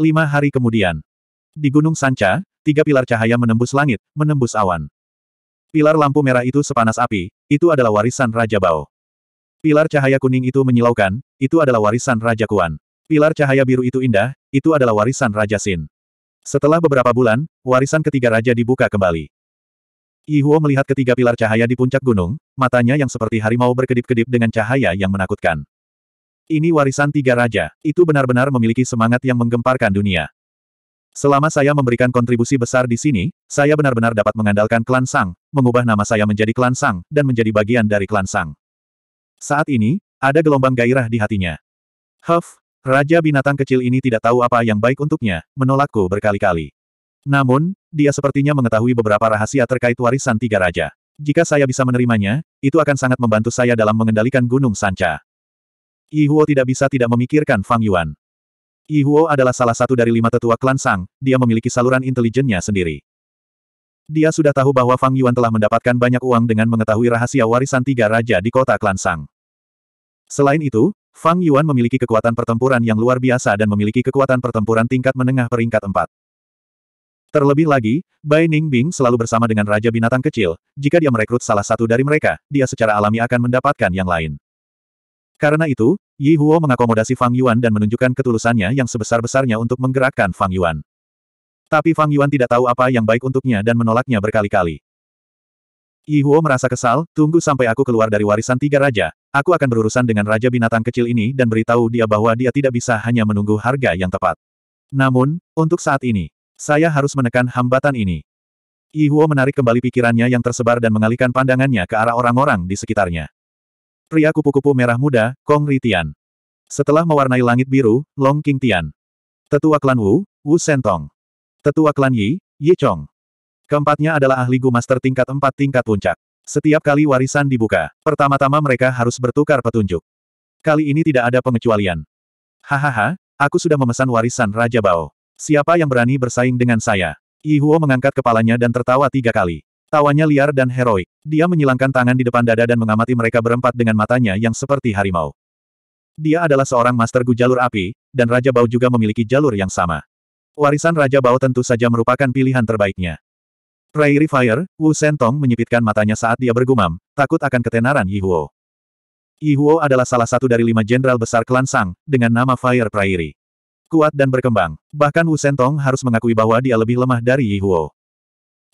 Lima hari kemudian. Di Gunung Sanca, tiga pilar cahaya menembus langit, menembus awan. Pilar lampu merah itu sepanas api, itu adalah warisan Raja Bao. Pilar cahaya kuning itu menyilaukan, itu adalah warisan Raja Kuan. Pilar cahaya biru itu indah, itu adalah warisan Raja Sin. Setelah beberapa bulan, warisan ketiga raja dibuka kembali. Yihuo melihat ketiga pilar cahaya di puncak gunung, matanya yang seperti harimau berkedip-kedip dengan cahaya yang menakutkan. Ini warisan tiga raja, itu benar-benar memiliki semangat yang menggemparkan dunia. Selama saya memberikan kontribusi besar di sini, saya benar-benar dapat mengandalkan klan Sang, mengubah nama saya menjadi klan Sang, dan menjadi bagian dari klan Sang. Saat ini, ada gelombang gairah di hatinya. Huff, Raja binatang kecil ini tidak tahu apa yang baik untuknya, menolakku berkali-kali. Namun, dia sepertinya mengetahui beberapa rahasia terkait warisan tiga raja. Jika saya bisa menerimanya, itu akan sangat membantu saya dalam mengendalikan Gunung Sanca. Ihuo tidak bisa tidak memikirkan Fang Yuan. Ihuo adalah salah satu dari lima tetua klan Sang, dia memiliki saluran intelijennya sendiri. Dia sudah tahu bahwa Fang Yuan telah mendapatkan banyak uang dengan mengetahui rahasia warisan tiga raja di kota klan Sang. Selain itu, Fang Yuan memiliki kekuatan pertempuran yang luar biasa dan memiliki kekuatan pertempuran tingkat menengah peringkat empat. Terlebih lagi, Bai Ningbing selalu bersama dengan Raja Binatang Kecil, jika dia merekrut salah satu dari mereka, dia secara alami akan mendapatkan yang lain. Karena itu, Yi Huo mengakomodasi Fang Yuan dan menunjukkan ketulusannya yang sebesar-besarnya untuk menggerakkan Fang Yuan. Tapi Fang Yuan tidak tahu apa yang baik untuknya dan menolaknya berkali-kali. Yi Huo merasa kesal, tunggu sampai aku keluar dari warisan tiga raja, aku akan berurusan dengan raja binatang kecil ini dan beritahu dia bahwa dia tidak bisa hanya menunggu harga yang tepat. Namun, untuk saat ini, saya harus menekan hambatan ini. Yi Huo menarik kembali pikirannya yang tersebar dan mengalihkan pandangannya ke arah orang-orang di sekitarnya. Pria kupu-kupu merah muda, Kong Ritian. Setelah mewarnai langit biru, Long King Tian. Tetua klan Wu, Wu Sentong. Tetua klan Yi, Yi Chong. Keempatnya adalah ahli Gu Master tingkat 4 tingkat puncak. Setiap kali warisan dibuka, pertama-tama mereka harus bertukar petunjuk. Kali ini tidak ada pengecualian. Hahaha, aku sudah memesan warisan Raja Bao. Siapa yang berani bersaing dengan saya? Yi Huo mengangkat kepalanya dan tertawa tiga kali. Tawanya liar dan heroik. Dia menyilangkan tangan di depan dada dan mengamati mereka berempat dengan matanya yang seperti harimau. Dia adalah seorang master Gu jalur api, dan Raja Bao juga memiliki jalur yang sama. Warisan Raja Bao tentu saja merupakan pilihan terbaiknya. Prairie Fire, Wu Sentong menyipitkan matanya saat dia bergumam, takut akan ketenaran Yihuo. Yihuo adalah salah satu dari lima jenderal besar klan Sang, dengan nama Fire Prairie. Kuat dan berkembang, bahkan Wu Sentong harus mengakui bahwa dia lebih lemah dari Yihuo.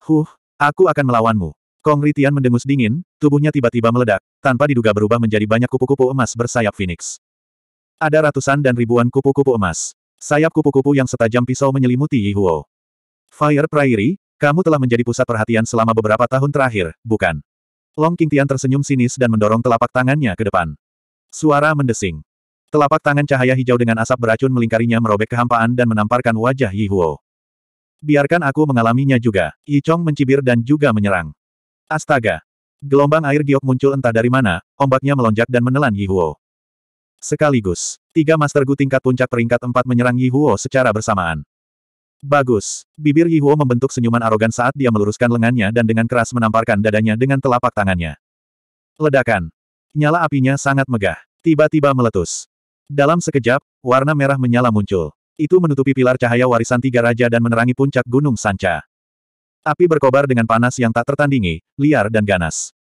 Huh, Aku akan melawanmu. Kong Ritian mendengus dingin, tubuhnya tiba-tiba meledak, tanpa diduga berubah menjadi banyak kupu-kupu emas bersayap Phoenix. Ada ratusan dan ribuan kupu-kupu emas. Sayap kupu-kupu yang setajam pisau menyelimuti Yihuo. Fire Prairie, kamu telah menjadi pusat perhatian selama beberapa tahun terakhir, bukan? Long Qingtian tersenyum sinis dan mendorong telapak tangannya ke depan. Suara mendesing. Telapak tangan cahaya hijau dengan asap beracun melingkarinya merobek kehampaan dan menamparkan wajah Yihuo. Biarkan aku mengalaminya juga. Yi Chong mencibir dan juga menyerang. Astaga! Gelombang air giok muncul entah dari mana, ombaknya melonjak dan menelan Yihuo. Sekaligus, tiga Master Gu tingkat puncak peringkat empat menyerang Yihuo secara bersamaan. Bagus. Bibir Yihuo membentuk senyuman arogan saat dia meluruskan lengannya dan dengan keras menamparkan dadanya dengan telapak tangannya. Ledakan. Nyala apinya sangat megah. Tiba-tiba meletus. Dalam sekejap, warna merah menyala muncul. Itu menutupi pilar cahaya warisan tiga raja dan menerangi puncak Gunung Sanca. Api berkobar dengan panas yang tak tertandingi, liar dan ganas.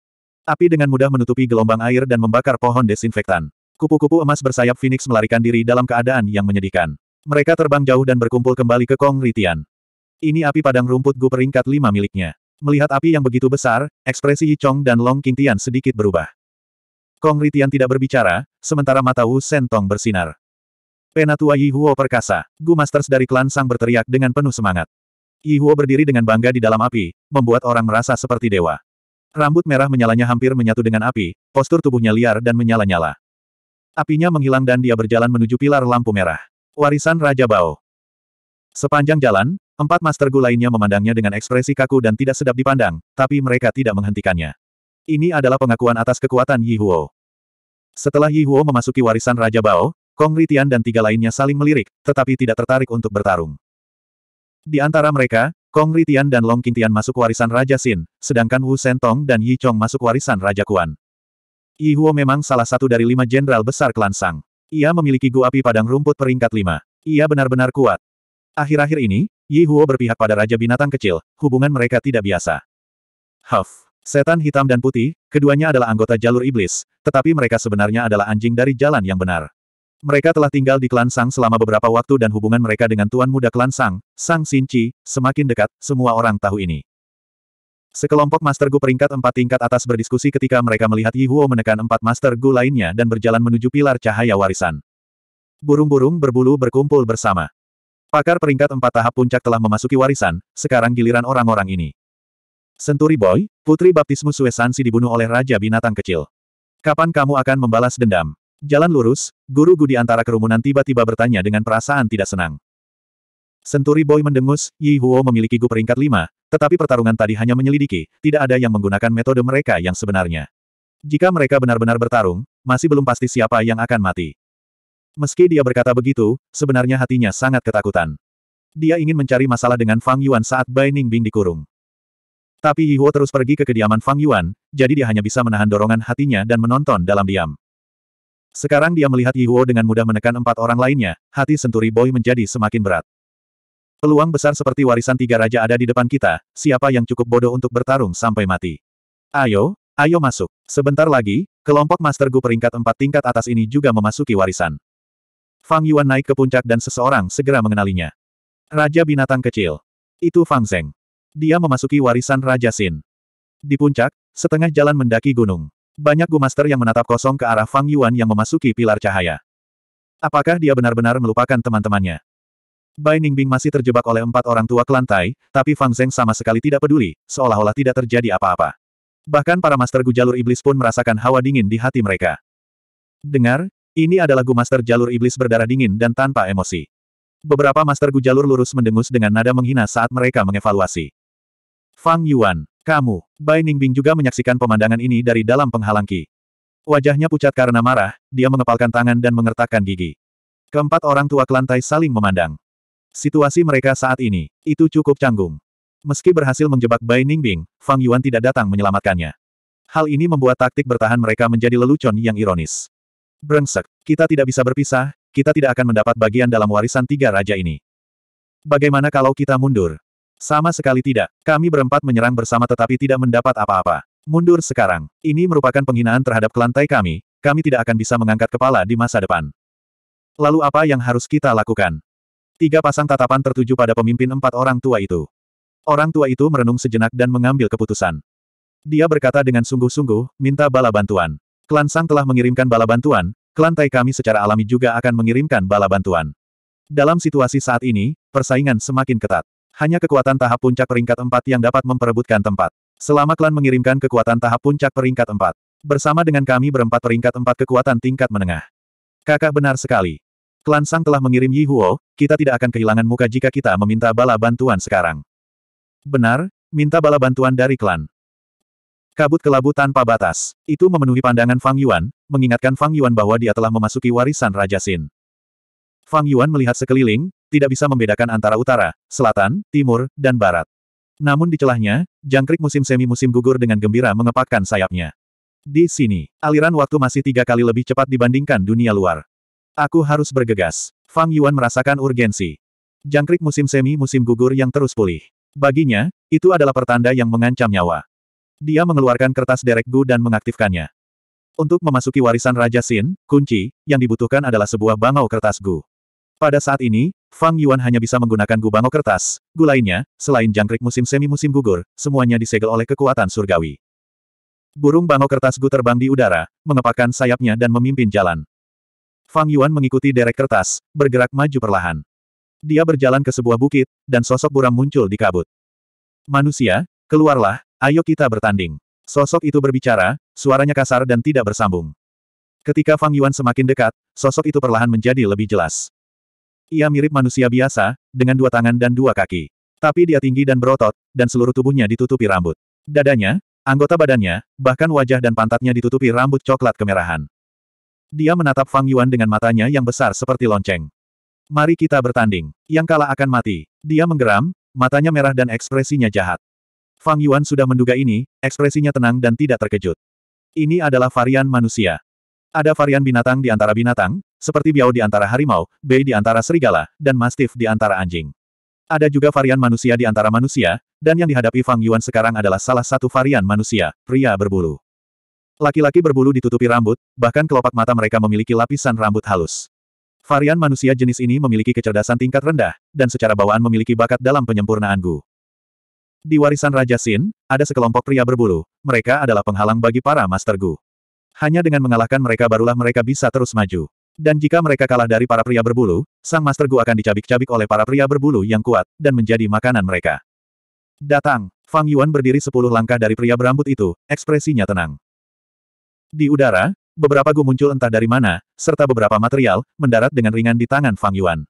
Api dengan mudah menutupi gelombang air dan membakar pohon desinfektan. Kupu-kupu emas bersayap Phoenix melarikan diri dalam keadaan yang menyedihkan. Mereka terbang jauh dan berkumpul kembali ke Kong Ritian. Ini api padang rumput Gu peringkat lima miliknya. Melihat api yang begitu besar, ekspresi Yi Chong dan Long Tian sedikit berubah. Kong Ritian tidak berbicara, sementara mata Wu Sentong bersinar. Penatua Yihuo perkasa, Gu Masters dari klan Sang berteriak dengan penuh semangat. Yihuo berdiri dengan bangga di dalam api, membuat orang merasa seperti dewa. Rambut merah menyalanya hampir menyatu dengan api, postur tubuhnya liar dan menyala-nyala. Apinya menghilang dan dia berjalan menuju pilar lampu merah. Warisan Raja Bao. Sepanjang jalan, empat master Gu lainnya memandangnya dengan ekspresi kaku dan tidak sedap dipandang, tapi mereka tidak menghentikannya. Ini adalah pengakuan atas kekuatan Yihuo. Setelah Yihuo memasuki warisan Raja Bao, Kong Ritian dan tiga lainnya saling melirik, tetapi tidak tertarik untuk bertarung. Di antara mereka, Kong Ritian dan Long Qingtian masuk warisan Raja Xin, sedangkan Wu Sentong dan Yi Chong masuk warisan Raja Kuan. Yi Huo memang salah satu dari lima jenderal besar klan Sang. Ia memiliki gua api padang rumput peringkat lima. Ia benar-benar kuat. Akhir-akhir ini, Yi Huo berpihak pada Raja Binatang Kecil, hubungan mereka tidak biasa. Huff. Setan hitam dan putih, keduanya adalah anggota jalur iblis, tetapi mereka sebenarnya adalah anjing dari jalan yang benar. Mereka telah tinggal di klan Sang selama beberapa waktu dan hubungan mereka dengan tuan muda klan Sang, Sang Sinci, semakin dekat, semua orang tahu ini. Sekelompok Master Gu peringkat empat tingkat atas berdiskusi ketika mereka melihat Yi Huo menekan empat Master Gu lainnya dan berjalan menuju pilar cahaya warisan. Burung-burung berbulu berkumpul bersama. Pakar peringkat empat tahap puncak telah memasuki warisan, sekarang giliran orang-orang ini. Senturi Boy, putri baptismu Suesansi dibunuh oleh Raja Binatang Kecil. Kapan kamu akan membalas dendam? Jalan lurus, Guru Gu di antara kerumunan tiba-tiba bertanya dengan perasaan tidak senang. Senturi Boy mendengus, Yi Huo memiliki Gu peringkat 5, tetapi pertarungan tadi hanya menyelidiki, tidak ada yang menggunakan metode mereka yang sebenarnya. Jika mereka benar-benar bertarung, masih belum pasti siapa yang akan mati. Meski dia berkata begitu, sebenarnya hatinya sangat ketakutan. Dia ingin mencari masalah dengan Fang Yuan saat Bai Ningbing dikurung. Tapi Yi Huo terus pergi ke kediaman Fang Yuan, jadi dia hanya bisa menahan dorongan hatinya dan menonton dalam diam. Sekarang dia melihat Yihuo dengan mudah menekan empat orang lainnya, hati senturi boy menjadi semakin berat. Peluang besar seperti warisan tiga raja ada di depan kita, siapa yang cukup bodoh untuk bertarung sampai mati. Ayo, ayo masuk. Sebentar lagi, kelompok Master Gu peringkat empat tingkat atas ini juga memasuki warisan. Fang Yuan naik ke puncak dan seseorang segera mengenalinya. Raja binatang kecil. Itu Fang Zeng. Dia memasuki warisan Raja Sin. Di puncak, setengah jalan mendaki gunung. Banyak Gu Master yang menatap kosong ke arah Fang Yuan yang memasuki pilar cahaya. Apakah dia benar-benar melupakan teman-temannya? Bai Ningbing masih terjebak oleh empat orang tua kelantai, tapi Fang Zeng sama sekali tidak peduli, seolah-olah tidak terjadi apa-apa. Bahkan para master Gu Jalur Iblis pun merasakan hawa dingin di hati mereka. Dengar, ini adalah Gu Master Jalur Iblis berdarah dingin dan tanpa emosi. Beberapa master Gu Jalur lurus mendengus dengan nada menghina saat mereka mengevaluasi. Fang Yuan. Kamu, Bai Ningbing juga menyaksikan pemandangan ini dari dalam penghalang Ki. Wajahnya pucat karena marah, dia mengepalkan tangan dan mengertakkan gigi. Keempat orang tua kelantai saling memandang. Situasi mereka saat ini, itu cukup canggung. Meski berhasil menjebak Bai Ningbing, Fang Yuan tidak datang menyelamatkannya. Hal ini membuat taktik bertahan mereka menjadi lelucon yang ironis. Brengsek, kita tidak bisa berpisah, kita tidak akan mendapat bagian dalam warisan tiga raja ini. Bagaimana kalau kita mundur? Sama sekali tidak. Kami berempat menyerang bersama tetapi tidak mendapat apa-apa. Mundur sekarang. Ini merupakan penghinaan terhadap kelantai kami. Kami tidak akan bisa mengangkat kepala di masa depan. Lalu apa yang harus kita lakukan? Tiga pasang tatapan tertuju pada pemimpin empat orang tua itu. Orang tua itu merenung sejenak dan mengambil keputusan. Dia berkata dengan sungguh-sungguh, minta bala bantuan. Klan Sang telah mengirimkan bala bantuan, kelantai kami secara alami juga akan mengirimkan bala bantuan. Dalam situasi saat ini, persaingan semakin ketat. Hanya kekuatan tahap puncak peringkat 4 yang dapat memperebutkan tempat. Selama klan mengirimkan kekuatan tahap puncak peringkat 4. Bersama dengan kami berempat peringkat 4 kekuatan tingkat menengah. Kakak benar sekali. Klan Sang telah mengirim Yi Huo, kita tidak akan kehilangan muka jika kita meminta bala bantuan sekarang. Benar, minta bala bantuan dari klan. Kabut kelabu tanpa batas. Itu memenuhi pandangan Fang Yuan, mengingatkan Fang Yuan bahwa dia telah memasuki warisan Raja Sin. Fang Yuan melihat sekeliling, tidak bisa membedakan antara utara, selatan, timur, dan barat. Namun di celahnya, jangkrik musim semi-musim gugur dengan gembira mengepakkan sayapnya. Di sini, aliran waktu masih tiga kali lebih cepat dibandingkan dunia luar. Aku harus bergegas. Fang Yuan merasakan urgensi. Jangkrik musim semi-musim gugur yang terus pulih. Baginya, itu adalah pertanda yang mengancam nyawa. Dia mengeluarkan kertas derek Gu dan mengaktifkannya. Untuk memasuki warisan Raja Sin, kunci, yang dibutuhkan adalah sebuah bangau kertas Gu. Pada saat ini, Fang Yuan hanya bisa menggunakan gubango kertas, gulainya, selain jangkrik musim semi-musim gugur, semuanya disegel oleh kekuatan surgawi. Burung bango kertas gu terbang di udara, mengepakkan sayapnya dan memimpin jalan. Fang Yuan mengikuti derek kertas, bergerak maju perlahan. Dia berjalan ke sebuah bukit, dan sosok buram muncul di kabut. Manusia, keluarlah, ayo kita bertanding. Sosok itu berbicara, suaranya kasar dan tidak bersambung. Ketika Fang Yuan semakin dekat, sosok itu perlahan menjadi lebih jelas. Ia mirip manusia biasa, dengan dua tangan dan dua kaki. Tapi dia tinggi dan berotot, dan seluruh tubuhnya ditutupi rambut. Dadanya, anggota badannya, bahkan wajah dan pantatnya ditutupi rambut coklat kemerahan. Dia menatap Fang Yuan dengan matanya yang besar seperti lonceng. Mari kita bertanding. Yang kalah akan mati. Dia menggeram, matanya merah dan ekspresinya jahat. Fang Yuan sudah menduga ini, ekspresinya tenang dan tidak terkejut. Ini adalah varian manusia. Ada varian binatang di antara binatang, seperti biau di antara harimau, bei di antara serigala, dan mastif di antara anjing. Ada juga varian manusia di antara manusia, dan yang dihadapi Fang Yuan sekarang adalah salah satu varian manusia, pria berbulu. Laki-laki berbulu ditutupi rambut, bahkan kelopak mata mereka memiliki lapisan rambut halus. Varian manusia jenis ini memiliki kecerdasan tingkat rendah, dan secara bawaan memiliki bakat dalam penyempurnaan Gu. Di warisan Raja Sin, ada sekelompok pria berbulu, mereka adalah penghalang bagi para Master Gu. Hanya dengan mengalahkan mereka barulah mereka bisa terus maju. Dan jika mereka kalah dari para pria berbulu, sang Master Gu akan dicabik-cabik oleh para pria berbulu yang kuat, dan menjadi makanan mereka. Datang, Fang Yuan berdiri sepuluh langkah dari pria berambut itu, ekspresinya tenang. Di udara, beberapa gu muncul entah dari mana, serta beberapa material, mendarat dengan ringan di tangan Fang Yuan.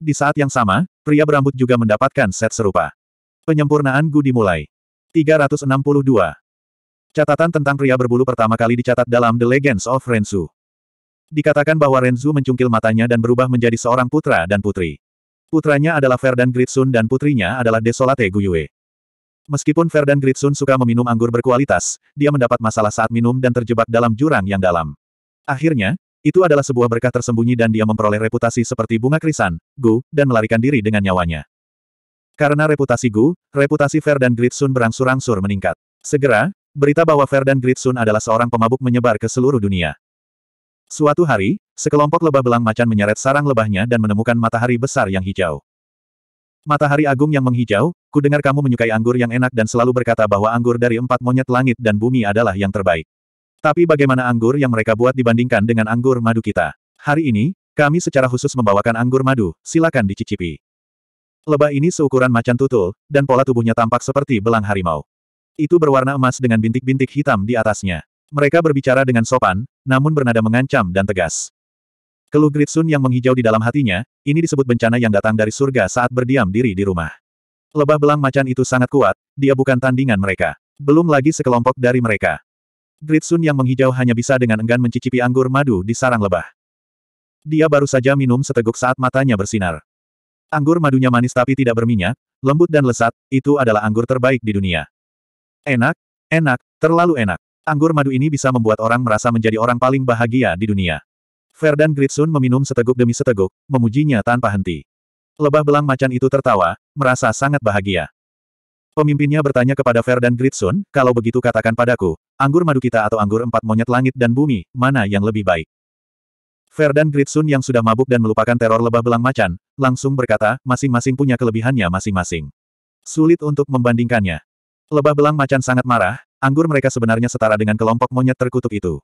Di saat yang sama, pria berambut juga mendapatkan set serupa. Penyempurnaan gu dimulai. 362. Catatan tentang pria berbulu pertama kali dicatat dalam The Legends of Rensu. Dikatakan bahwa Renzu mencungkil matanya dan berubah menjadi seorang putra dan putri. Putranya adalah Ferdan Gritsun dan putrinya adalah Desolate Guyue. Meskipun Ferdan Gritsun suka meminum anggur berkualitas, dia mendapat masalah saat minum dan terjebak dalam jurang yang dalam. Akhirnya, itu adalah sebuah berkah tersembunyi dan dia memperoleh reputasi seperti bunga krisan, Gu, dan melarikan diri dengan nyawanya. Karena reputasi Gu, reputasi Ferdan Gritsun berangsur-angsur meningkat. Segera, berita bahwa Ferdan Gritsun adalah seorang pemabuk menyebar ke seluruh dunia. Suatu hari, sekelompok lebah belang macan menyeret sarang lebahnya dan menemukan matahari besar yang hijau. Matahari agung yang menghijau, ku dengar kamu menyukai anggur yang enak dan selalu berkata bahwa anggur dari empat monyet langit dan bumi adalah yang terbaik. Tapi bagaimana anggur yang mereka buat dibandingkan dengan anggur madu kita? Hari ini, kami secara khusus membawakan anggur madu, silakan dicicipi. Lebah ini seukuran macan tutul, dan pola tubuhnya tampak seperti belang harimau. Itu berwarna emas dengan bintik-bintik hitam di atasnya. Mereka berbicara dengan sopan, namun bernada mengancam dan tegas. Keluh Gritsun yang menghijau di dalam hatinya, ini disebut bencana yang datang dari surga saat berdiam diri di rumah. Lebah belang macan itu sangat kuat, dia bukan tandingan mereka. Belum lagi sekelompok dari mereka. Gritsun yang menghijau hanya bisa dengan enggan mencicipi anggur madu di sarang lebah. Dia baru saja minum seteguk saat matanya bersinar. Anggur madunya manis tapi tidak berminyak, lembut dan lesat, itu adalah anggur terbaik di dunia. Enak, enak, terlalu enak. Anggur madu ini bisa membuat orang merasa menjadi orang paling bahagia di dunia. Ferdan Gritsun meminum seteguk demi seteguk, memujinya tanpa henti. Lebah belang macan itu tertawa, merasa sangat bahagia. Pemimpinnya bertanya kepada Ferdan Gritsun, kalau begitu katakan padaku, anggur madu kita atau anggur empat monyet langit dan bumi, mana yang lebih baik? Ferdan Gritsun yang sudah mabuk dan melupakan teror lebah belang macan, langsung berkata, masing-masing punya kelebihannya masing-masing. Sulit untuk membandingkannya. Lebah belang macan sangat marah, anggur mereka sebenarnya setara dengan kelompok monyet terkutuk itu.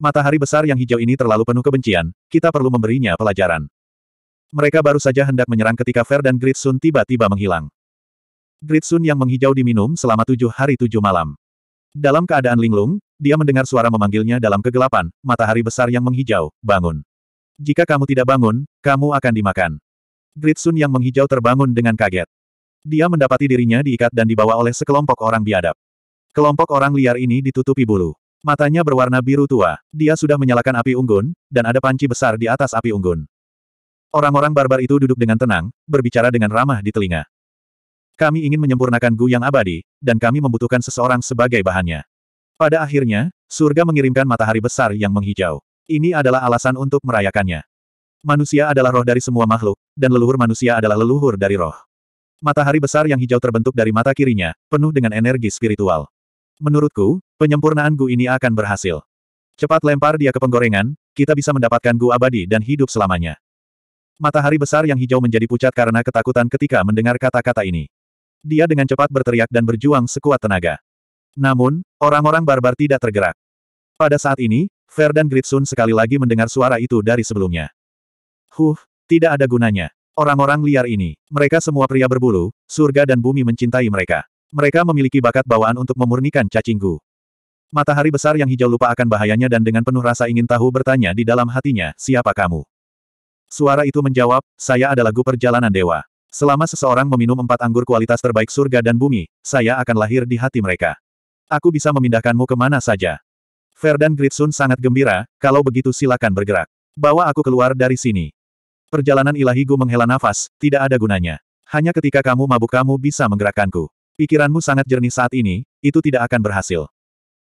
Matahari besar yang hijau ini terlalu penuh kebencian, kita perlu memberinya pelajaran. Mereka baru saja hendak menyerang ketika Fer dan Gritsun tiba-tiba menghilang. Gritsun yang menghijau diminum selama tujuh hari tujuh malam. Dalam keadaan linglung, dia mendengar suara memanggilnya dalam kegelapan, matahari besar yang menghijau, bangun. Jika kamu tidak bangun, kamu akan dimakan. Gritsun yang menghijau terbangun dengan kaget. Dia mendapati dirinya diikat dan dibawa oleh sekelompok orang biadab. Kelompok orang liar ini ditutupi bulu. Matanya berwarna biru tua, dia sudah menyalakan api unggun, dan ada panci besar di atas api unggun. Orang-orang barbar itu duduk dengan tenang, berbicara dengan ramah di telinga. Kami ingin menyempurnakan Gu yang abadi, dan kami membutuhkan seseorang sebagai bahannya. Pada akhirnya, surga mengirimkan matahari besar yang menghijau. Ini adalah alasan untuk merayakannya. Manusia adalah roh dari semua makhluk, dan leluhur manusia adalah leluhur dari roh. Matahari besar yang hijau terbentuk dari mata kirinya, penuh dengan energi spiritual. Menurutku, penyempurnaan Gu ini akan berhasil. Cepat lempar dia ke penggorengan, kita bisa mendapatkan Gu abadi dan hidup selamanya. Matahari besar yang hijau menjadi pucat karena ketakutan ketika mendengar kata-kata ini. Dia dengan cepat berteriak dan berjuang sekuat tenaga. Namun, orang-orang barbar tidak tergerak. Pada saat ini, Fer dan Gritsun sekali lagi mendengar suara itu dari sebelumnya. Huh, tidak ada gunanya. Orang-orang liar ini, mereka semua pria berbulu, surga dan bumi mencintai mereka. Mereka memiliki bakat bawaan untuk memurnikan cacingku. Matahari besar yang hijau lupa akan bahayanya dan dengan penuh rasa ingin tahu bertanya di dalam hatinya, siapa kamu? Suara itu menjawab, saya adalah gu perjalanan dewa. Selama seseorang meminum empat anggur kualitas terbaik surga dan bumi, saya akan lahir di hati mereka. Aku bisa memindahkanmu kemana saja. Ferdan Gritsun sangat gembira, kalau begitu silakan bergerak. Bawa aku keluar dari sini. Perjalanan ilahi Gu menghela nafas, tidak ada gunanya. Hanya ketika kamu mabuk kamu bisa menggerakkanku. Pikiranmu sangat jernih saat ini, itu tidak akan berhasil.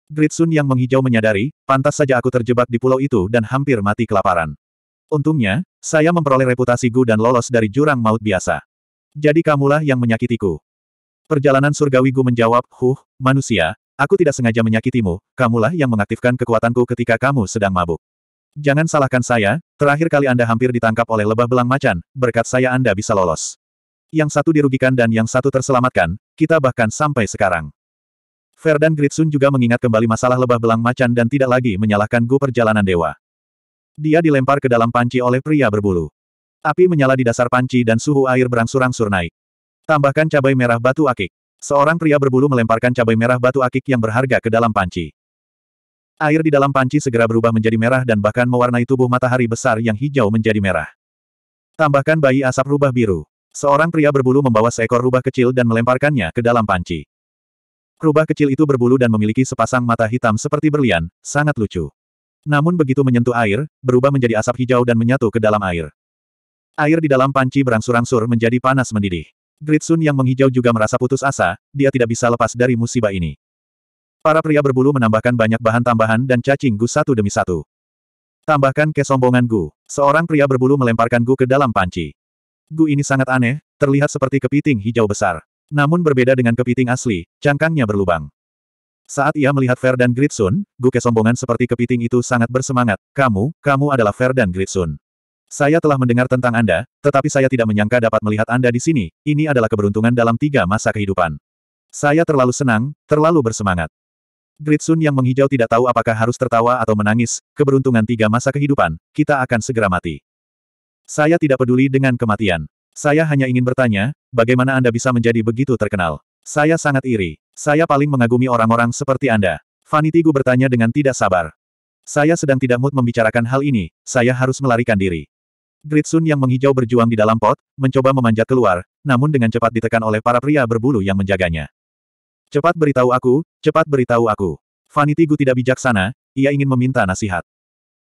Gritsun yang menghijau menyadari, pantas saja aku terjebak di pulau itu dan hampir mati kelaparan. Untungnya, saya memperoleh reputasi Gu dan lolos dari jurang maut biasa. Jadi kamulah yang menyakitiku. Perjalanan surgawi Gu menjawab, Huh, manusia, aku tidak sengaja menyakitimu, kamulah yang mengaktifkan kekuatanku ketika kamu sedang mabuk. Jangan salahkan saya, terakhir kali Anda hampir ditangkap oleh lebah belang macan, berkat saya Anda bisa lolos. Yang satu dirugikan dan yang satu terselamatkan, kita bahkan sampai sekarang. Ferdan Gritsun juga mengingat kembali masalah lebah belang macan dan tidak lagi menyalahkan Gu perjalanan dewa. Dia dilempar ke dalam panci oleh pria berbulu. Api menyala di dasar panci dan suhu air berangsur-angsur naik. Tambahkan cabai merah batu akik. Seorang pria berbulu melemparkan cabai merah batu akik yang berharga ke dalam panci. Air di dalam panci segera berubah menjadi merah dan bahkan mewarnai tubuh matahari besar yang hijau menjadi merah. Tambahkan bayi asap rubah biru. Seorang pria berbulu membawa seekor rubah kecil dan melemparkannya ke dalam panci. Rubah kecil itu berbulu dan memiliki sepasang mata hitam seperti berlian, sangat lucu. Namun begitu menyentuh air, berubah menjadi asap hijau dan menyatu ke dalam air. Air di dalam panci berangsur-angsur menjadi panas mendidih. Gritsun yang menghijau juga merasa putus asa, dia tidak bisa lepas dari musibah ini. Para pria berbulu menambahkan banyak bahan tambahan dan cacing gu satu demi satu. Tambahkan kesombongan gu. Seorang pria berbulu melemparkan gu ke dalam panci. Gu ini sangat aneh, terlihat seperti kepiting hijau besar. Namun berbeda dengan kepiting asli, cangkangnya berlubang. Saat ia melihat Fer dan Gritsun, Gu kesombongan seperti kepiting itu sangat bersemangat. Kamu, kamu adalah Fer dan Gritsun. Saya telah mendengar tentang Anda, tetapi saya tidak menyangka dapat melihat Anda di sini. Ini adalah keberuntungan dalam tiga masa kehidupan. Saya terlalu senang, terlalu bersemangat. Gritsun yang menghijau tidak tahu apakah harus tertawa atau menangis, keberuntungan tiga masa kehidupan, kita akan segera mati. Saya tidak peduli dengan kematian. Saya hanya ingin bertanya, bagaimana Anda bisa menjadi begitu terkenal? Saya sangat iri. Saya paling mengagumi orang-orang seperti Anda. Vanitigu bertanya dengan tidak sabar. Saya sedang tidak mood membicarakan hal ini, saya harus melarikan diri. Gritsun yang menghijau berjuang di dalam pot, mencoba memanjat keluar, namun dengan cepat ditekan oleh para pria berbulu yang menjaganya. Cepat beritahu aku, cepat beritahu aku. Vanitigu tidak bijaksana, ia ingin meminta nasihat.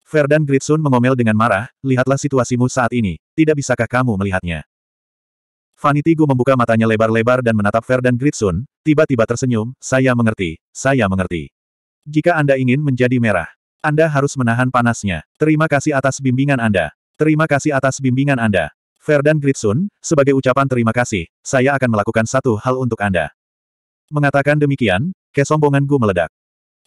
Ferdan Gritsun mengomel dengan marah, lihatlah situasimu saat ini, tidak bisakah kamu melihatnya? Vanity Gu membuka matanya lebar-lebar dan menatap Ferdinand Gritsun, tiba-tiba tersenyum, saya mengerti, saya mengerti. Jika Anda ingin menjadi merah, Anda harus menahan panasnya. Terima kasih atas bimbingan Anda. Terima kasih atas bimbingan Anda. Ferdinand Gritsun, sebagai ucapan terima kasih, saya akan melakukan satu hal untuk Anda. Mengatakan demikian, kesombongan Gu meledak.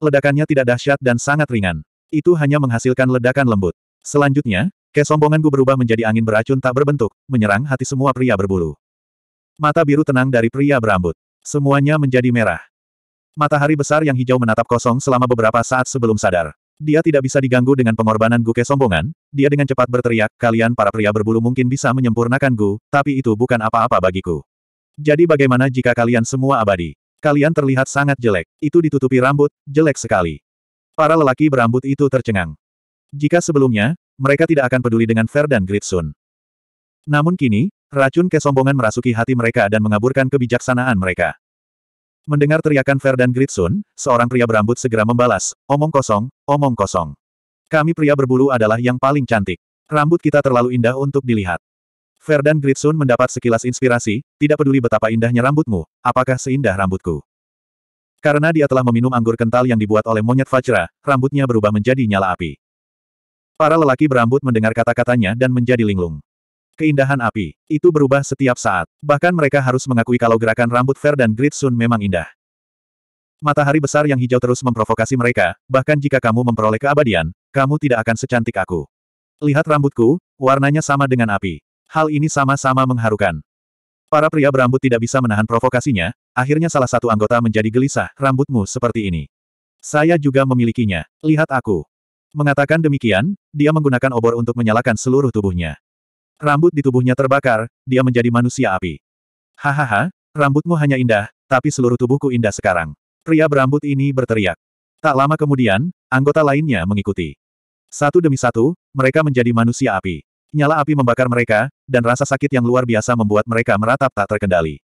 Ledakannya tidak dahsyat dan sangat ringan. Itu hanya menghasilkan ledakan lembut. Selanjutnya, kesombonganku berubah menjadi angin beracun tak berbentuk, menyerang hati semua pria berbulu. Mata biru tenang dari pria berambut. Semuanya menjadi merah. Matahari besar yang hijau menatap kosong selama beberapa saat sebelum sadar. Dia tidak bisa diganggu dengan pengorbanan Gu kesombongan, dia dengan cepat berteriak, kalian para pria berbulu mungkin bisa menyempurnakan Gu, tapi itu bukan apa-apa bagiku. Jadi bagaimana jika kalian semua abadi? Kalian terlihat sangat jelek, itu ditutupi rambut, jelek sekali. Para lelaki berambut itu tercengang. Jika sebelumnya, mereka tidak akan peduli dengan Fer dan Gritsun. Namun kini, racun kesombongan merasuki hati mereka dan mengaburkan kebijaksanaan mereka. Mendengar teriakan Fer dan Gritsun, seorang pria berambut segera membalas, omong kosong, omong kosong. Kami pria berbulu adalah yang paling cantik. Rambut kita terlalu indah untuk dilihat. Fer dan Gritsun mendapat sekilas inspirasi, tidak peduli betapa indahnya rambutmu, apakah seindah rambutku. Karena dia telah meminum anggur kental yang dibuat oleh monyet Vajra, rambutnya berubah menjadi nyala api. Para lelaki berambut mendengar kata-katanya dan menjadi linglung. Keindahan api, itu berubah setiap saat. Bahkan mereka harus mengakui kalau gerakan rambut Fer dan Gritsun memang indah. Matahari besar yang hijau terus memprovokasi mereka, bahkan jika kamu memperoleh keabadian, kamu tidak akan secantik aku. Lihat rambutku, warnanya sama dengan api. Hal ini sama-sama mengharukan. Para pria berambut tidak bisa menahan provokasinya, akhirnya salah satu anggota menjadi gelisah, rambutmu seperti ini. Saya juga memilikinya, lihat aku. Mengatakan demikian, dia menggunakan obor untuk menyalakan seluruh tubuhnya. Rambut di tubuhnya terbakar, dia menjadi manusia api. Hahaha, rambutmu hanya indah, tapi seluruh tubuhku indah sekarang. Pria berambut ini berteriak. Tak lama kemudian, anggota lainnya mengikuti. Satu demi satu, mereka menjadi manusia api. Nyala api membakar mereka, dan rasa sakit yang luar biasa membuat mereka meratap tak terkendali.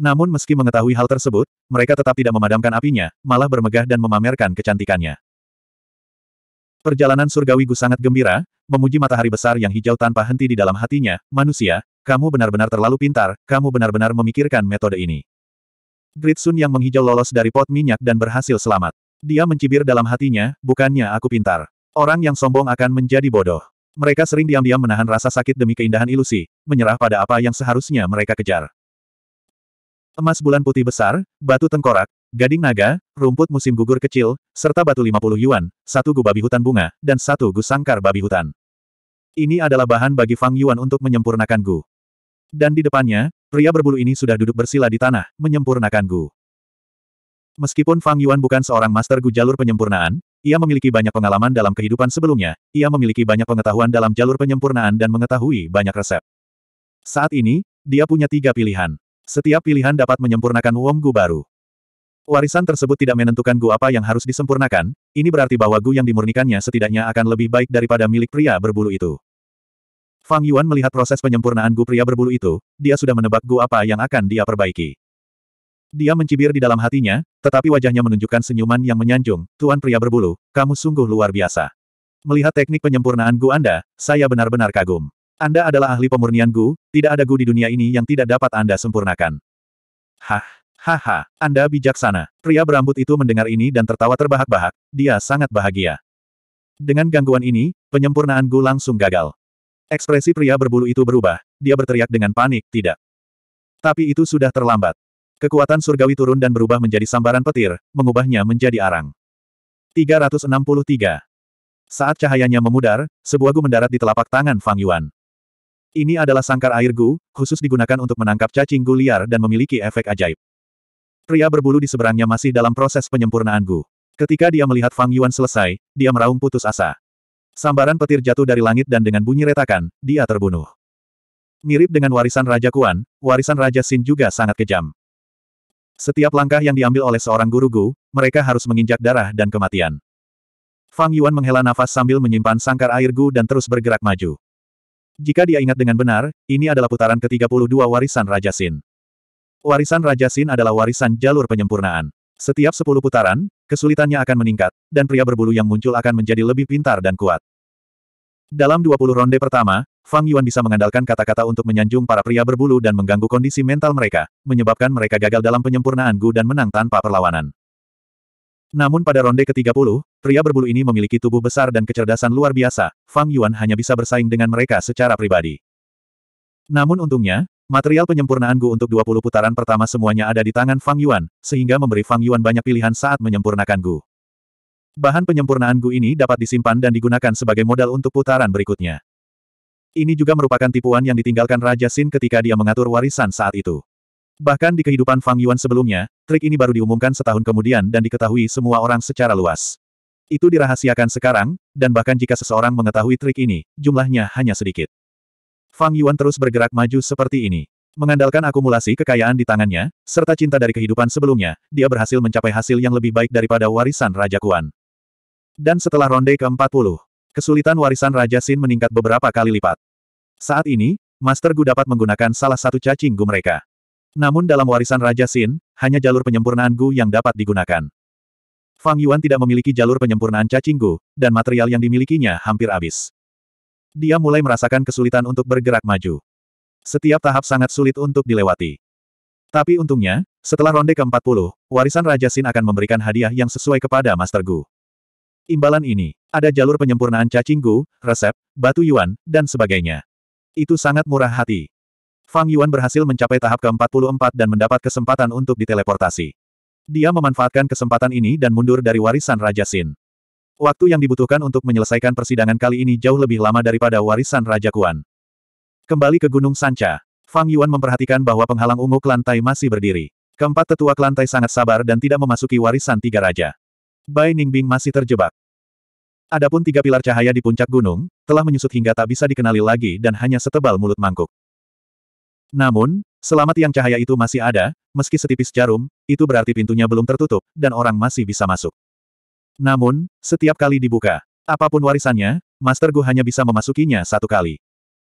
Namun meski mengetahui hal tersebut, mereka tetap tidak memadamkan apinya, malah bermegah dan memamerkan kecantikannya. Perjalanan surgawi Gu sangat gembira, memuji matahari besar yang hijau tanpa henti di dalam hatinya, manusia, kamu benar-benar terlalu pintar, kamu benar-benar memikirkan metode ini. Gritsun yang menghijau lolos dari pot minyak dan berhasil selamat. Dia mencibir dalam hatinya, bukannya aku pintar. Orang yang sombong akan menjadi bodoh. Mereka sering diam-diam menahan rasa sakit demi keindahan ilusi, menyerah pada apa yang seharusnya mereka kejar. Emas bulan putih besar, batu tengkorak, gading naga, rumput musim gugur kecil, serta batu 50 yuan, satu gu babi hutan bunga, dan satu gu sangkar babi hutan. Ini adalah bahan bagi Fang Yuan untuk menyempurnakan gu. Dan di depannya, pria berbulu ini sudah duduk bersila di tanah, menyempurnakan gu. Meskipun Fang Yuan bukan seorang master gu jalur penyempurnaan, ia memiliki banyak pengalaman dalam kehidupan sebelumnya, ia memiliki banyak pengetahuan dalam jalur penyempurnaan dan mengetahui banyak resep. Saat ini, dia punya tiga pilihan. Setiap pilihan dapat menyempurnakan Wong Gu baru. Warisan tersebut tidak menentukan Gu apa yang harus disempurnakan, ini berarti bahwa Gu yang dimurnikannya setidaknya akan lebih baik daripada milik pria berbulu itu. Fang Yuan melihat proses penyempurnaan Gu pria berbulu itu, dia sudah menebak Gu apa yang akan dia perbaiki. Dia mencibir di dalam hatinya, tetapi wajahnya menunjukkan senyuman yang menyanjung, Tuan pria berbulu, kamu sungguh luar biasa. Melihat teknik penyempurnaan Gu Anda, saya benar-benar kagum. Anda adalah ahli pemurnian Gu, tidak ada Gu di dunia ini yang tidak dapat Anda sempurnakan. Hah, haha, Anda bijaksana. Pria berambut itu mendengar ini dan tertawa terbahak-bahak, dia sangat bahagia. Dengan gangguan ini, penyempurnaan Gu langsung gagal. Ekspresi pria berbulu itu berubah, dia berteriak dengan panik, tidak. Tapi itu sudah terlambat. Kekuatan surgawi turun dan berubah menjadi sambaran petir, mengubahnya menjadi arang. 363. Saat cahayanya memudar, sebuah gu mendarat di telapak tangan Fang Yuan. Ini adalah sangkar air gu, khusus digunakan untuk menangkap cacing gu liar dan memiliki efek ajaib. Pria berbulu di seberangnya masih dalam proses penyempurnaan gu. Ketika dia melihat Fang Yuan selesai, dia meraung putus asa. Sambaran petir jatuh dari langit dan dengan bunyi retakan, dia terbunuh. Mirip dengan warisan Raja Kuan, warisan Raja Sin juga sangat kejam. Setiap langkah yang diambil oleh seorang guru Gu, mereka harus menginjak darah dan kematian. Fang Yuan menghela nafas sambil menyimpan sangkar air Gu dan terus bergerak maju. Jika dia ingat dengan benar, ini adalah putaran ke-32 warisan Raja Sin. Warisan Raja Sin adalah warisan jalur penyempurnaan. Setiap 10 putaran, kesulitannya akan meningkat, dan pria berbulu yang muncul akan menjadi lebih pintar dan kuat. Dalam 20 ronde pertama, Fang Yuan bisa mengandalkan kata-kata untuk menyanjung para pria berbulu dan mengganggu kondisi mental mereka, menyebabkan mereka gagal dalam penyempurnaan Gu dan menang tanpa perlawanan. Namun pada ronde ke-30, pria berbulu ini memiliki tubuh besar dan kecerdasan luar biasa, Fang Yuan hanya bisa bersaing dengan mereka secara pribadi. Namun untungnya, material penyempurnaan Gu untuk 20 putaran pertama semuanya ada di tangan Fang Yuan, sehingga memberi Fang Yuan banyak pilihan saat menyempurnakan Gu. Bahan penyempurnaan Gu ini dapat disimpan dan digunakan sebagai modal untuk putaran berikutnya. Ini juga merupakan tipuan yang ditinggalkan Raja Sin ketika dia mengatur warisan saat itu. Bahkan di kehidupan Fang Yuan sebelumnya, trik ini baru diumumkan setahun kemudian dan diketahui semua orang secara luas. Itu dirahasiakan sekarang, dan bahkan jika seseorang mengetahui trik ini, jumlahnya hanya sedikit. Fang Yuan terus bergerak maju seperti ini. Mengandalkan akumulasi kekayaan di tangannya, serta cinta dari kehidupan sebelumnya, dia berhasil mencapai hasil yang lebih baik daripada warisan Raja Kuan. Dan setelah ronde ke-40, Kesulitan warisan Raja Sin meningkat beberapa kali lipat. Saat ini, Master Gu dapat menggunakan salah satu cacing Gu mereka. Namun dalam warisan Raja Sin, hanya jalur penyempurnaan Gu yang dapat digunakan. Fang Yuan tidak memiliki jalur penyempurnaan cacing Gu, dan material yang dimilikinya hampir habis. Dia mulai merasakan kesulitan untuk bergerak maju. Setiap tahap sangat sulit untuk dilewati. Tapi untungnya, setelah ronde ke-40, warisan Raja Sin akan memberikan hadiah yang sesuai kepada Master Gu. Imbalan ini, ada jalur penyempurnaan cacinggu, resep, batu yuan, dan sebagainya. Itu sangat murah hati. Fang Yuan berhasil mencapai tahap ke-44 dan mendapat kesempatan untuk diteleportasi. Dia memanfaatkan kesempatan ini dan mundur dari warisan Raja Sin. Waktu yang dibutuhkan untuk menyelesaikan persidangan kali ini jauh lebih lama daripada warisan Raja Kuan. Kembali ke Gunung Sanca, Fang Yuan memperhatikan bahwa penghalang ungu lantai masih berdiri. Keempat tetua lantai sangat sabar dan tidak memasuki warisan tiga raja. Bai Ningbing masih terjebak. Adapun tiga pilar cahaya di puncak gunung, telah menyusut hingga tak bisa dikenali lagi dan hanya setebal mulut mangkuk. Namun, selamat yang cahaya itu masih ada, meski setipis jarum, itu berarti pintunya belum tertutup, dan orang masih bisa masuk. Namun, setiap kali dibuka, apapun warisannya, Master Gu hanya bisa memasukinya satu kali.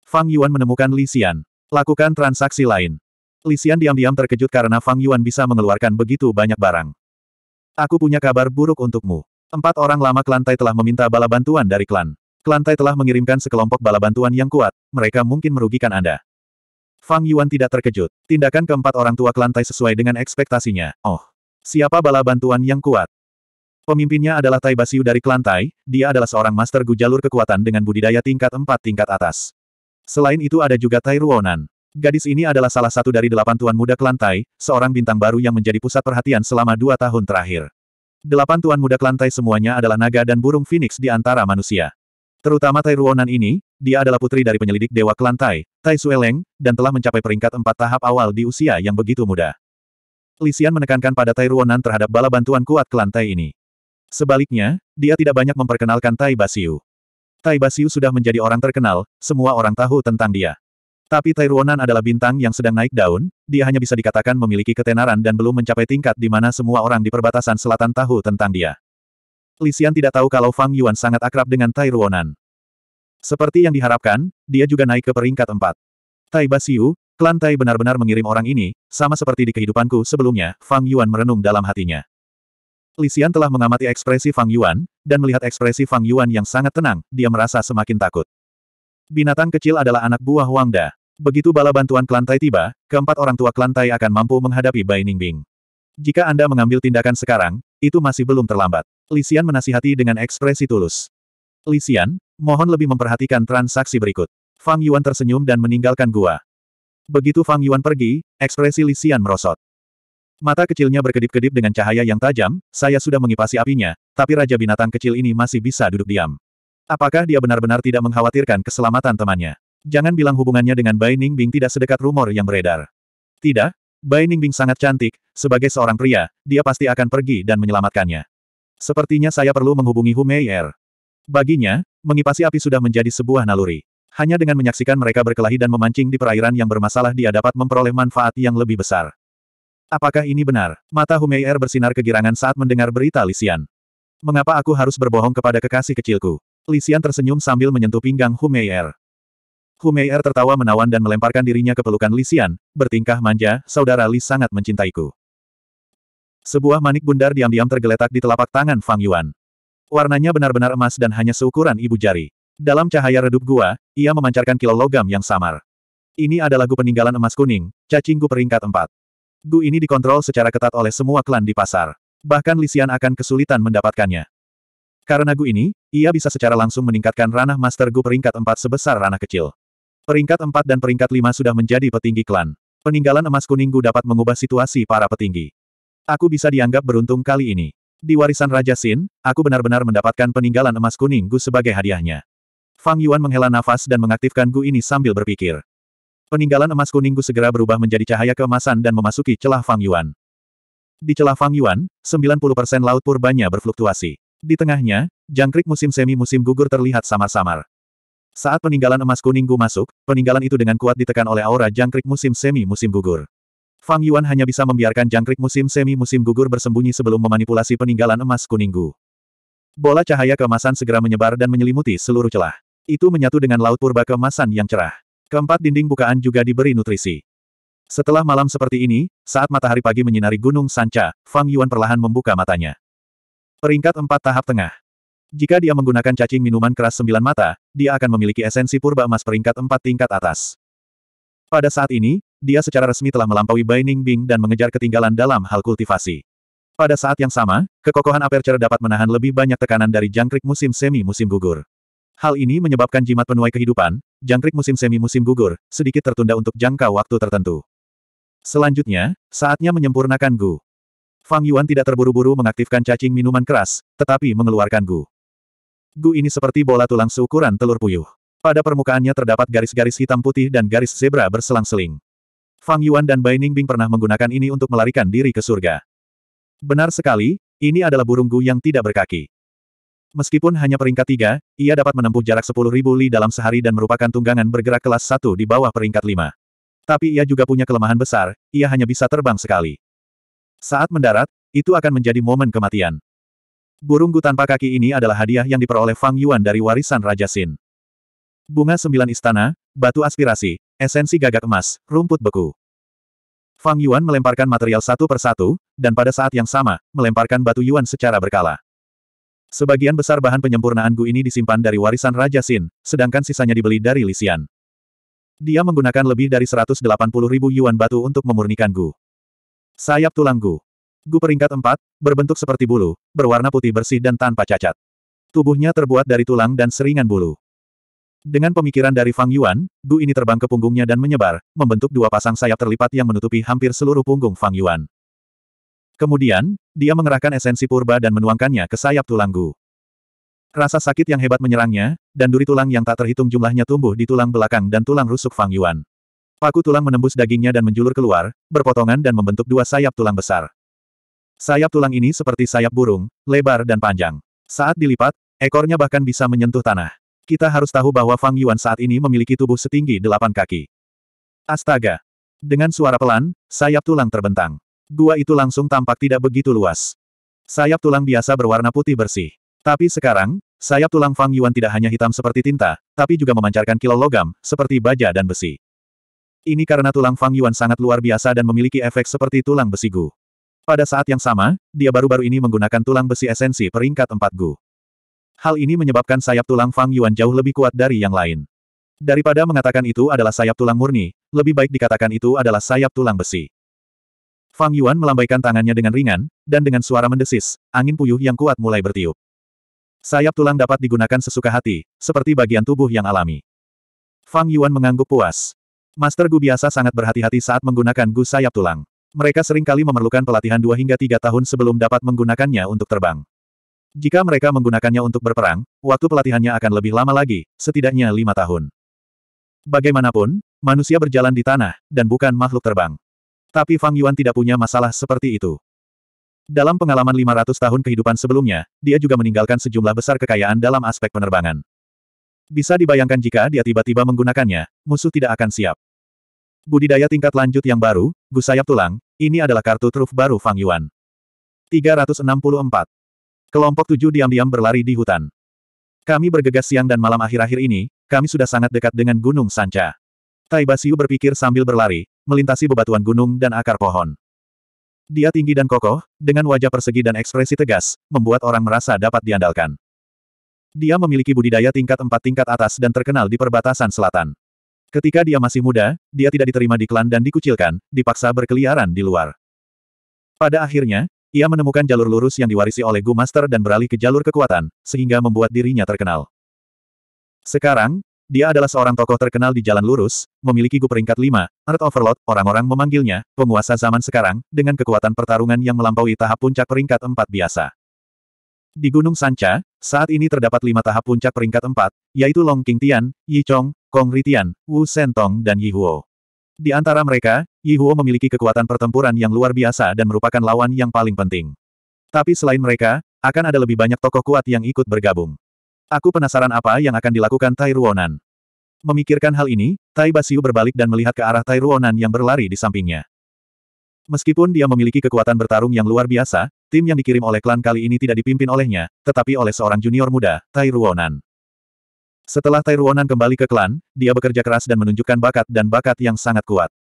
Fang Yuan menemukan Li Xian. Lakukan transaksi lain. Li Xian diam-diam terkejut karena Fang Yuan bisa mengeluarkan begitu banyak barang. Aku punya kabar buruk untukmu. Empat orang lama Klantai telah meminta bala bantuan dari klan. Klantai telah mengirimkan sekelompok bala bantuan yang kuat, mereka mungkin merugikan Anda. Fang Yuan tidak terkejut. Tindakan keempat orang tua Klantai sesuai dengan ekspektasinya. Oh, siapa bala bantuan yang kuat? Pemimpinnya adalah Tai Basiu dari Klantai, dia adalah seorang master gu jalur kekuatan dengan budidaya tingkat empat tingkat atas. Selain itu ada juga Tai Ruonan. Gadis ini adalah salah satu dari delapan tuan muda kelantai, seorang bintang baru yang menjadi pusat perhatian selama dua tahun terakhir. Delapan tuan muda kelantai semuanya adalah naga dan burung phoenix di antara manusia. Terutama Tai Ruonan ini, dia adalah putri dari penyelidik Dewa Kelantai, Tai Sueleng, dan telah mencapai peringkat empat tahap awal di usia yang begitu muda. Lisian menekankan pada Tai Ruonan terhadap bala bantuan kuat Kelantai ini. Sebaliknya, dia tidak banyak memperkenalkan Tai Basiu. Tai Basiu sudah menjadi orang terkenal, semua orang tahu tentang dia. Tapi Tairuonan adalah bintang yang sedang naik daun, dia hanya bisa dikatakan memiliki ketenaran dan belum mencapai tingkat di mana semua orang di perbatasan selatan tahu tentang dia. Lisian tidak tahu kalau Fang Yuan sangat akrab dengan Tairuonan. Seperti yang diharapkan, dia juga naik ke peringkat empat. Tai Basiu, klan Tai benar-benar mengirim orang ini, sama seperti di kehidupanku sebelumnya, Fang Yuan merenung dalam hatinya. Lisian telah mengamati ekspresi Fang Yuan, dan melihat ekspresi Fang Yuan yang sangat tenang, dia merasa semakin takut. Binatang kecil adalah anak buah Wangda. Begitu bala bantuan Klantai tiba, keempat orang tua Klantai akan mampu menghadapi Bai Ningbing. Jika Anda mengambil tindakan sekarang, itu masih belum terlambat. Lisian menasihati dengan ekspresi tulus. Lisian, mohon lebih memperhatikan transaksi berikut. Fang Yuan tersenyum dan meninggalkan gua. Begitu Fang Yuan pergi, ekspresi Lisian merosot. Mata kecilnya berkedip-kedip dengan cahaya yang tajam, saya sudah mengipasi apinya, tapi Raja Binatang kecil ini masih bisa duduk diam. Apakah dia benar-benar tidak mengkhawatirkan keselamatan temannya? Jangan bilang hubungannya dengan Bai Ningbing tidak sedekat rumor yang beredar. Tidak, Bai Ningbing sangat cantik, sebagai seorang pria, dia pasti akan pergi dan menyelamatkannya. Sepertinya saya perlu menghubungi Meier. Baginya, mengipasi api sudah menjadi sebuah naluri. Hanya dengan menyaksikan mereka berkelahi dan memancing di perairan yang bermasalah dia dapat memperoleh manfaat yang lebih besar. Apakah ini benar? Mata Meier bersinar kegirangan saat mendengar berita Lisian. Mengapa aku harus berbohong kepada kekasih kecilku? Lisian tersenyum sambil menyentuh pinggang Meier. Humeir tertawa menawan dan melemparkan dirinya ke pelukan Lisian, bertingkah manja, saudara Li sangat mencintaiku. Sebuah manik bundar diam-diam tergeletak di telapak tangan Fang Yuan. Warnanya benar-benar emas dan hanya seukuran ibu jari. Dalam cahaya redup gua, ia memancarkan kilau logam yang samar. Ini adalah gu peninggalan emas kuning, cacing gu peringkat empat. Gu ini dikontrol secara ketat oleh semua klan di pasar. Bahkan Lisian akan kesulitan mendapatkannya. Karena gu ini, ia bisa secara langsung meningkatkan ranah Master Gu peringkat empat sebesar ranah kecil. Peringkat 4 dan peringkat 5 sudah menjadi petinggi klan. Peninggalan emas kuningku dapat mengubah situasi para petinggi. Aku bisa dianggap beruntung kali ini. Di warisan Raja Sin, aku benar-benar mendapatkan peninggalan emas kuningku sebagai hadiahnya. Fang Yuan menghela nafas dan mengaktifkan Gu ini sambil berpikir. Peninggalan emas kuningku segera berubah menjadi cahaya keemasan dan memasuki celah Fang Yuan. Di celah Fang Yuan, 90% laut purbanya berfluktuasi. Di tengahnya, jangkrik musim semi-musim gugur terlihat samar-samar. Saat peninggalan emas kuning Gu masuk, peninggalan itu dengan kuat ditekan oleh aura jangkrik musim semi musim gugur. Fang Yuan hanya bisa membiarkan jangkrik musim semi musim gugur bersembunyi sebelum memanipulasi peninggalan emas kuning Gu. Bola cahaya keemasan segera menyebar dan menyelimuti seluruh celah. Itu menyatu dengan laut purba keemasan yang cerah. Keempat dinding bukaan juga diberi nutrisi. Setelah malam seperti ini, saat matahari pagi menyinari Gunung Sanca, Fang Yuan perlahan membuka matanya. Peringkat 4 tahap tengah. Jika dia menggunakan cacing minuman keras sembilan mata, dia akan memiliki esensi purba emas peringkat empat tingkat atas. Pada saat ini, dia secara resmi telah melampaui Binding Bing dan mengejar ketinggalan dalam hal kultivasi. Pada saat yang sama, kekokohan Aperture dapat menahan lebih banyak tekanan dari jangkrik musim semi musim gugur. Hal ini menyebabkan jimat penuai kehidupan, jangkrik musim semi musim gugur, sedikit tertunda untuk jangka waktu tertentu. Selanjutnya, saatnya menyempurnakan Gu. Fang Yuan tidak terburu-buru mengaktifkan cacing minuman keras, tetapi mengeluarkan Gu. Gu ini seperti bola tulang seukuran telur puyuh. Pada permukaannya terdapat garis-garis hitam putih dan garis zebra berselang-seling. Fang Yuan dan Bai Ningbing pernah menggunakan ini untuk melarikan diri ke surga. Benar sekali, ini adalah burung Gu yang tidak berkaki. Meskipun hanya peringkat tiga, ia dapat menempuh jarak 10.000 li dalam sehari dan merupakan tunggangan bergerak kelas satu di bawah peringkat lima. Tapi ia juga punya kelemahan besar, ia hanya bisa terbang sekali. Saat mendarat, itu akan menjadi momen kematian. Burungku tanpa kaki ini adalah hadiah yang diperoleh Fang Yuan dari warisan Raja Sin. Bunga sembilan istana, batu aspirasi, esensi gagak emas, rumput beku. Fang Yuan melemparkan material satu persatu, dan pada saat yang sama, melemparkan batu Yuan secara berkala. Sebagian besar bahan penyempurnaan Gu ini disimpan dari warisan Raja Sin, sedangkan sisanya dibeli dari Lisian. Dia menggunakan lebih dari 180 ribu Yuan batu untuk memurnikan Gu. Sayap tulang Gu. Gu peringkat 4, berbentuk seperti bulu, berwarna putih bersih dan tanpa cacat. Tubuhnya terbuat dari tulang dan seringan bulu. Dengan pemikiran dari Fang Yuan, Gu ini terbang ke punggungnya dan menyebar, membentuk dua pasang sayap terlipat yang menutupi hampir seluruh punggung Fang Yuan. Kemudian, dia mengerahkan esensi purba dan menuangkannya ke sayap tulang Gu. Rasa sakit yang hebat menyerangnya, dan duri tulang yang tak terhitung jumlahnya tumbuh di tulang belakang dan tulang rusuk Fang Yuan. Paku tulang menembus dagingnya dan menjulur keluar, berpotongan dan membentuk dua sayap tulang besar. Sayap tulang ini seperti sayap burung, lebar dan panjang. Saat dilipat, ekornya bahkan bisa menyentuh tanah. Kita harus tahu bahwa Fang Yuan saat ini memiliki tubuh setinggi delapan kaki. Astaga! Dengan suara pelan, sayap tulang terbentang. Gua itu langsung tampak tidak begitu luas. Sayap tulang biasa berwarna putih bersih. Tapi sekarang, sayap tulang Fang Yuan tidak hanya hitam seperti tinta, tapi juga memancarkan kilau logam, seperti baja dan besi. Ini karena tulang Fang Yuan sangat luar biasa dan memiliki efek seperti tulang besi gu. Pada saat yang sama, dia baru-baru ini menggunakan tulang besi esensi peringkat 4 Gu. Hal ini menyebabkan sayap tulang Fang Yuan jauh lebih kuat dari yang lain. Daripada mengatakan itu adalah sayap tulang murni, lebih baik dikatakan itu adalah sayap tulang besi. Fang Yuan melambaikan tangannya dengan ringan, dan dengan suara mendesis, angin puyuh yang kuat mulai bertiup. Sayap tulang dapat digunakan sesuka hati, seperti bagian tubuh yang alami. Fang Yuan mengangguk puas. Master Gu biasa sangat berhati-hati saat menggunakan Gu sayap tulang mereka seringkali memerlukan pelatihan dua hingga tiga tahun sebelum dapat menggunakannya untuk terbang. Jika mereka menggunakannya untuk berperang, waktu pelatihannya akan lebih lama lagi, setidaknya lima tahun. Bagaimanapun, manusia berjalan di tanah, dan bukan makhluk terbang. Tapi Fang Yuan tidak punya masalah seperti itu. Dalam pengalaman 500 tahun kehidupan sebelumnya, dia juga meninggalkan sejumlah besar kekayaan dalam aspek penerbangan. Bisa dibayangkan jika dia tiba-tiba menggunakannya, musuh tidak akan siap. Budidaya tingkat lanjut yang baru, Sayap tulang, ini adalah kartu truf baru Fang Yuan. 364. Kelompok tujuh diam-diam berlari di hutan. Kami bergegas siang dan malam akhir-akhir ini, kami sudah sangat dekat dengan Gunung Sanca. Tai Basiu berpikir sambil berlari, melintasi bebatuan gunung dan akar pohon. Dia tinggi dan kokoh, dengan wajah persegi dan ekspresi tegas, membuat orang merasa dapat diandalkan. Dia memiliki budidaya tingkat empat tingkat atas dan terkenal di perbatasan selatan. Ketika dia masih muda, dia tidak diterima di klan dan dikucilkan, dipaksa berkeliaran di luar. Pada akhirnya, ia menemukan jalur lurus yang diwarisi oleh Gu Master dan beralih ke jalur kekuatan, sehingga membuat dirinya terkenal. Sekarang, dia adalah seorang tokoh terkenal di jalan lurus, memiliki Gu peringkat 5, Earth Overlord, orang-orang memanggilnya, penguasa zaman sekarang, dengan kekuatan pertarungan yang melampaui tahap puncak peringkat 4 biasa. Di Gunung Sanca, saat ini terdapat lima tahap puncak peringkat empat, yaitu Long King Tian, Yi Chong, Kong Ritian, Wu Sentong dan Yi Huo. Di antara mereka, Yi Huo memiliki kekuatan pertempuran yang luar biasa dan merupakan lawan yang paling penting. Tapi selain mereka, akan ada lebih banyak tokoh kuat yang ikut bergabung. Aku penasaran apa yang akan dilakukan Tai Ruonan. Memikirkan hal ini, Tai Basiu berbalik dan melihat ke arah Tai Ruonan yang berlari di sampingnya. Meskipun dia memiliki kekuatan bertarung yang luar biasa, tim yang dikirim oleh klan kali ini tidak dipimpin olehnya, tetapi oleh seorang junior muda, Tai Ruonan. Setelah Tai Ruonan kembali ke klan, dia bekerja keras dan menunjukkan bakat dan bakat yang sangat kuat.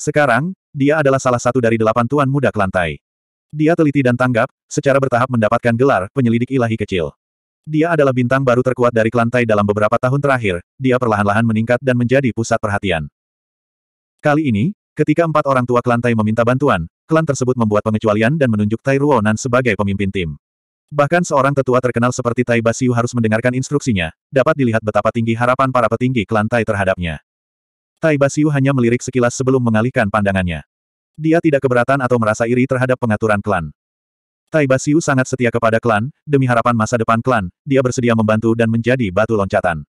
Sekarang, dia adalah salah satu dari delapan tuan muda klan Tai. Dia teliti dan tanggap, secara bertahap mendapatkan gelar penyelidik ilahi kecil. Dia adalah bintang baru terkuat dari klan Tai dalam beberapa tahun terakhir, dia perlahan-lahan meningkat dan menjadi pusat perhatian. Kali ini, Ketika empat orang tua klan Tai meminta bantuan, klan tersebut membuat pengecualian dan menunjuk Tai Ruonan sebagai pemimpin tim. Bahkan seorang tetua terkenal seperti Tai Basiu harus mendengarkan instruksinya, dapat dilihat betapa tinggi harapan para petinggi klan Tai terhadapnya. Tai Basiu hanya melirik sekilas sebelum mengalihkan pandangannya. Dia tidak keberatan atau merasa iri terhadap pengaturan klan. Tai Basiu sangat setia kepada klan, demi harapan masa depan klan, dia bersedia membantu dan menjadi batu loncatan.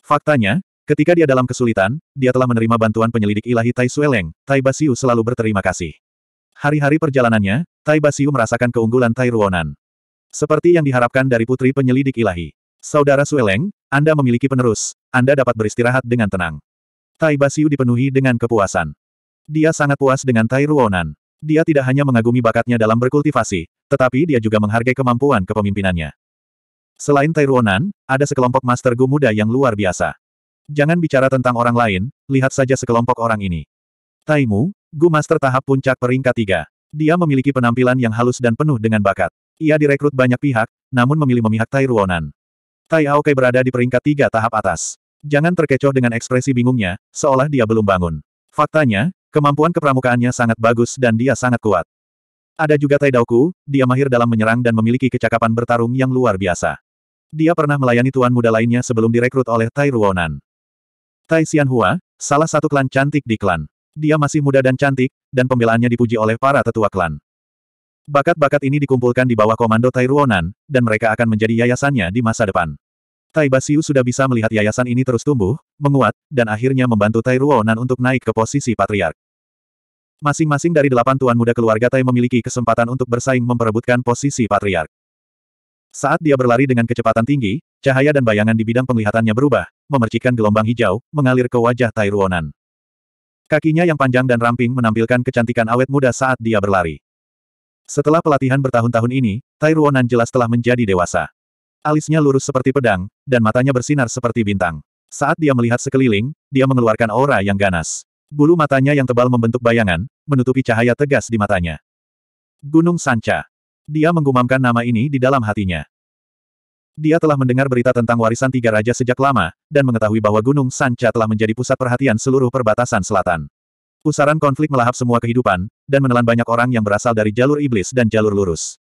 Faktanya, Ketika dia dalam kesulitan, dia telah menerima bantuan penyelidik ilahi Tai Sueleng, Tai Basiu selalu berterima kasih. Hari-hari perjalanannya, Tai Basiu merasakan keunggulan Tai Ruonan. Seperti yang diharapkan dari putri penyelidik ilahi. Saudara Sueleng, Anda memiliki penerus, Anda dapat beristirahat dengan tenang. Tai Basiu dipenuhi dengan kepuasan. Dia sangat puas dengan Tai Ruonan. Dia tidak hanya mengagumi bakatnya dalam berkultivasi, tetapi dia juga menghargai kemampuan kepemimpinannya. Selain Tai Ruonan, ada sekelompok master Gu muda yang luar biasa. Jangan bicara tentang orang lain, lihat saja sekelompok orang ini. Taimu, Gu Master tahap puncak peringkat tiga. Dia memiliki penampilan yang halus dan penuh dengan bakat. Ia direkrut banyak pihak, namun memilih memihak Tai Ruonan. Tai Aokai berada di peringkat tiga tahap atas. Jangan terkecoh dengan ekspresi bingungnya, seolah dia belum bangun. Faktanya, kemampuan kepramukaannya sangat bagus dan dia sangat kuat. Ada juga Tai Daoku, dia mahir dalam menyerang dan memiliki kecakapan bertarung yang luar biasa. Dia pernah melayani tuan muda lainnya sebelum direkrut oleh Tai Ruonan. Tai Xianhua, salah satu klan cantik di klan. Dia masih muda dan cantik, dan pembelaannya dipuji oleh para tetua klan. Bakat-bakat ini dikumpulkan di bawah komando Tai Ruonan, dan mereka akan menjadi yayasannya di masa depan. Tai Basiu sudah bisa melihat yayasan ini terus tumbuh, menguat, dan akhirnya membantu Tai Ruonan untuk naik ke posisi patriark. Masing-masing dari delapan tuan muda keluarga Tai memiliki kesempatan untuk bersaing memperebutkan posisi patriark. Saat dia berlari dengan kecepatan tinggi, cahaya dan bayangan di bidang penglihatannya berubah, memercikkan gelombang hijau, mengalir ke wajah Tai Ruonan. Kakinya yang panjang dan ramping menampilkan kecantikan awet muda saat dia berlari. Setelah pelatihan bertahun-tahun ini, Tai Ruonan jelas telah menjadi dewasa. Alisnya lurus seperti pedang, dan matanya bersinar seperti bintang. Saat dia melihat sekeliling, dia mengeluarkan aura yang ganas. Bulu matanya yang tebal membentuk bayangan, menutupi cahaya tegas di matanya. Gunung Sanca. Dia menggumamkan nama ini di dalam hatinya. Dia telah mendengar berita tentang warisan tiga raja sejak lama, dan mengetahui bahwa Gunung Sanca telah menjadi pusat perhatian seluruh perbatasan selatan. Pusaran konflik melahap semua kehidupan, dan menelan banyak orang yang berasal dari jalur iblis dan jalur lurus.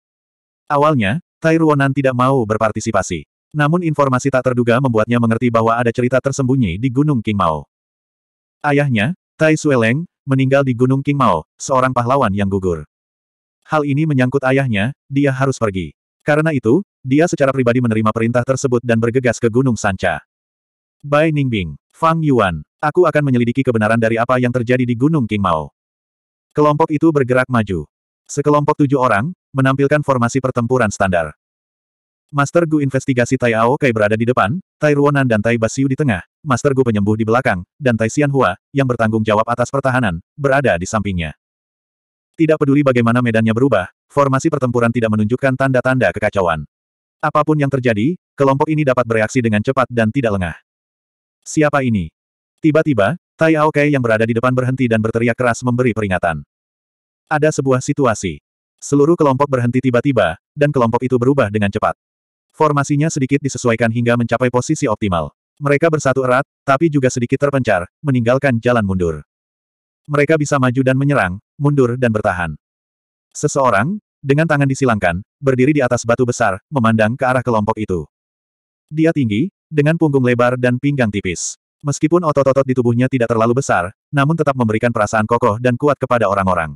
Awalnya, Tai Ruonan tidak mau berpartisipasi. Namun informasi tak terduga membuatnya mengerti bahwa ada cerita tersembunyi di Gunung King Mao. Ayahnya, Tai Sueleng, meninggal di Gunung King Mao, seorang pahlawan yang gugur hal ini menyangkut ayahnya, dia harus pergi. Karena itu, dia secara pribadi menerima perintah tersebut dan bergegas ke Gunung Sanca. Bai Ningbing, Fang Yuan, aku akan menyelidiki kebenaran dari apa yang terjadi di Gunung King Mao. Kelompok itu bergerak maju. Sekelompok tujuh orang, menampilkan formasi pertempuran standar. Master Gu investigasi Tai Ao Kai berada di depan, Tai Ruonan dan Tai Basiu di tengah, Master Gu penyembuh di belakang, dan Tai Xianhua, yang bertanggung jawab atas pertahanan, berada di sampingnya. Tidak peduli bagaimana medannya berubah, formasi pertempuran tidak menunjukkan tanda-tanda kekacauan. Apapun yang terjadi, kelompok ini dapat bereaksi dengan cepat dan tidak lengah. Siapa ini? Tiba-tiba, Tai Aokai yang berada di depan berhenti dan berteriak keras memberi peringatan. Ada sebuah situasi. Seluruh kelompok berhenti tiba-tiba, dan kelompok itu berubah dengan cepat. Formasinya sedikit disesuaikan hingga mencapai posisi optimal. Mereka bersatu erat, tapi juga sedikit terpencar, meninggalkan jalan mundur. Mereka bisa maju dan menyerang, mundur dan bertahan. Seseorang, dengan tangan disilangkan, berdiri di atas batu besar, memandang ke arah kelompok itu. Dia tinggi, dengan punggung lebar dan pinggang tipis. Meskipun otot-otot di tubuhnya tidak terlalu besar, namun tetap memberikan perasaan kokoh dan kuat kepada orang-orang.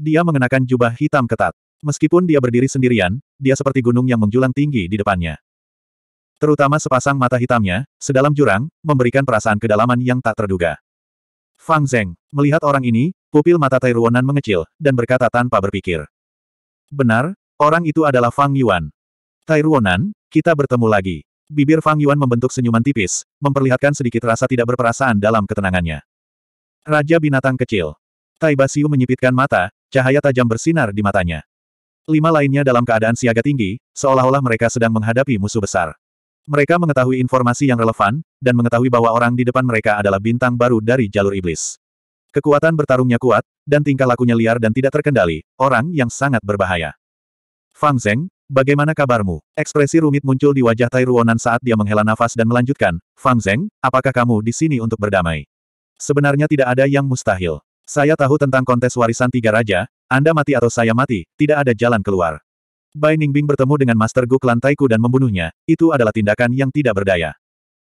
Dia mengenakan jubah hitam ketat. Meskipun dia berdiri sendirian, dia seperti gunung yang menjulang tinggi di depannya. Terutama sepasang mata hitamnya, sedalam jurang, memberikan perasaan kedalaman yang tak terduga. Fang Zeng, melihat orang ini, pupil mata Tai Ruonan mengecil, dan berkata tanpa berpikir. Benar, orang itu adalah Fang Yuan. Tai Ruonan, kita bertemu lagi. Bibir Fang Yuan membentuk senyuman tipis, memperlihatkan sedikit rasa tidak berperasaan dalam ketenangannya. Raja binatang kecil. Tai Basiu menyipitkan mata, cahaya tajam bersinar di matanya. Lima lainnya dalam keadaan siaga tinggi, seolah-olah mereka sedang menghadapi musuh besar. Mereka mengetahui informasi yang relevan, dan mengetahui bahwa orang di depan mereka adalah bintang baru dari jalur iblis. Kekuatan bertarungnya kuat, dan tingkah lakunya liar dan tidak terkendali, orang yang sangat berbahaya. Fang Zeng, bagaimana kabarmu? Ekspresi rumit muncul di wajah Tai Ruonan saat dia menghela nafas dan melanjutkan, Fang Zeng, apakah kamu di sini untuk berdamai? Sebenarnya tidak ada yang mustahil. Saya tahu tentang kontes warisan tiga raja, Anda mati atau saya mati, tidak ada jalan keluar. Bai Ningbing bertemu dengan Master Gu lantaiku dan membunuhnya, itu adalah tindakan yang tidak berdaya.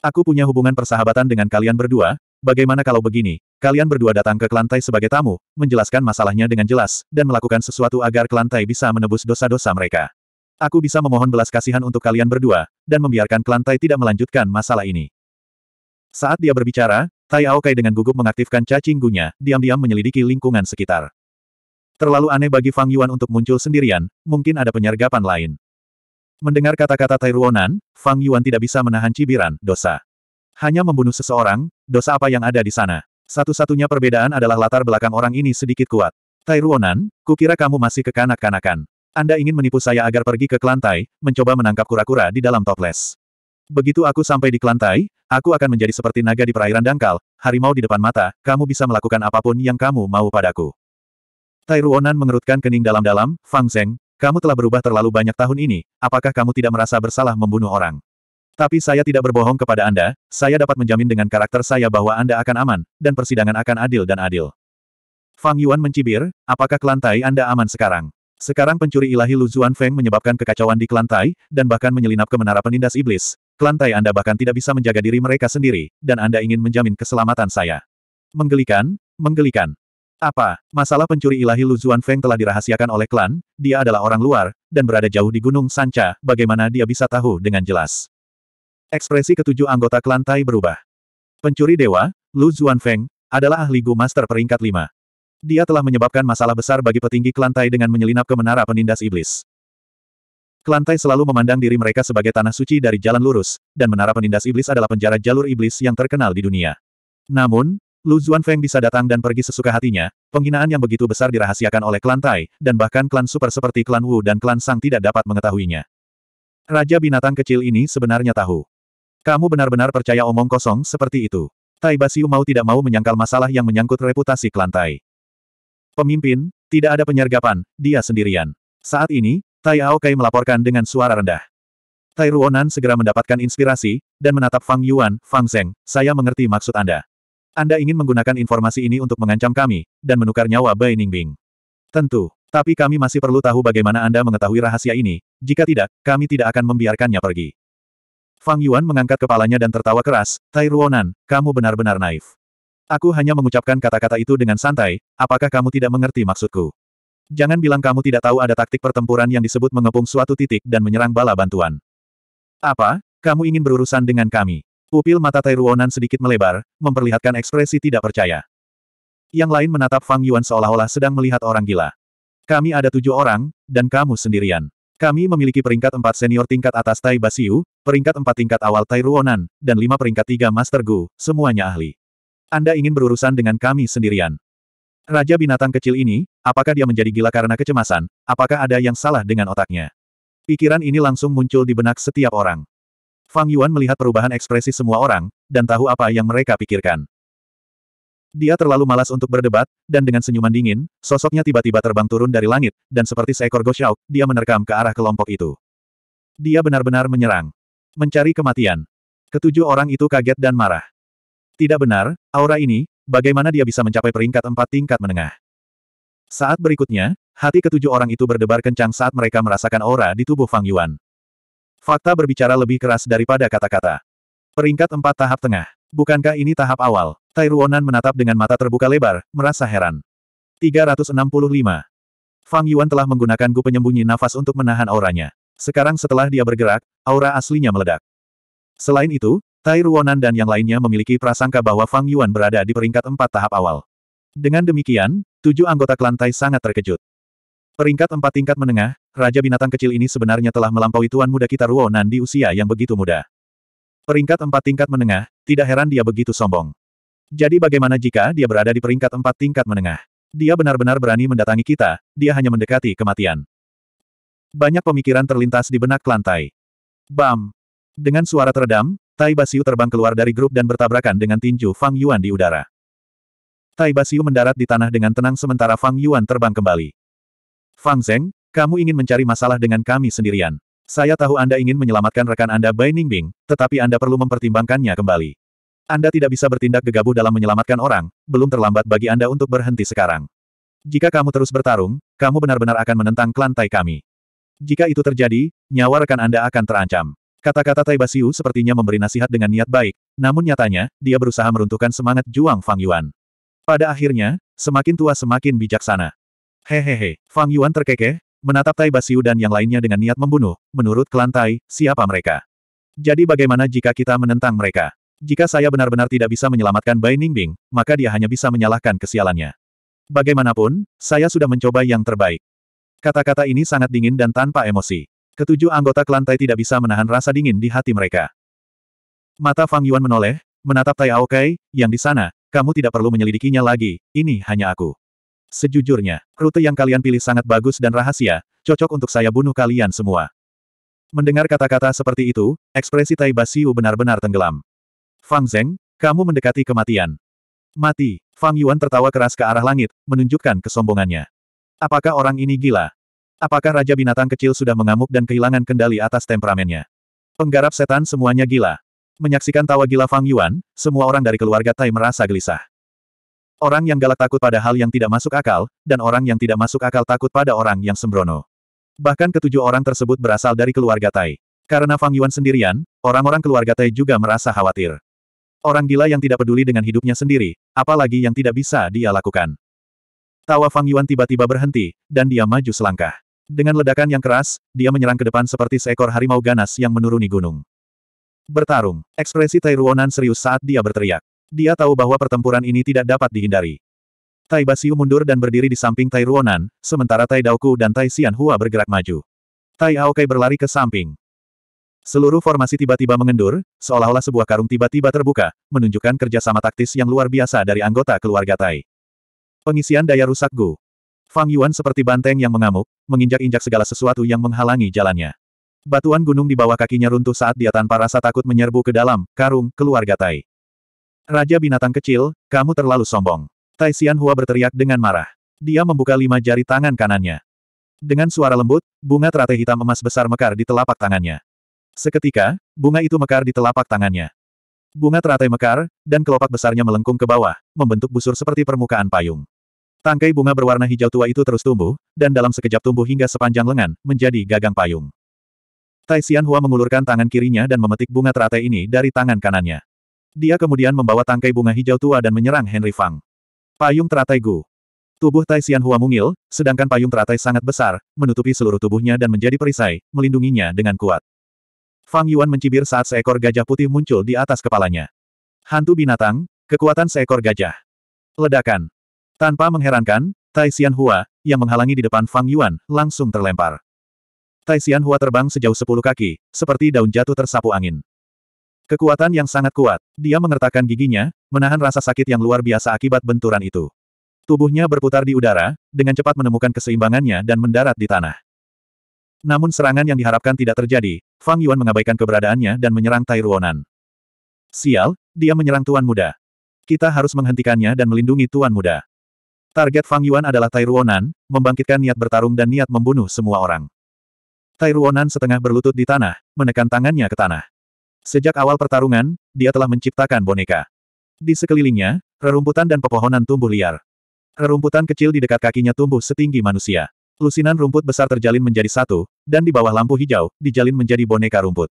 Aku punya hubungan persahabatan dengan kalian berdua, bagaimana kalau begini, kalian berdua datang ke Kelantai sebagai tamu, menjelaskan masalahnya dengan jelas, dan melakukan sesuatu agar Kelantai bisa menebus dosa-dosa mereka. Aku bisa memohon belas kasihan untuk kalian berdua, dan membiarkan Kelantai tidak melanjutkan masalah ini. Saat dia berbicara, Tai Aokai dengan gugup mengaktifkan cacing gunya, diam-diam menyelidiki lingkungan sekitar. Terlalu aneh bagi Fang Yuan untuk muncul sendirian, mungkin ada penyergapan lain. Mendengar kata-kata Tai Ruonan, Fang Yuan tidak bisa menahan cibiran, dosa. Hanya membunuh seseorang, dosa apa yang ada di sana. Satu-satunya perbedaan adalah latar belakang orang ini sedikit kuat. Tai Ruonan, kukira kamu masih kekanak-kanakan. Anda ingin menipu saya agar pergi ke Kelantai, mencoba menangkap kura-kura di dalam toples. Begitu aku sampai di Kelantai, aku akan menjadi seperti naga di perairan dangkal, harimau di depan mata, kamu bisa melakukan apapun yang kamu mau padaku. Tai Ruonan mengerutkan kening dalam-dalam, Fang Zeng, kamu telah berubah terlalu banyak tahun ini, apakah kamu tidak merasa bersalah membunuh orang? Tapi saya tidak berbohong kepada Anda, saya dapat menjamin dengan karakter saya bahwa Anda akan aman, dan persidangan akan adil dan adil. Fang Yuan mencibir, apakah kelantai Anda aman sekarang? Sekarang pencuri ilahi Lu Zuan Feng menyebabkan kekacauan di kelantai, dan bahkan menyelinap ke menara penindas iblis. Kelantai Anda bahkan tidak bisa menjaga diri mereka sendiri, dan Anda ingin menjamin keselamatan saya. Menggelikan, menggelikan. Apa, masalah pencuri ilahi Lu Zuan Feng telah dirahasiakan oleh klan, dia adalah orang luar, dan berada jauh di Gunung Sanca, bagaimana dia bisa tahu dengan jelas? Ekspresi ketujuh anggota klan Tai berubah. Pencuri dewa, Lu Zuan Feng, adalah ahli Gu Master peringkat lima. Dia telah menyebabkan masalah besar bagi petinggi klan Tai dengan menyelinap ke menara penindas iblis. Klan Tai selalu memandang diri mereka sebagai tanah suci dari jalan lurus, dan menara penindas iblis adalah penjara jalur iblis yang terkenal di dunia. Namun, Lu Feng bisa datang dan pergi sesuka hatinya, penghinaan yang begitu besar dirahasiakan oleh klan Tai, dan bahkan klan super seperti klan Wu dan klan Sang tidak dapat mengetahuinya. Raja binatang kecil ini sebenarnya tahu. Kamu benar-benar percaya omong kosong seperti itu. Tai Basiu mau tidak mau menyangkal masalah yang menyangkut reputasi klan Tai. Pemimpin, tidak ada penyergapan, dia sendirian. Saat ini, Tai Aokai melaporkan dengan suara rendah. Tai Ruonan segera mendapatkan inspirasi, dan menatap Fang Yuan, Fang Zeng, saya mengerti maksud Anda. Anda ingin menggunakan informasi ini untuk mengancam kami, dan menukar nyawa Bai Ningbing. Tentu, tapi kami masih perlu tahu bagaimana Anda mengetahui rahasia ini, jika tidak, kami tidak akan membiarkannya pergi. Fang Yuan mengangkat kepalanya dan tertawa keras, Tai Ruonan, kamu benar-benar naif. Aku hanya mengucapkan kata-kata itu dengan santai, apakah kamu tidak mengerti maksudku? Jangan bilang kamu tidak tahu ada taktik pertempuran yang disebut mengepung suatu titik dan menyerang bala bantuan. Apa? Kamu ingin berurusan dengan kami? Pupil mata Tai Tairuonan sedikit melebar, memperlihatkan ekspresi tidak percaya. Yang lain menatap Fang Yuan seolah-olah sedang melihat orang gila. Kami ada tujuh orang, dan kamu sendirian. Kami memiliki peringkat empat senior tingkat atas Tai Basiu, peringkat empat tingkat awal Tai Ruonan, dan lima peringkat tiga Master Gu, semuanya ahli. Anda ingin berurusan dengan kami sendirian. Raja binatang kecil ini, apakah dia menjadi gila karena kecemasan, apakah ada yang salah dengan otaknya? Pikiran ini langsung muncul di benak setiap orang. Fang Yuan melihat perubahan ekspresi semua orang, dan tahu apa yang mereka pikirkan. Dia terlalu malas untuk berdebat, dan dengan senyuman dingin, sosoknya tiba-tiba terbang turun dari langit, dan seperti seekor gosyauk, dia menerkam ke arah kelompok itu. Dia benar-benar menyerang. Mencari kematian. Ketujuh orang itu kaget dan marah. Tidak benar, aura ini, bagaimana dia bisa mencapai peringkat empat tingkat menengah. Saat berikutnya, hati ketujuh orang itu berdebar kencang saat mereka merasakan aura di tubuh Fang Yuan. Fakta berbicara lebih keras daripada kata-kata. Peringkat empat tahap tengah. Bukankah ini tahap awal? Tai Ruonan menatap dengan mata terbuka lebar, merasa heran. 365. Fang Yuan telah menggunakan gu penyembunyi nafas untuk menahan auranya. Sekarang setelah dia bergerak, aura aslinya meledak. Selain itu, Tai Ruonan dan yang lainnya memiliki prasangka bahwa Fang Yuan berada di peringkat empat tahap awal. Dengan demikian, tujuh anggota klan Tai sangat terkejut. Peringkat empat tingkat menengah, Raja Binatang Kecil ini sebenarnya telah melampaui Tuan Muda kita Ruonan di usia yang begitu muda. Peringkat empat tingkat menengah, tidak heran dia begitu sombong. Jadi bagaimana jika dia berada di peringkat empat tingkat menengah? Dia benar-benar berani mendatangi kita, dia hanya mendekati kematian. Banyak pemikiran terlintas di benak lantai. Bam! Dengan suara teredam, Tai Basiu terbang keluar dari grup dan bertabrakan dengan tinju Fang Yuan di udara. Tai Basiu mendarat di tanah dengan tenang sementara Fang Yuan terbang kembali. Fang Zeng, kamu ingin mencari masalah dengan kami sendirian. Saya tahu Anda ingin menyelamatkan rekan Anda Bai Ningbing, tetapi Anda perlu mempertimbangkannya kembali. Anda tidak bisa bertindak gegabah dalam menyelamatkan orang, belum terlambat bagi Anda untuk berhenti sekarang. Jika kamu terus bertarung, kamu benar-benar akan menentang klan kami. Jika itu terjadi, nyawa rekan Anda akan terancam. Kata-kata Tai Basiu sepertinya memberi nasihat dengan niat baik, namun nyatanya, dia berusaha meruntuhkan semangat Juang Fang Yuan. Pada akhirnya, semakin tua semakin bijaksana. Hehehe, Fang Yuan terkekeh, menatap Tai Basiu dan yang lainnya dengan niat membunuh, menurut klan Tai, siapa mereka? Jadi bagaimana jika kita menentang mereka? Jika saya benar-benar tidak bisa menyelamatkan Bai Ningbing, maka dia hanya bisa menyalahkan kesialannya. Bagaimanapun, saya sudah mencoba yang terbaik. Kata-kata ini sangat dingin dan tanpa emosi. Ketujuh anggota klan Tai tidak bisa menahan rasa dingin di hati mereka. Mata Fang Yuan menoleh, menatap Tai Aokai, yang di sana, kamu tidak perlu menyelidikinya lagi, ini hanya aku. Sejujurnya, rute yang kalian pilih sangat bagus dan rahasia, cocok untuk saya bunuh kalian semua. Mendengar kata-kata seperti itu, ekspresi Tai Basiu benar-benar tenggelam. Fang Zeng, kamu mendekati kematian. Mati, Fang Yuan tertawa keras ke arah langit, menunjukkan kesombongannya. Apakah orang ini gila? Apakah Raja Binatang kecil sudah mengamuk dan kehilangan kendali atas temperamennya? Penggarap setan semuanya gila. Menyaksikan tawa gila Fang Yuan, semua orang dari keluarga Tai merasa gelisah. Orang yang galak takut pada hal yang tidak masuk akal, dan orang yang tidak masuk akal takut pada orang yang sembrono. Bahkan ketujuh orang tersebut berasal dari keluarga Tai. Karena Fang Yuan sendirian, orang-orang keluarga Tai juga merasa khawatir. Orang gila yang tidak peduli dengan hidupnya sendiri, apalagi yang tidak bisa dia lakukan. Tawa Fang Yuan tiba-tiba berhenti, dan dia maju selangkah. Dengan ledakan yang keras, dia menyerang ke depan seperti seekor harimau ganas yang menuruni gunung. Bertarung, ekspresi Tai Ruonan serius saat dia berteriak. Dia tahu bahwa pertempuran ini tidak dapat dihindari. Tai Basiu mundur dan berdiri di samping Tai Ruonan, sementara Tai Daoku dan Tai Xianhua bergerak maju. Tai Aokai berlari ke samping. Seluruh formasi tiba-tiba mengendur, seolah-olah sebuah karung tiba-tiba terbuka, menunjukkan kerjasama taktis yang luar biasa dari anggota keluarga Tai. Pengisian daya rusak Gu. Fang Yuan seperti banteng yang mengamuk, menginjak-injak segala sesuatu yang menghalangi jalannya. Batuan gunung di bawah kakinya runtuh saat dia tanpa rasa takut menyerbu ke dalam karung keluarga Tai. Raja binatang kecil, kamu terlalu sombong. Tai Xian Hua berteriak dengan marah. Dia membuka lima jari tangan kanannya. Dengan suara lembut, bunga teratai hitam emas besar mekar di telapak tangannya. Seketika, bunga itu mekar di telapak tangannya. Bunga teratai mekar, dan kelopak besarnya melengkung ke bawah, membentuk busur seperti permukaan payung. Tangkai bunga berwarna hijau tua itu terus tumbuh, dan dalam sekejap tumbuh hingga sepanjang lengan, menjadi gagang payung. Tai Xian Hua mengulurkan tangan kirinya dan memetik bunga teratai ini dari tangan kanannya. Dia kemudian membawa tangkai bunga hijau tua dan menyerang Henry Fang. Payung teratai Gu. Tubuh Tai Xian Hua mungil, sedangkan payung teratai sangat besar, menutupi seluruh tubuhnya dan menjadi perisai, melindunginya dengan kuat. Fang Yuan mencibir saat seekor gajah putih muncul di atas kepalanya. Hantu binatang, kekuatan seekor gajah. Ledakan. Tanpa mengherankan, Tai Xian Hua, yang menghalangi di depan Fang Yuan, langsung terlempar. Tai Xian Hua terbang sejauh sepuluh kaki, seperti daun jatuh tersapu angin. Kekuatan yang sangat kuat. Dia mengertakkan giginya, menahan rasa sakit yang luar biasa akibat benturan itu. Tubuhnya berputar di udara, dengan cepat menemukan keseimbangannya dan mendarat di tanah. Namun serangan yang diharapkan tidak terjadi, Fang Yuan mengabaikan keberadaannya dan menyerang Tai Ruonan. Sial, dia menyerang Tuan Muda. Kita harus menghentikannya dan melindungi Tuan Muda. Target Fang Yuan adalah Tai Ruonan, membangkitkan niat bertarung dan niat membunuh semua orang. Tai Ruonan setengah berlutut di tanah, menekan tangannya ke tanah. Sejak awal pertarungan, dia telah menciptakan boneka. Di sekelilingnya, rerumputan dan pepohonan tumbuh liar. Rerumputan kecil di dekat kakinya tumbuh setinggi manusia. Lusinan rumput besar terjalin menjadi satu, dan di bawah lampu hijau, dijalin menjadi boneka rumput.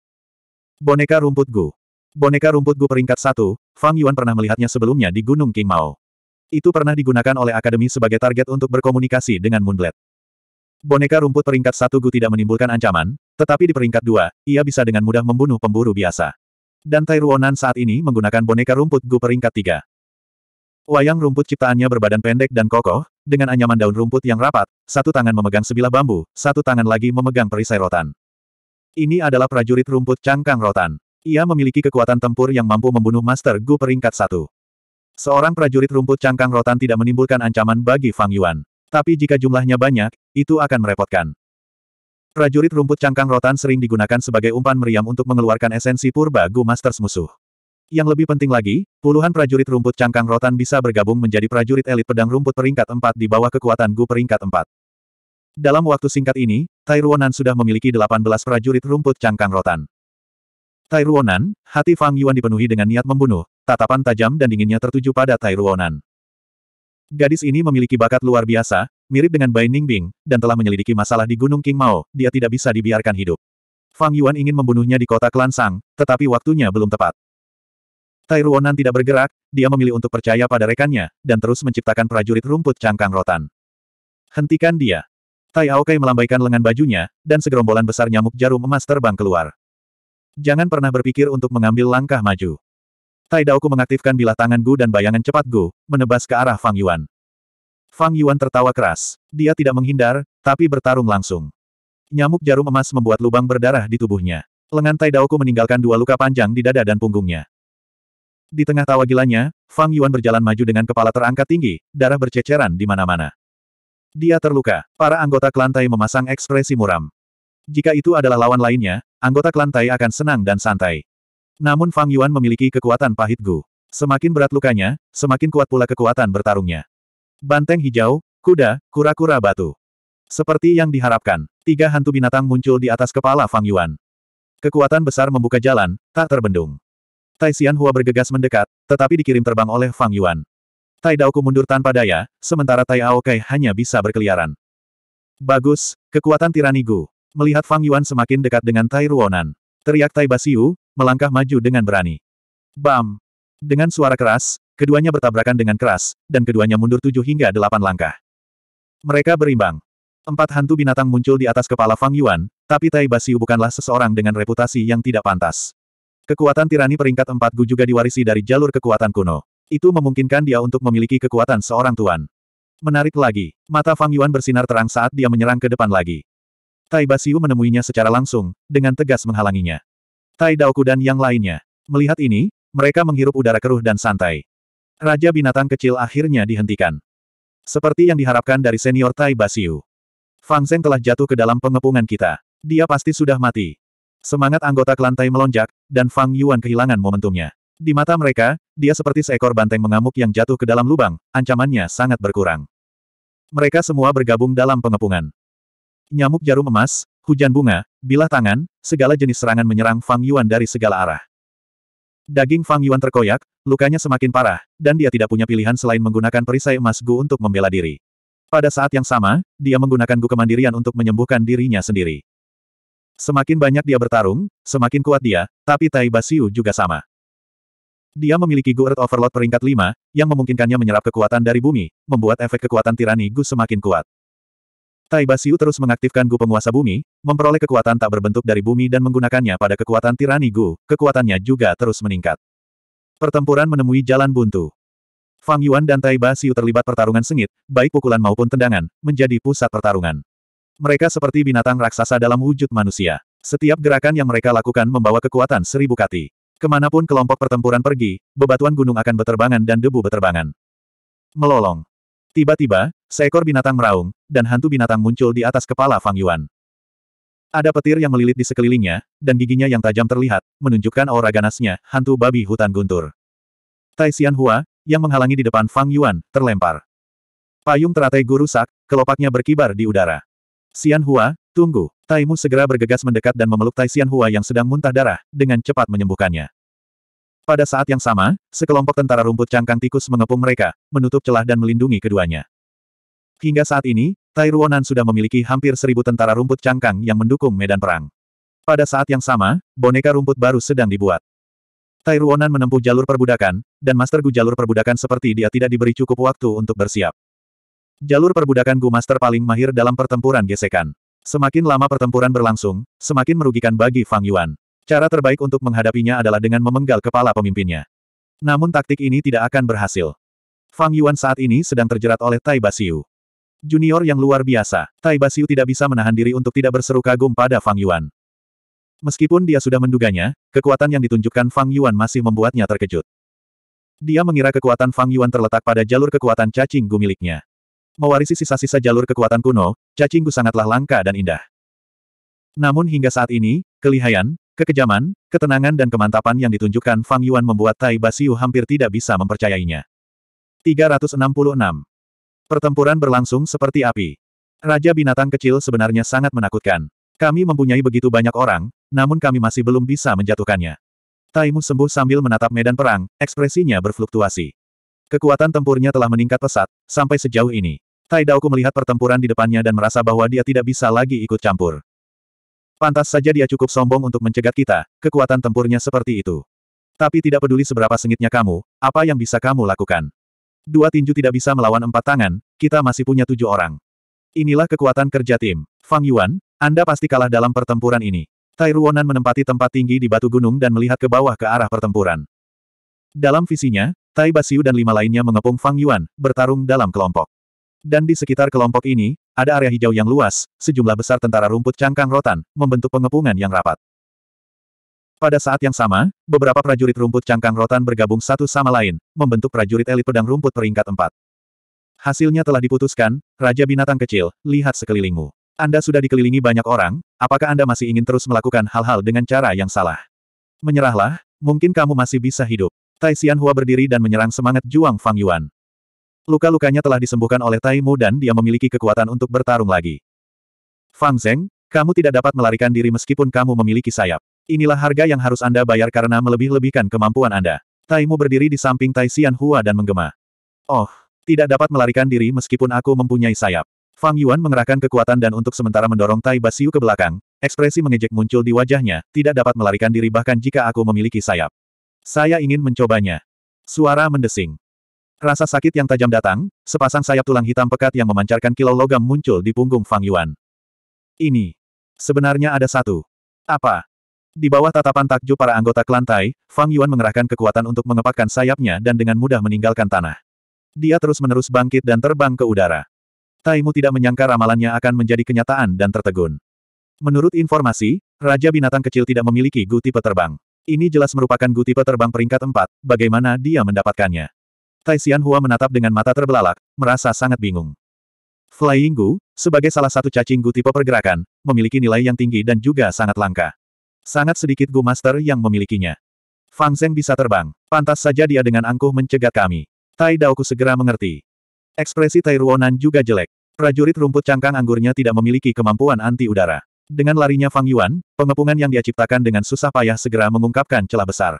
Boneka rumput Gu. Boneka rumput Gu peringkat satu, Fang Yuan pernah melihatnya sebelumnya di Gunung King Mao. Itu pernah digunakan oleh akademi sebagai target untuk berkomunikasi dengan Moonblade. Boneka rumput peringkat satu Gu tidak menimbulkan ancaman, tetapi di peringkat dua, ia bisa dengan mudah membunuh pemburu biasa. Dan Tai Ruonan saat ini menggunakan boneka rumput Gu peringkat tiga. Wayang rumput ciptaannya berbadan pendek dan kokoh, dengan anyaman daun rumput yang rapat, satu tangan memegang sebilah bambu, satu tangan lagi memegang perisai rotan. Ini adalah prajurit rumput cangkang rotan. Ia memiliki kekuatan tempur yang mampu membunuh Master Gu peringkat satu. Seorang prajurit rumput cangkang rotan tidak menimbulkan ancaman bagi Fang Yuan. Tapi jika jumlahnya banyak, itu akan merepotkan. Prajurit rumput cangkang rotan sering digunakan sebagai umpan meriam untuk mengeluarkan esensi purba Gu Masters musuh. Yang lebih penting lagi, puluhan prajurit rumput cangkang rotan bisa bergabung menjadi prajurit elit pedang rumput peringkat 4 di bawah kekuatan Gu peringkat 4. Dalam waktu singkat ini, Tai Ruonan sudah memiliki 18 prajurit rumput cangkang rotan. Tai Ruonan, hati Fang Yuan dipenuhi dengan niat membunuh, tatapan tajam dan dinginnya tertuju pada Tai Ruonan. Gadis ini memiliki bakat luar biasa, mirip dengan Bai Ningbing, dan telah menyelidiki masalah di Gunung King Mao, dia tidak bisa dibiarkan hidup. Fang Yuan ingin membunuhnya di kota Klansang, tetapi waktunya belum tepat. Tai Ruonan tidak bergerak, dia memilih untuk percaya pada rekannya, dan terus menciptakan prajurit rumput cangkang rotan. Hentikan dia. Tai Aokai melambaikan lengan bajunya, dan segerombolan besar nyamuk jarum emas terbang keluar. Jangan pernah berpikir untuk mengambil langkah maju. Tai Daoku mengaktifkan bilah tangan Gu dan bayangan cepat Gu, menebas ke arah Fang Yuan. Fang Yuan tertawa keras. Dia tidak menghindar, tapi bertarung langsung. Nyamuk jarum emas membuat lubang berdarah di tubuhnya. Lengan Tai Daoku meninggalkan dua luka panjang di dada dan punggungnya. Di tengah tawa gilanya, Fang Yuan berjalan maju dengan kepala terangkat tinggi, darah berceceran di mana-mana. Dia terluka. Para anggota klan memasang ekspresi muram. Jika itu adalah lawan lainnya, anggota klan akan senang dan santai. Namun Fang Yuan memiliki kekuatan pahit Gu. Semakin berat lukanya, semakin kuat pula kekuatan bertarungnya. Banteng hijau, kuda, kura-kura batu. Seperti yang diharapkan, tiga hantu binatang muncul di atas kepala Fang Yuan. Kekuatan besar membuka jalan, tak terbendung. Tai Xian Hua bergegas mendekat, tetapi dikirim terbang oleh Fang Yuan. Tai Daoku mundur tanpa daya, sementara Tai Aokai hanya bisa berkeliaran. Bagus, kekuatan tirani Melihat Fang Yuan semakin dekat dengan Tai Ruonan. Teriak Tai Basiu, melangkah maju dengan berani. Bam! Dengan suara keras, Keduanya bertabrakan dengan keras, dan keduanya mundur tujuh hingga delapan langkah. Mereka berimbang. Empat hantu binatang muncul di atas kepala Fang Yuan, tapi Tai Basiu bukanlah seseorang dengan reputasi yang tidak pantas. Kekuatan tirani peringkat empat Gu juga diwarisi dari jalur kekuatan kuno. Itu memungkinkan dia untuk memiliki kekuatan seorang tuan. Menarik lagi, mata Fang Yuan bersinar terang saat dia menyerang ke depan lagi. Tai Basiu menemuinya secara langsung, dengan tegas menghalanginya. Tai Daoku dan yang lainnya. Melihat ini, mereka menghirup udara keruh dan santai. Raja binatang kecil akhirnya dihentikan. Seperti yang diharapkan dari senior Tai Basiu. Fang Zeng telah jatuh ke dalam pengepungan kita. Dia pasti sudah mati. Semangat anggota klan Tai melonjak, dan Fang Yuan kehilangan momentumnya. Di mata mereka, dia seperti seekor banteng mengamuk yang jatuh ke dalam lubang, ancamannya sangat berkurang. Mereka semua bergabung dalam pengepungan. Nyamuk jarum emas, hujan bunga, bilah tangan, segala jenis serangan menyerang Fang Yuan dari segala arah. Daging Fang Yuan terkoyak, lukanya semakin parah, dan dia tidak punya pilihan selain menggunakan perisai emas Gu untuk membela diri. Pada saat yang sama, dia menggunakan Gu kemandirian untuk menyembuhkan dirinya sendiri. Semakin banyak dia bertarung, semakin kuat dia, tapi Tai Basiu juga sama. Dia memiliki Gu Earth Overload peringkat 5, yang memungkinkannya menyerap kekuatan dari bumi, membuat efek kekuatan tirani Gu semakin kuat. Tai Basiu terus mengaktifkan Gu penguasa bumi, memperoleh kekuatan tak berbentuk dari bumi dan menggunakannya pada kekuatan tirani Gu, kekuatannya juga terus meningkat. Pertempuran menemui jalan buntu. Fang Yuan dan Tai Basiu terlibat pertarungan sengit, baik pukulan maupun tendangan, menjadi pusat pertarungan. Mereka seperti binatang raksasa dalam wujud manusia. Setiap gerakan yang mereka lakukan membawa kekuatan seribu kati. Kemanapun kelompok pertempuran pergi, bebatuan gunung akan beterbangan dan debu beterbangan. Melolong. Tiba-tiba, seekor binatang meraung, dan hantu binatang muncul di atas kepala Fang Yuan. Ada petir yang melilit di sekelilingnya, dan giginya yang tajam terlihat, menunjukkan aura ganasnya, hantu babi hutan guntur. Tai Xian Hua, yang menghalangi di depan Fang Yuan, terlempar. Payung teratai guru sak, kelopaknya berkibar di udara. Xian Hua, tunggu. Taimu segera bergegas mendekat dan memeluk Tai Xian Hua yang sedang muntah darah, dengan cepat menyembuhkannya. Pada saat yang sama, sekelompok tentara rumput cangkang tikus mengepung mereka, menutup celah dan melindungi keduanya. Hingga saat ini, Tai Ruonan sudah memiliki hampir seribu tentara rumput cangkang yang mendukung medan perang. Pada saat yang sama, boneka rumput baru sedang dibuat. Tai Ruonan menempuh jalur perbudakan, dan Master Gu jalur perbudakan seperti dia tidak diberi cukup waktu untuk bersiap. Jalur perbudakan Gu Master paling mahir dalam pertempuran gesekan. Semakin lama pertempuran berlangsung, semakin merugikan bagi Fang Yuan. Cara terbaik untuk menghadapinya adalah dengan memenggal kepala pemimpinnya. Namun taktik ini tidak akan berhasil. Fang Yuan saat ini sedang terjerat oleh Tai Basiu. Junior yang luar biasa, Tai Basiu tidak bisa menahan diri untuk tidak berseru kagum pada Fang Yuan. Meskipun dia sudah menduganya, kekuatan yang ditunjukkan Fang Yuan masih membuatnya terkejut. Dia mengira kekuatan Fang Yuan terletak pada jalur kekuatan cacing gu miliknya. Mewarisi sisa-sisa jalur kekuatan kuno, cacing gu sangatlah langka dan indah. Namun hingga saat ini, kelihayan, Kekejaman, ketenangan dan kemantapan yang ditunjukkan Fang Yuan membuat Tai Basiu hampir tidak bisa mempercayainya. 366. Pertempuran berlangsung seperti api. Raja binatang kecil sebenarnya sangat menakutkan. Kami mempunyai begitu banyak orang, namun kami masih belum bisa menjatuhkannya. Taimu sembuh sambil menatap medan perang, ekspresinya berfluktuasi. Kekuatan tempurnya telah meningkat pesat, sampai sejauh ini. Tai Daoku melihat pertempuran di depannya dan merasa bahwa dia tidak bisa lagi ikut campur. Pantas saja dia cukup sombong untuk mencegat kita, kekuatan tempurnya seperti itu. Tapi tidak peduli seberapa sengitnya kamu, apa yang bisa kamu lakukan? Dua tinju tidak bisa melawan empat tangan, kita masih punya tujuh orang. Inilah kekuatan kerja tim. Fang Yuan, Anda pasti kalah dalam pertempuran ini. Tai Ruonan menempati tempat tinggi di batu gunung dan melihat ke bawah ke arah pertempuran. Dalam visinya, Tai Basiu dan lima lainnya mengepung Fang Yuan, bertarung dalam kelompok. Dan di sekitar kelompok ini, ada area hijau yang luas, sejumlah besar tentara rumput cangkang rotan, membentuk pengepungan yang rapat. Pada saat yang sama, beberapa prajurit rumput cangkang rotan bergabung satu sama lain, membentuk prajurit elit pedang rumput peringkat empat. Hasilnya telah diputuskan, Raja Binatang Kecil, lihat sekelilingmu. Anda sudah dikelilingi banyak orang, apakah Anda masih ingin terus melakukan hal-hal dengan cara yang salah? Menyerahlah, mungkin kamu masih bisa hidup. Tai Hua berdiri dan menyerang semangat Juang Fang Yuan. Luka-lukanya telah disembuhkan oleh Taimu dan dia memiliki kekuatan untuk bertarung lagi. Fang Zeng, kamu tidak dapat melarikan diri meskipun kamu memiliki sayap. Inilah harga yang harus Anda bayar karena melebih-lebihkan kemampuan Anda. Taimu berdiri di samping Tai Xian Hua dan menggema. Oh, tidak dapat melarikan diri meskipun aku mempunyai sayap. Fang Yuan mengerahkan kekuatan dan untuk sementara mendorong Tai Basiu ke belakang, ekspresi mengejek muncul di wajahnya, tidak dapat melarikan diri bahkan jika aku memiliki sayap. Saya ingin mencobanya. Suara mendesing. Rasa sakit yang tajam datang, sepasang sayap tulang hitam pekat yang memancarkan kilau logam muncul di punggung Fang Yuan. Ini. Sebenarnya ada satu. Apa? Di bawah tatapan takjub para anggota kelantai, Fang Yuan mengerahkan kekuatan untuk mengepakkan sayapnya dan dengan mudah meninggalkan tanah. Dia terus-menerus bangkit dan terbang ke udara. Taimu tidak menyangka ramalannya akan menjadi kenyataan dan tertegun. Menurut informasi, Raja Binatang Kecil tidak memiliki guti tipe Ini jelas merupakan guti tipe peringkat 4, bagaimana dia mendapatkannya. Tai Xian Hua menatap dengan mata terbelalak, merasa sangat bingung. Flying Gu, sebagai salah satu cacing Gu tipe pergerakan, memiliki nilai yang tinggi dan juga sangat langka. Sangat sedikit Gu Master yang memilikinya. Fang Zeng bisa terbang. Pantas saja dia dengan angkuh mencegat kami. Tai Daoku segera mengerti. Ekspresi Tai Ruonan juga jelek. Prajurit rumput cangkang anggurnya tidak memiliki kemampuan anti-udara. Dengan larinya Fang Yuan, pengepungan yang dia ciptakan dengan susah payah segera mengungkapkan celah besar.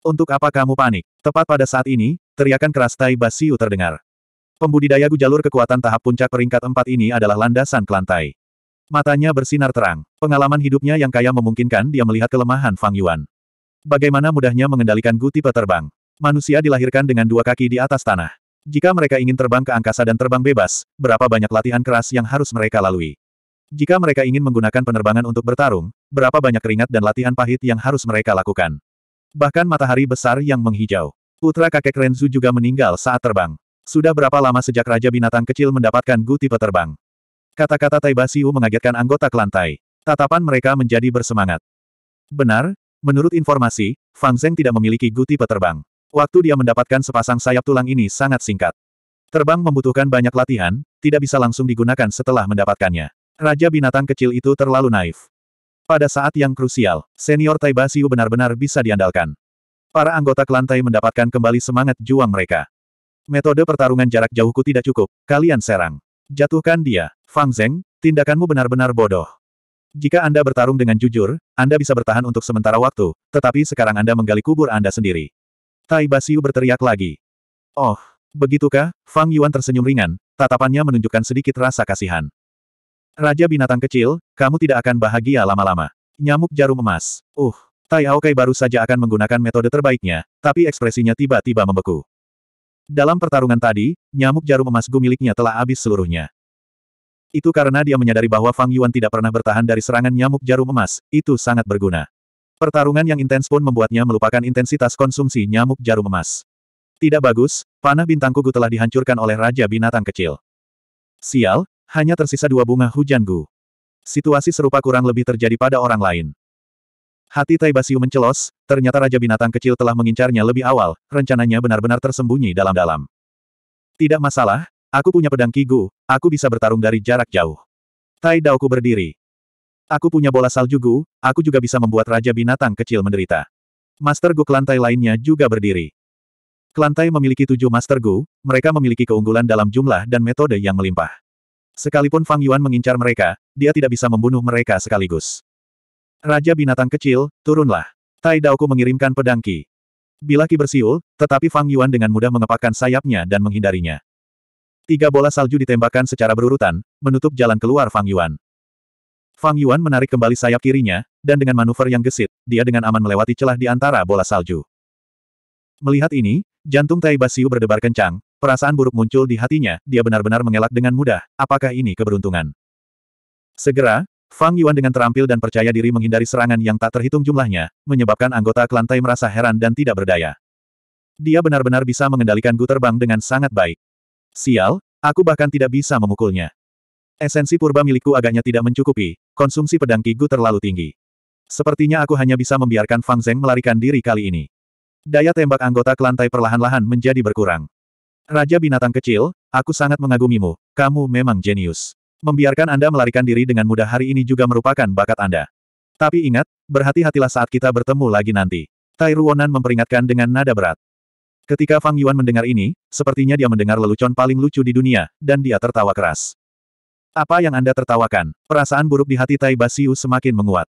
Untuk apa kamu panik? Tepat pada saat ini, Teriakan keras Tai Basiu terdengar. Pembudidaya Gu jalur kekuatan tahap puncak peringkat empat ini adalah landasan kelantai. Matanya bersinar terang. Pengalaman hidupnya yang kaya memungkinkan dia melihat kelemahan Fang Yuan. Bagaimana mudahnya mengendalikan Gu tipe terbang. Manusia dilahirkan dengan dua kaki di atas tanah. Jika mereka ingin terbang ke angkasa dan terbang bebas, berapa banyak latihan keras yang harus mereka lalui. Jika mereka ingin menggunakan penerbangan untuk bertarung, berapa banyak keringat dan latihan pahit yang harus mereka lakukan. Bahkan matahari besar yang menghijau. Putra kakek Renzu juga meninggal saat terbang. Sudah berapa lama sejak Raja Binatang Kecil mendapatkan Gu tipe terbang? Kata-kata Taiba mengagetkan anggota kelantai. Tatapan mereka menjadi bersemangat. Benar, menurut informasi, Fang Zeng tidak memiliki Gu tipe terbang. Waktu dia mendapatkan sepasang sayap tulang ini sangat singkat. Terbang membutuhkan banyak latihan, tidak bisa langsung digunakan setelah mendapatkannya. Raja binatang kecil itu terlalu naif. Pada saat yang krusial, senior Taiba benar-benar bisa diandalkan. Para anggota lantai mendapatkan kembali semangat juang mereka. Metode pertarungan jarak jauhku tidak cukup, kalian serang. Jatuhkan dia. Fang Zeng, tindakanmu benar-benar bodoh. Jika Anda bertarung dengan jujur, Anda bisa bertahan untuk sementara waktu, tetapi sekarang Anda menggali kubur Anda sendiri. Tai Basiu berteriak lagi. Oh, begitukah? Fang Yuan tersenyum ringan, tatapannya menunjukkan sedikit rasa kasihan. Raja binatang kecil, kamu tidak akan bahagia lama-lama. Nyamuk jarum emas. Uh, Tai Aokai baru saja akan menggunakan metode terbaiknya, tapi ekspresinya tiba-tiba membeku. Dalam pertarungan tadi, nyamuk jarum emas gu miliknya telah habis seluruhnya. Itu karena dia menyadari bahwa Fang Yuan tidak pernah bertahan dari serangan nyamuk jarum emas, itu sangat berguna. Pertarungan yang intens pun membuatnya melupakan intensitas konsumsi nyamuk jarum emas. Tidak bagus, panah bintang kugu telah dihancurkan oleh Raja Binatang Kecil. Sial, hanya tersisa dua bunga hujan gu. Situasi serupa kurang lebih terjadi pada orang lain. Hati Tai Basiu mencelos, ternyata Raja Binatang Kecil telah mengincarnya lebih awal, rencananya benar-benar tersembunyi dalam-dalam. Tidak masalah, aku punya pedang Kigu, aku bisa bertarung dari jarak jauh. Tai Daoku berdiri. Aku punya bola salju Gu. aku juga bisa membuat Raja Binatang Kecil menderita. Master Gu Kelantai lainnya juga berdiri. Kelantai memiliki tujuh Master Gu, mereka memiliki keunggulan dalam jumlah dan metode yang melimpah. Sekalipun Fang Yuan mengincar mereka, dia tidak bisa membunuh mereka sekaligus. Raja binatang kecil, turunlah. Tai Daoku mengirimkan pedang Ki. Bila Ki bersiul, tetapi Fang Yuan dengan mudah mengepakkan sayapnya dan menghindarinya. Tiga bola salju ditembakkan secara berurutan, menutup jalan keluar Fang Yuan. Fang Yuan menarik kembali sayap kirinya, dan dengan manuver yang gesit, dia dengan aman melewati celah di antara bola salju. Melihat ini, jantung Tai Basiu berdebar kencang, perasaan buruk muncul di hatinya, dia benar-benar mengelak dengan mudah, apakah ini keberuntungan? Segera, Fang Yuan dengan terampil dan percaya diri menghindari serangan yang tak terhitung jumlahnya, menyebabkan anggota Kelantai merasa heran dan tidak berdaya. Dia benar-benar bisa mengendalikan Gu Terbang dengan sangat baik. Sial, aku bahkan tidak bisa memukulnya. Esensi purba milikku agaknya tidak mencukupi, konsumsi pedang Kigu terlalu tinggi. Sepertinya aku hanya bisa membiarkan Fang Zeng melarikan diri kali ini. Daya tembak anggota Kelantai perlahan-lahan menjadi berkurang. Raja binatang kecil, aku sangat mengagumimu, kamu memang jenius. Membiarkan Anda melarikan diri dengan mudah hari ini juga merupakan bakat Anda. Tapi ingat, berhati-hatilah saat kita bertemu lagi nanti. Tai Ruonan memperingatkan dengan nada berat. Ketika Fang Yuan mendengar ini, sepertinya dia mendengar lelucon paling lucu di dunia, dan dia tertawa keras. Apa yang Anda tertawakan? Perasaan buruk di hati Tai Basiu semakin menguat.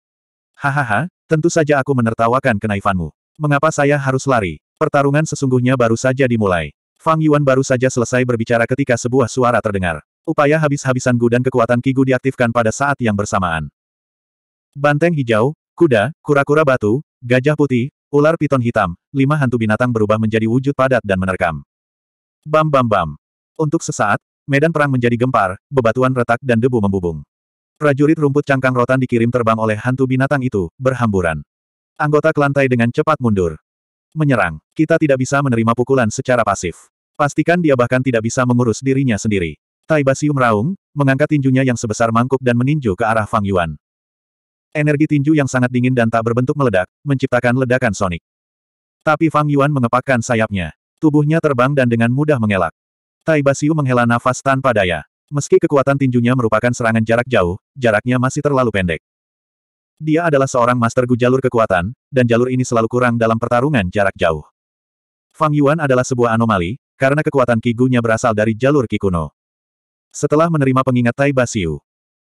Hahaha, tentu saja aku menertawakan kenaifanmu. Mengapa saya harus lari? Pertarungan sesungguhnya baru saja dimulai. Fang Yuan baru saja selesai berbicara ketika sebuah suara terdengar. Upaya habis-habisan Gu dan kekuatan Kigu diaktifkan pada saat yang bersamaan. Banteng hijau, kuda, kura-kura batu, gajah putih, ular piton hitam, lima hantu binatang berubah menjadi wujud padat dan menerkam. Bam bam bam. Untuk sesaat, medan perang menjadi gempar, bebatuan retak dan debu membubung. Prajurit rumput cangkang rotan dikirim terbang oleh hantu binatang itu, berhamburan. Anggota kelantai dengan cepat mundur. Menyerang, kita tidak bisa menerima pukulan secara pasif. Pastikan dia bahkan tidak bisa mengurus dirinya sendiri. Tai Basiu meraung, mengangkat tinjunya yang sebesar mangkuk dan meninju ke arah Fang Yuan. Energi tinju yang sangat dingin dan tak berbentuk meledak, menciptakan ledakan sonik. Tapi Fang Yuan mengepakkan sayapnya. Tubuhnya terbang dan dengan mudah mengelak. Tai Basiu menghela nafas tanpa daya. Meski kekuatan tinjunya merupakan serangan jarak jauh, jaraknya masih terlalu pendek. Dia adalah seorang master gu jalur kekuatan, dan jalur ini selalu kurang dalam pertarungan jarak jauh. Fang Yuan adalah sebuah anomali, karena kekuatan Kigunya berasal dari jalur Kikuno. Setelah menerima pengingat Tai Basiu,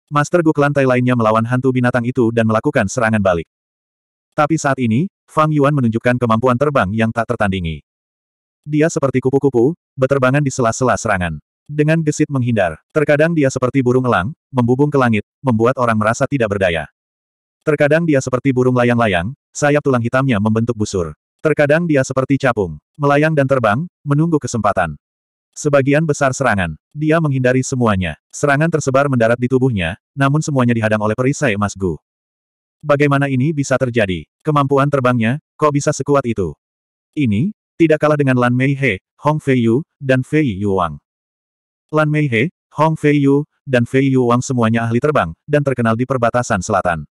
Master Gu lantai lainnya melawan hantu binatang itu dan melakukan serangan balik. Tapi saat ini, Fang Yuan menunjukkan kemampuan terbang yang tak tertandingi. Dia seperti kupu-kupu, beterbangan di sela-sela serangan. Dengan gesit menghindar, terkadang dia seperti burung elang, membubung ke langit, membuat orang merasa tidak berdaya. Terkadang dia seperti burung layang-layang, sayap tulang hitamnya membentuk busur. Terkadang dia seperti capung, melayang dan terbang, menunggu kesempatan. Sebagian besar serangan. Dia menghindari semuanya. Serangan tersebar mendarat di tubuhnya, namun semuanya dihadang oleh perisai emas Gu. Bagaimana ini bisa terjadi? Kemampuan terbangnya, kok bisa sekuat itu? Ini, tidak kalah dengan Lan Mei He, Hong Fei Yu, dan Fei Yu Wang. Lan Mei He, Hong Fei Yu, dan Fei Yu Wang semuanya ahli terbang, dan terkenal di perbatasan selatan.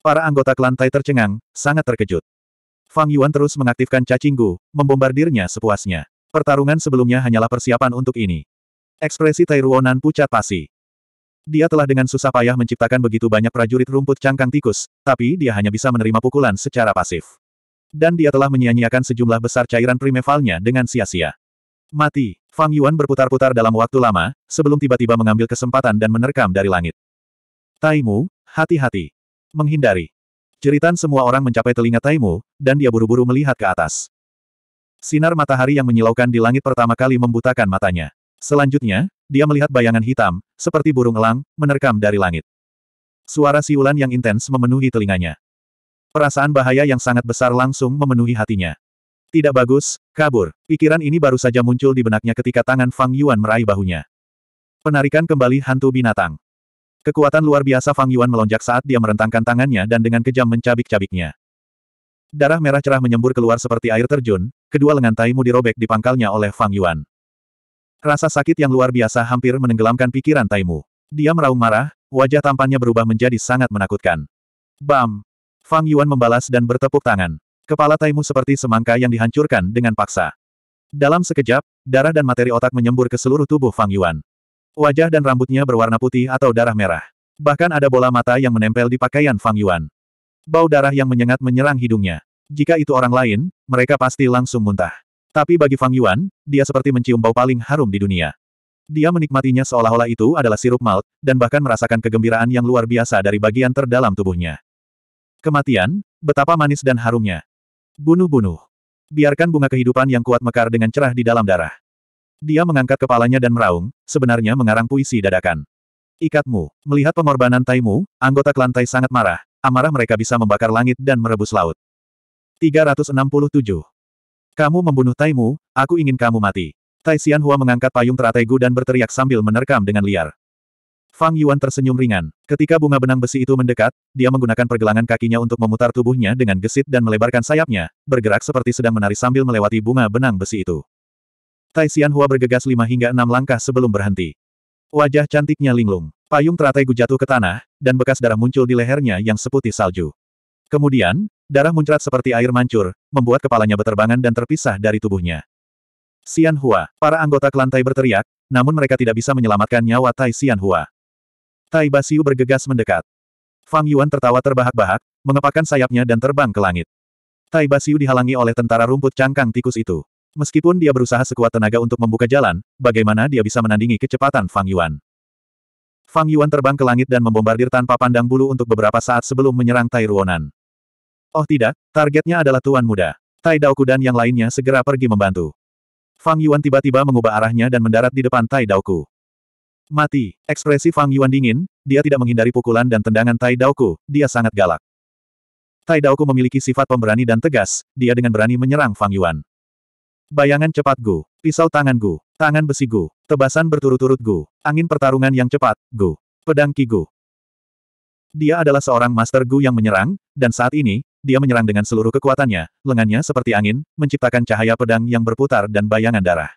Para anggota klan Tai tercengang, sangat terkejut. Fang Yuan terus mengaktifkan cacing cacinggu, membombardirnya sepuasnya. Pertarungan sebelumnya hanyalah persiapan untuk ini. Ekspresi Tairuonan pucat pasi. Dia telah dengan susah payah menciptakan begitu banyak prajurit rumput cangkang tikus, tapi dia hanya bisa menerima pukulan secara pasif. Dan dia telah menyia-nyiakan sejumlah besar cairan primevalnya dengan sia-sia. Mati, Fang Yuan berputar-putar dalam waktu lama, sebelum tiba-tiba mengambil kesempatan dan menerkam dari langit. Taimu, hati-hati. Menghindari. Jeritan semua orang mencapai telinga Taimu, dan dia buru-buru melihat ke atas. Sinar matahari yang menyilaukan di langit pertama kali membutakan matanya. Selanjutnya, dia melihat bayangan hitam, seperti burung elang, menerkam dari langit. Suara siulan yang intens memenuhi telinganya. Perasaan bahaya yang sangat besar langsung memenuhi hatinya. Tidak bagus, kabur. Pikiran ini baru saja muncul di benaknya ketika tangan Fang Yuan meraih bahunya. Penarikan kembali hantu binatang. Kekuatan luar biasa Fang Yuan melonjak saat dia merentangkan tangannya dan dengan kejam mencabik-cabiknya. Darah merah cerah menyembur keluar seperti air terjun, kedua lengan taimu dirobek di pangkalnya oleh Fang Yuan. Rasa sakit yang luar biasa hampir menenggelamkan pikiran taimu. Dia meraung marah, wajah tampannya berubah menjadi sangat menakutkan. Bam! Fang Yuan membalas dan bertepuk tangan. Kepala taimu seperti semangka yang dihancurkan dengan paksa. Dalam sekejap, darah dan materi otak menyembur ke seluruh tubuh Fang Yuan. Wajah dan rambutnya berwarna putih atau darah merah. Bahkan ada bola mata yang menempel di pakaian Fang Yuan. Bau darah yang menyengat menyerang hidungnya. Jika itu orang lain, mereka pasti langsung muntah. Tapi bagi Fang Yuan, dia seperti mencium bau paling harum di dunia. Dia menikmatinya seolah-olah itu adalah sirup malt, dan bahkan merasakan kegembiraan yang luar biasa dari bagian terdalam tubuhnya. Kematian, betapa manis dan harumnya. Bunuh-bunuh. Biarkan bunga kehidupan yang kuat mekar dengan cerah di dalam darah. Dia mengangkat kepalanya dan meraung, sebenarnya mengarang puisi dadakan. Ikatmu, melihat pengorbanan Taimu, anggota klan sangat marah, amarah mereka bisa membakar langit dan merebus laut. 367. Kamu membunuh Taimu, aku ingin kamu mati. Tai Xianhua mengangkat payung teratai Gu dan berteriak sambil menerkam dengan liar. Fang Yuan tersenyum ringan. Ketika bunga benang besi itu mendekat, dia menggunakan pergelangan kakinya untuk memutar tubuhnya dengan gesit dan melebarkan sayapnya, bergerak seperti sedang menari sambil melewati bunga benang besi itu. Tai Xianhua bergegas lima hingga enam langkah sebelum berhenti. Wajah cantiknya linglung. Payung teratai Gu jatuh ke tanah, dan bekas darah muncul di lehernya yang seputih salju. Kemudian, darah muncrat seperti air mancur, membuat kepalanya beterbangan dan terpisah dari tubuhnya. Xian Hua, para anggota kelantai berteriak, namun mereka tidak bisa menyelamatkan nyawa Tai Xian Hua. Tai Basiu bergegas mendekat. Fang Yuan tertawa terbahak-bahak, mengepakkan sayapnya dan terbang ke langit. Tai Basiu dihalangi oleh tentara rumput cangkang tikus itu. Meskipun dia berusaha sekuat tenaga untuk membuka jalan, bagaimana dia bisa menandingi kecepatan Fang Yuan? Fang Yuan terbang ke langit dan membombardir tanpa pandang bulu untuk beberapa saat sebelum menyerang Tai Ruonan. Oh tidak, targetnya adalah Tuan Muda. Tai Daoku dan yang lainnya segera pergi membantu. Fang Yuan tiba-tiba mengubah arahnya dan mendarat di depan Tai Daoku. Mati, ekspresi Fang Yuan dingin, dia tidak menghindari pukulan dan tendangan Tai Daoku, dia sangat galak. Tai Daoku memiliki sifat pemberani dan tegas, dia dengan berani menyerang Fang Yuan. Bayangan cepat Gu. Pisau tangan Gu. Tangan besi Gu. Tebasan berturut-turut Gu. Angin pertarungan yang cepat, Gu. Pedang Ki Gu. Dia adalah seorang master Gu yang menyerang, dan saat ini, dia menyerang dengan seluruh kekuatannya, lengannya seperti angin, menciptakan cahaya pedang yang berputar dan bayangan darah.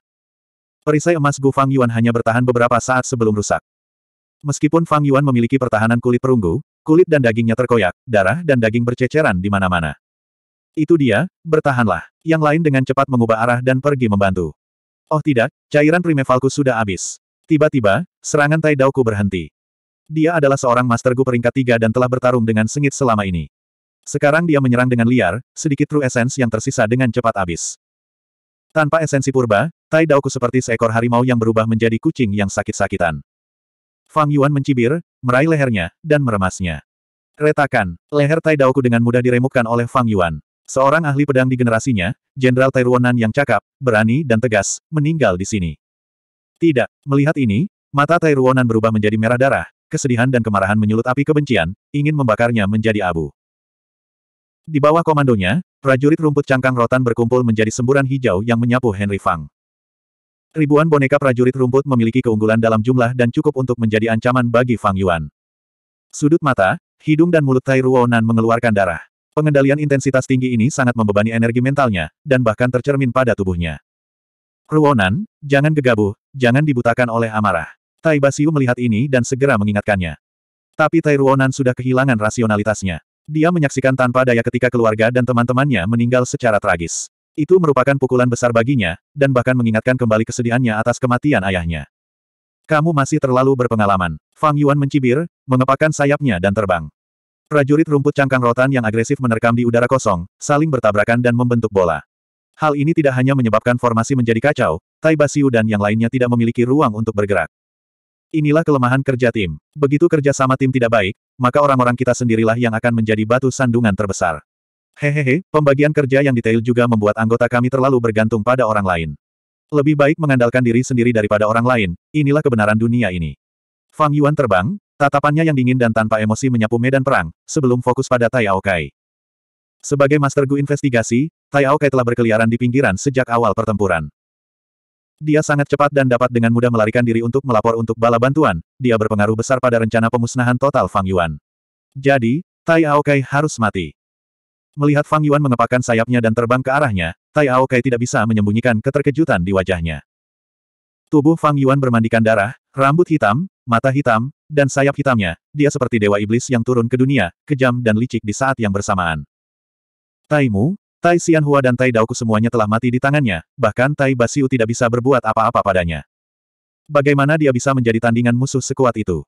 Perisai emas Gu Fang Yuan hanya bertahan beberapa saat sebelum rusak. Meskipun Fang Yuan memiliki pertahanan kulit perunggu, kulit dan dagingnya terkoyak, darah dan daging berceceran di mana-mana. Itu dia, bertahanlah. Yang lain dengan cepat mengubah arah dan pergi membantu. Oh tidak, cairan primevalku sudah habis. Tiba-tiba, serangan Tai Daoku berhenti. Dia adalah seorang Master Gu peringkat tiga dan telah bertarung dengan sengit selama ini. Sekarang dia menyerang dengan liar, sedikit true essence yang tersisa dengan cepat habis. Tanpa esensi purba, Tai Daoku seperti seekor harimau yang berubah menjadi kucing yang sakit-sakitan. Fang Yuan mencibir, meraih lehernya, dan meremasnya. Retakan, leher Tai Daoku dengan mudah diremukkan oleh Fang Yuan. Seorang ahli pedang di generasinya, Jenderal Tairuonan yang cakap, berani dan tegas, meninggal di sini. Tidak, melihat ini, mata Tairuonan berubah menjadi merah darah, kesedihan dan kemarahan menyulut api kebencian, ingin membakarnya menjadi abu. Di bawah komandonya, prajurit rumput cangkang rotan berkumpul menjadi semburan hijau yang menyapu Henry Fang. Ribuan boneka prajurit rumput memiliki keunggulan dalam jumlah dan cukup untuk menjadi ancaman bagi Fang Yuan. Sudut mata, hidung dan mulut Tai Ruonan mengeluarkan darah. Pengendalian intensitas tinggi ini sangat membebani energi mentalnya, dan bahkan tercermin pada tubuhnya. Kruonan, jangan gegabah, jangan dibutakan oleh amarah. Tai Basiu melihat ini dan segera mengingatkannya. Tapi Tai Ruonan sudah kehilangan rasionalitasnya. Dia menyaksikan tanpa daya ketika keluarga dan teman-temannya meninggal secara tragis. Itu merupakan pukulan besar baginya, dan bahkan mengingatkan kembali kesedihannya atas kematian ayahnya. Kamu masih terlalu berpengalaman. Fang Yuan mencibir, mengepakkan sayapnya dan terbang. Prajurit rumput cangkang rotan yang agresif menerkam di udara kosong, saling bertabrakan dan membentuk bola. Hal ini tidak hanya menyebabkan formasi menjadi kacau, Tai Basiu dan yang lainnya tidak memiliki ruang untuk bergerak. Inilah kelemahan kerja tim. Begitu kerja sama tim tidak baik, maka orang-orang kita sendirilah yang akan menjadi batu sandungan terbesar. Hehehe, pembagian kerja yang detail juga membuat anggota kami terlalu bergantung pada orang lain. Lebih baik mengandalkan diri sendiri daripada orang lain, inilah kebenaran dunia ini. Fang Yuan terbang, Tatapannya yang dingin dan tanpa emosi menyapu medan perang, sebelum fokus pada Tai Aokai. Sebagai master Gu investigasi, Tai Aokai telah berkeliaran di pinggiran sejak awal pertempuran. Dia sangat cepat dan dapat dengan mudah melarikan diri untuk melapor untuk bala bantuan, dia berpengaruh besar pada rencana pemusnahan total Fang Yuan. Jadi, Tai Aokai harus mati. Melihat Fang Yuan mengepakkan sayapnya dan terbang ke arahnya, Tai Aokai tidak bisa menyembunyikan keterkejutan di wajahnya. Tubuh Fang Yuan bermandikan darah, rambut hitam, mata hitam, dan sayap hitamnya, dia seperti dewa iblis yang turun ke dunia, kejam dan licik di saat yang bersamaan. Tai Mu, Tai Xianhua dan Tai Daoku semuanya telah mati di tangannya, bahkan Tai Basiu tidak bisa berbuat apa-apa padanya. Bagaimana dia bisa menjadi tandingan musuh sekuat itu?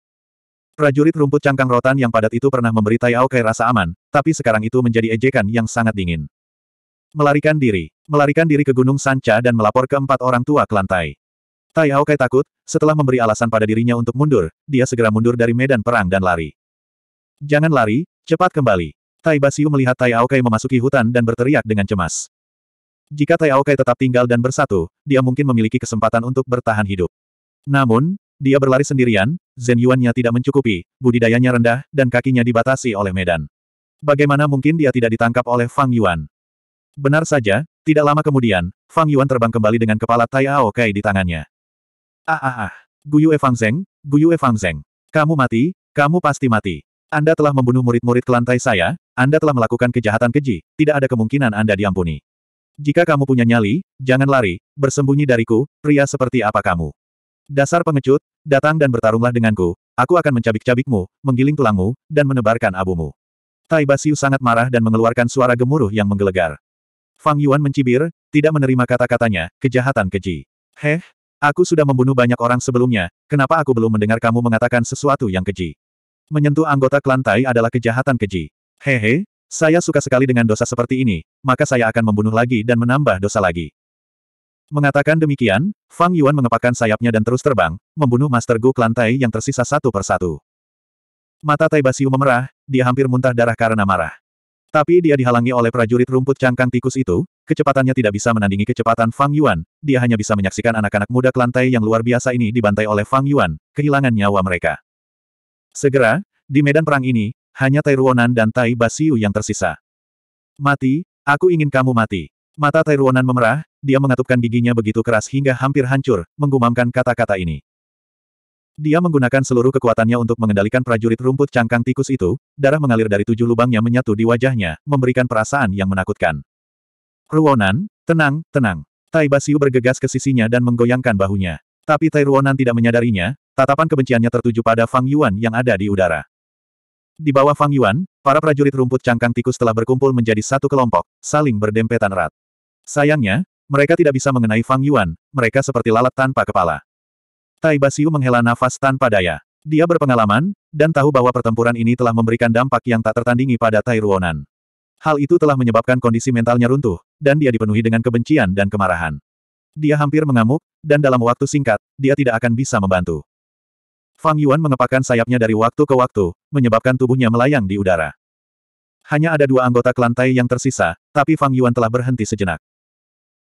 Prajurit rumput cangkang rotan yang padat itu pernah memberi Tai Aokai rasa aman, tapi sekarang itu menjadi ejekan yang sangat dingin. Melarikan diri. Melarikan diri ke Gunung Sanca dan melapor ke empat orang tua ke lantai. Tai Aokai takut, setelah memberi alasan pada dirinya untuk mundur, dia segera mundur dari medan perang dan lari. Jangan lari, cepat kembali. Tai Basiu melihat Tai Aokai memasuki hutan dan berteriak dengan cemas. Jika Tai Aokai tetap tinggal dan bersatu, dia mungkin memiliki kesempatan untuk bertahan hidup. Namun, dia berlari sendirian, Zen Yuan-nya tidak mencukupi, budidayanya rendah, dan kakinya dibatasi oleh medan. Bagaimana mungkin dia tidak ditangkap oleh Fang Yuan? Benar saja, tidak lama kemudian, Fang Yuan terbang kembali dengan kepala Tai Aokai di tangannya. Ah ah ah. Guyu Evang Zeng, Guyu Evang Zeng. Kamu mati, kamu pasti mati. Anda telah membunuh murid-murid kelantai saya, Anda telah melakukan kejahatan keji, tidak ada kemungkinan Anda diampuni. Jika kamu punya nyali, jangan lari, bersembunyi dariku, pria seperti apa kamu. Dasar pengecut, datang dan bertarunglah denganku, aku akan mencabik-cabikmu, menggiling tulangmu, dan menebarkan abumu. Tai Basiu sangat marah dan mengeluarkan suara gemuruh yang menggelegar. Fang Yuan mencibir, tidak menerima kata-katanya, kejahatan keji. Heh, Aku sudah membunuh banyak orang sebelumnya, kenapa aku belum mendengar kamu mengatakan sesuatu yang keji? Menyentuh anggota klan Tai adalah kejahatan keji. Hehe, saya suka sekali dengan dosa seperti ini, maka saya akan membunuh lagi dan menambah dosa lagi. Mengatakan demikian, Fang Yuan mengepakkan sayapnya dan terus terbang, membunuh Master Gu klan Tai yang tersisa satu persatu. Mata Tai Basiu memerah, dia hampir muntah darah karena marah. Tapi dia dihalangi oleh prajurit rumput cangkang tikus itu, Kecepatannya tidak bisa menandingi kecepatan Fang Yuan, dia hanya bisa menyaksikan anak-anak muda kelantai yang luar biasa ini dibantai oleh Fang Yuan, kehilangan nyawa mereka. Segera, di medan perang ini, hanya Tai Ruonan dan Tai Basiu yang tersisa. Mati, aku ingin kamu mati. Mata Tai Ruonan memerah, dia mengatupkan giginya begitu keras hingga hampir hancur, menggumamkan kata-kata ini. Dia menggunakan seluruh kekuatannya untuk mengendalikan prajurit rumput cangkang tikus itu, darah mengalir dari tujuh lubangnya menyatu di wajahnya, memberikan perasaan yang menakutkan. Ruonan, tenang, tenang. Tai Basiu bergegas ke sisinya dan menggoyangkan bahunya. Tapi Tai Ruonan tidak menyadarinya, tatapan kebenciannya tertuju pada Fang Yuan yang ada di udara. Di bawah Fang Yuan, para prajurit rumput cangkang tikus telah berkumpul menjadi satu kelompok, saling berdempetan erat. Sayangnya, mereka tidak bisa mengenai Fang Yuan, mereka seperti lalat tanpa kepala. Tai Basiu menghela nafas tanpa daya. Dia berpengalaman, dan tahu bahwa pertempuran ini telah memberikan dampak yang tak tertandingi pada Tai Ruonan. Hal itu telah menyebabkan kondisi mentalnya runtuh, dan dia dipenuhi dengan kebencian dan kemarahan. Dia hampir mengamuk, dan dalam waktu singkat, dia tidak akan bisa membantu. Fang Yuan mengepakkan sayapnya dari waktu ke waktu, menyebabkan tubuhnya melayang di udara. Hanya ada dua anggota kelantai yang tersisa, tapi Fang Yuan telah berhenti sejenak.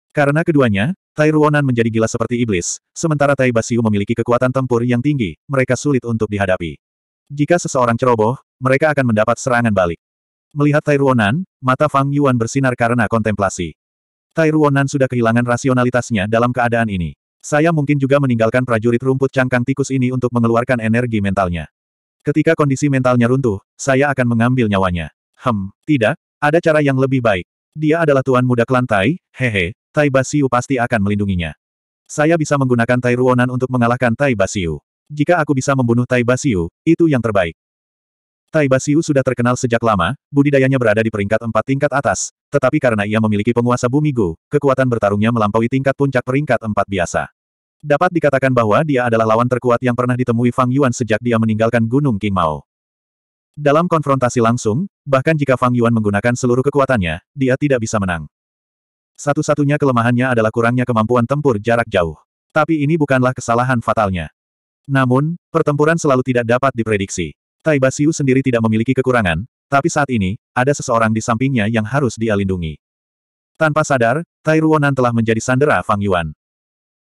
Karena keduanya, Tai Ruonan menjadi gila seperti iblis, sementara Tai Basiu memiliki kekuatan tempur yang tinggi, mereka sulit untuk dihadapi. Jika seseorang ceroboh, mereka akan mendapat serangan balik. Melihat Tai Ruonan, mata Fang Yuan bersinar karena kontemplasi. Tai Ruonan sudah kehilangan rasionalitasnya dalam keadaan ini. Saya mungkin juga meninggalkan prajurit rumput cangkang tikus ini untuk mengeluarkan energi mentalnya. Ketika kondisi mentalnya runtuh, saya akan mengambil nyawanya. Hem, tidak, ada cara yang lebih baik. Dia adalah tuan muda klan Tai, hehe, Tai Basiu pasti akan melindunginya. Saya bisa menggunakan Tai Ruonan untuk mengalahkan Tai Basiu. Jika aku bisa membunuh Tai Basiu, itu yang terbaik. Tai Basiu sudah terkenal sejak lama, budidayanya berada di peringkat empat tingkat atas, tetapi karena ia memiliki penguasa bumi Gu, kekuatan bertarungnya melampaui tingkat puncak peringkat empat biasa. Dapat dikatakan bahwa dia adalah lawan terkuat yang pernah ditemui Fang Yuan sejak dia meninggalkan Gunung King Mao. Dalam konfrontasi langsung, bahkan jika Fang Yuan menggunakan seluruh kekuatannya, dia tidak bisa menang. Satu-satunya kelemahannya adalah kurangnya kemampuan tempur jarak jauh. Tapi ini bukanlah kesalahan fatalnya. Namun, pertempuran selalu tidak dapat diprediksi. Tai Basiu sendiri tidak memiliki kekurangan, tapi saat ini, ada seseorang di sampingnya yang harus dia lindungi. Tanpa sadar, Tai Ruonan telah menjadi sandera Fang Yuan.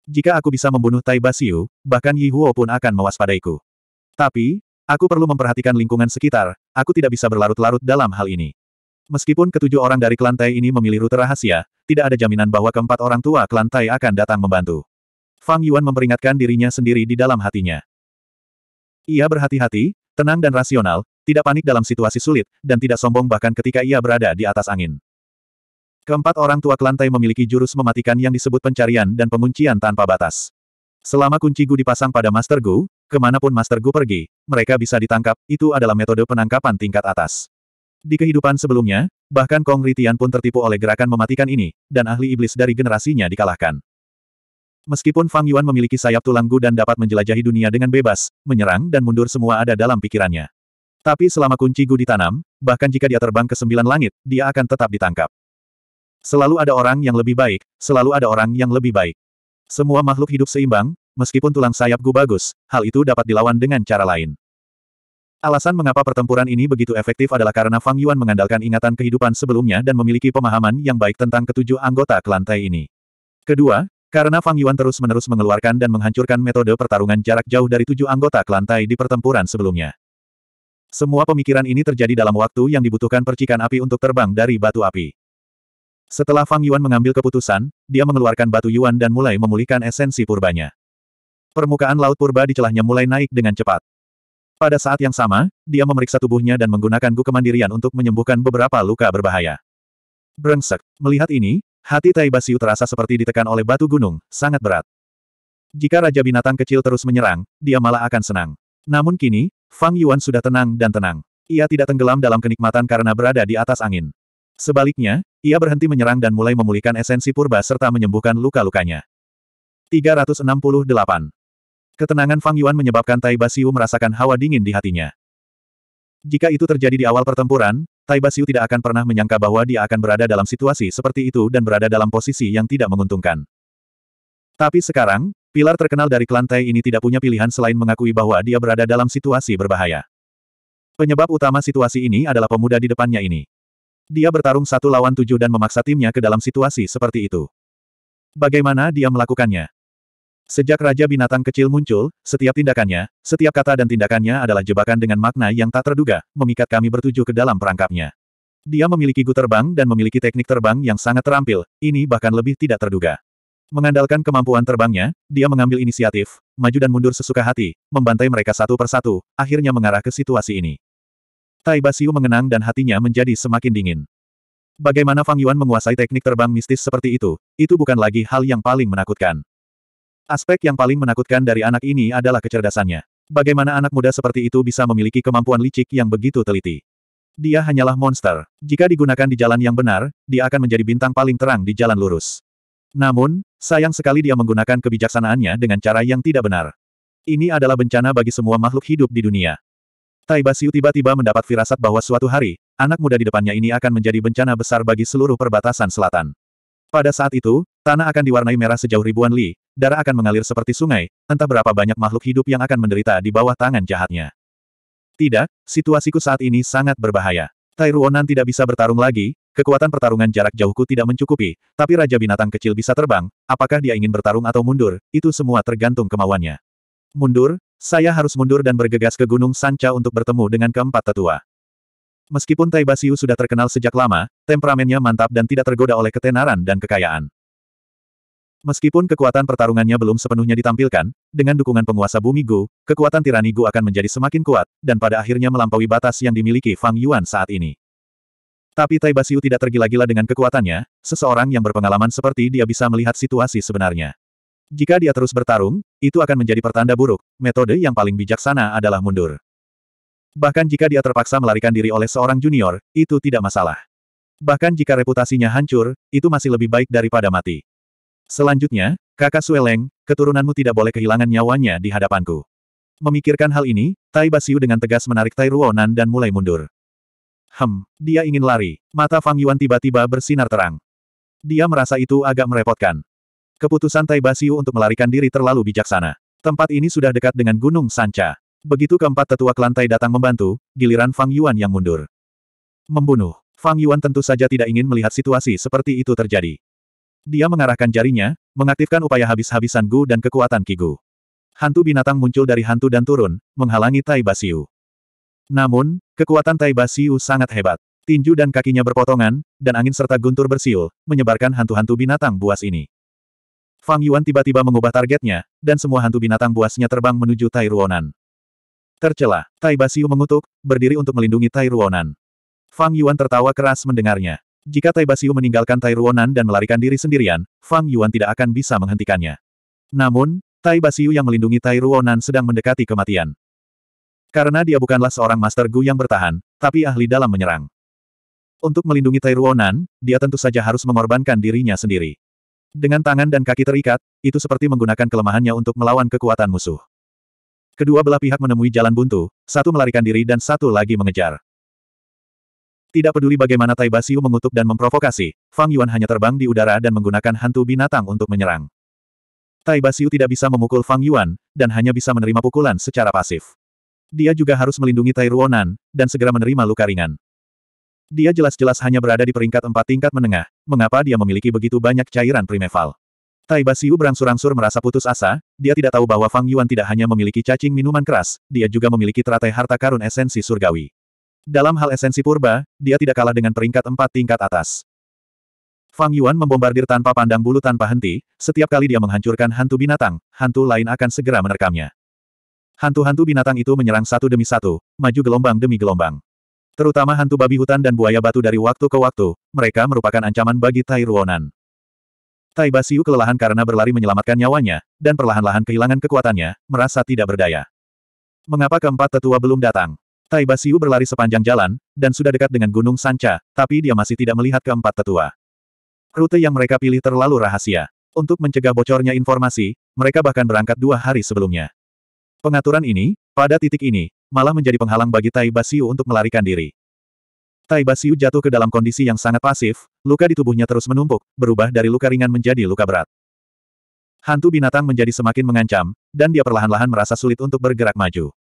Jika aku bisa membunuh Tai Basiu, bahkan Yi Huo pun akan mewaspadaiku. Tapi, aku perlu memperhatikan lingkungan sekitar, aku tidak bisa berlarut-larut dalam hal ini. Meskipun ketujuh orang dari klan Tai ini memilih rute rahasia, tidak ada jaminan bahwa keempat orang tua klan Tai akan datang membantu. Fang Yuan memperingatkan dirinya sendiri di dalam hatinya. Ia berhati-hati, Tenang dan rasional, tidak panik dalam situasi sulit, dan tidak sombong bahkan ketika ia berada di atas angin. Keempat orang tua kelantai memiliki jurus mematikan yang disebut pencarian dan penguncian tanpa batas. Selama kunci Gu dipasang pada Master Gu, kemanapun Master Gu pergi, mereka bisa ditangkap, itu adalah metode penangkapan tingkat atas. Di kehidupan sebelumnya, bahkan Kong Ritian pun tertipu oleh gerakan mematikan ini, dan ahli iblis dari generasinya dikalahkan. Meskipun Fang Yuan memiliki sayap tulanggu dan dapat menjelajahi dunia dengan bebas, menyerang dan mundur semua ada dalam pikirannya. Tapi selama kunci gu ditanam, bahkan jika dia terbang ke sembilan langit, dia akan tetap ditangkap. Selalu ada orang yang lebih baik, selalu ada orang yang lebih baik. Semua makhluk hidup seimbang, meskipun tulang sayap gu bagus, hal itu dapat dilawan dengan cara lain. Alasan mengapa pertempuran ini begitu efektif adalah karena Fang Yuan mengandalkan ingatan kehidupan sebelumnya dan memiliki pemahaman yang baik tentang ketujuh anggota kelantai ini. Kedua, karena Fang Yuan terus-menerus mengeluarkan dan menghancurkan metode pertarungan jarak jauh dari tujuh anggota kelantai di pertempuran sebelumnya. Semua pemikiran ini terjadi dalam waktu yang dibutuhkan percikan api untuk terbang dari batu api. Setelah Fang Yuan mengambil keputusan, dia mengeluarkan batu Yuan dan mulai memulihkan esensi purbanya. Permukaan laut purba di celahnya mulai naik dengan cepat. Pada saat yang sama, dia memeriksa tubuhnya dan menggunakan gu kemandirian untuk menyembuhkan beberapa luka berbahaya. Brengsek. Melihat ini, Hati Tai Basiu terasa seperti ditekan oleh batu gunung, sangat berat. Jika Raja Binatang kecil terus menyerang, dia malah akan senang. Namun kini, Fang Yuan sudah tenang dan tenang. Ia tidak tenggelam dalam kenikmatan karena berada di atas angin. Sebaliknya, ia berhenti menyerang dan mulai memulihkan esensi purba serta menyembuhkan luka-lukanya. 368. Ketenangan Fang Yuan menyebabkan Tai Basiu merasakan hawa dingin di hatinya. Jika itu terjadi di awal pertempuran, Tai Basiu tidak akan pernah menyangka bahwa dia akan berada dalam situasi seperti itu dan berada dalam posisi yang tidak menguntungkan. Tapi sekarang, pilar terkenal dari klan Tai ini tidak punya pilihan selain mengakui bahwa dia berada dalam situasi berbahaya. Penyebab utama situasi ini adalah pemuda di depannya ini. Dia bertarung satu lawan tujuh dan memaksa timnya ke dalam situasi seperti itu. Bagaimana dia melakukannya? Sejak Raja Binatang Kecil muncul, setiap tindakannya, setiap kata dan tindakannya adalah jebakan dengan makna yang tak terduga, memikat kami bertuju ke dalam perangkapnya. Dia memiliki gu terbang dan memiliki teknik terbang yang sangat terampil, ini bahkan lebih tidak terduga. Mengandalkan kemampuan terbangnya, dia mengambil inisiatif, maju dan mundur sesuka hati, membantai mereka satu persatu, akhirnya mengarah ke situasi ini. Tai Basiu mengenang dan hatinya menjadi semakin dingin. Bagaimana Fang Yuan menguasai teknik terbang mistis seperti itu, itu bukan lagi hal yang paling menakutkan. Aspek yang paling menakutkan dari anak ini adalah kecerdasannya. Bagaimana anak muda seperti itu bisa memiliki kemampuan licik yang begitu teliti? Dia hanyalah monster. Jika digunakan di jalan yang benar, dia akan menjadi bintang paling terang di jalan lurus. Namun, sayang sekali dia menggunakan kebijaksanaannya dengan cara yang tidak benar. Ini adalah bencana bagi semua makhluk hidup di dunia. Tai Basiu tiba-tiba mendapat firasat bahwa suatu hari, anak muda di depannya ini akan menjadi bencana besar bagi seluruh perbatasan selatan. Pada saat itu, Tanah akan diwarnai merah sejauh ribuan li, darah akan mengalir seperti sungai, entah berapa banyak makhluk hidup yang akan menderita di bawah tangan jahatnya. Tidak, situasiku saat ini sangat berbahaya. Tai Tairuonan tidak bisa bertarung lagi, kekuatan pertarungan jarak jauhku tidak mencukupi, tapi Raja Binatang Kecil bisa terbang, apakah dia ingin bertarung atau mundur, itu semua tergantung kemauannya. Mundur, saya harus mundur dan bergegas ke Gunung Sanca untuk bertemu dengan keempat tetua. Meskipun Tai Basiu sudah terkenal sejak lama, temperamennya mantap dan tidak tergoda oleh ketenaran dan kekayaan. Meskipun kekuatan pertarungannya belum sepenuhnya ditampilkan, dengan dukungan penguasa bumi Gu, kekuatan tirani Gu akan menjadi semakin kuat, dan pada akhirnya melampaui batas yang dimiliki Fang Yuan saat ini. Tapi Tai Basiu tidak tergila-gila dengan kekuatannya, seseorang yang berpengalaman seperti dia bisa melihat situasi sebenarnya. Jika dia terus bertarung, itu akan menjadi pertanda buruk, metode yang paling bijaksana adalah mundur. Bahkan jika dia terpaksa melarikan diri oleh seorang junior, itu tidak masalah. Bahkan jika reputasinya hancur, itu masih lebih baik daripada mati. Selanjutnya, kakak Sueleng, keturunanmu tidak boleh kehilangan nyawanya di hadapanku. Memikirkan hal ini, Tai Basiu dengan tegas menarik Tai Ruonan dan mulai mundur. Hem, dia ingin lari. Mata Fang Yuan tiba-tiba bersinar terang. Dia merasa itu agak merepotkan. Keputusan Tai Basiu untuk melarikan diri terlalu bijaksana. Tempat ini sudah dekat dengan Gunung Sanca. Begitu keempat tetua klan Tai datang membantu, giliran Fang Yuan yang mundur. Membunuh. Fang Yuan tentu saja tidak ingin melihat situasi seperti itu terjadi. Dia mengarahkan jarinya, mengaktifkan upaya habis-habisan Gu dan kekuatan Kigu. Hantu binatang muncul dari hantu dan turun, menghalangi Tai Basiu. Namun, kekuatan Tai Basiu sangat hebat. Tinju dan kakinya berpotongan, dan angin serta guntur bersiul, menyebarkan hantu-hantu binatang buas ini. Fang Yuan tiba-tiba mengubah targetnya, dan semua hantu binatang buasnya terbang menuju Tai Ruonan. Tercela, Tai Basiu mengutuk, berdiri untuk melindungi Tai Ruonan. Fang Yuan tertawa keras mendengarnya. Jika Tai Basiu meninggalkan Tai Ruonan dan melarikan diri sendirian, Fang Yuan tidak akan bisa menghentikannya. Namun, Tai Basiu yang melindungi Tai Ruonan sedang mendekati kematian. Karena dia bukanlah seorang Master Gu yang bertahan, tapi ahli dalam menyerang. Untuk melindungi Tai Ruonan, dia tentu saja harus mengorbankan dirinya sendiri. Dengan tangan dan kaki terikat, itu seperti menggunakan kelemahannya untuk melawan kekuatan musuh. Kedua belah pihak menemui jalan buntu, satu melarikan diri dan satu lagi mengejar. Tidak peduli bagaimana Tai Basiu mengutuk dan memprovokasi, Fang Yuan hanya terbang di udara dan menggunakan hantu binatang untuk menyerang. Tai Basiu tidak bisa memukul Fang Yuan, dan hanya bisa menerima pukulan secara pasif. Dia juga harus melindungi Tai Ruonan, dan segera menerima luka ringan. Dia jelas-jelas hanya berada di peringkat empat tingkat menengah, mengapa dia memiliki begitu banyak cairan primeval. Tai Basiu berangsur-angsur merasa putus asa, dia tidak tahu bahwa Fang Yuan tidak hanya memiliki cacing minuman keras, dia juga memiliki teratai harta karun esensi surgawi. Dalam hal esensi purba, dia tidak kalah dengan peringkat empat tingkat atas. Fang Yuan membombardir tanpa pandang bulu tanpa henti, setiap kali dia menghancurkan hantu binatang, hantu lain akan segera menerkamnya. Hantu-hantu binatang itu menyerang satu demi satu, maju gelombang demi gelombang. Terutama hantu babi hutan dan buaya batu dari waktu ke waktu, mereka merupakan ancaman bagi Tai Ruonan. Tai Basiu kelelahan karena berlari menyelamatkan nyawanya, dan perlahan-lahan kehilangan kekuatannya, merasa tidak berdaya. Mengapa keempat tetua belum datang? Tai Basiu berlari sepanjang jalan, dan sudah dekat dengan Gunung Sanca, tapi dia masih tidak melihat keempat tetua. Rute yang mereka pilih terlalu rahasia. Untuk mencegah bocornya informasi, mereka bahkan berangkat dua hari sebelumnya. Pengaturan ini, pada titik ini, malah menjadi penghalang bagi Tai Basiu untuk melarikan diri. Tai Basiu jatuh ke dalam kondisi yang sangat pasif, luka di tubuhnya terus menumpuk, berubah dari luka ringan menjadi luka berat. Hantu binatang menjadi semakin mengancam, dan dia perlahan-lahan merasa sulit untuk bergerak maju.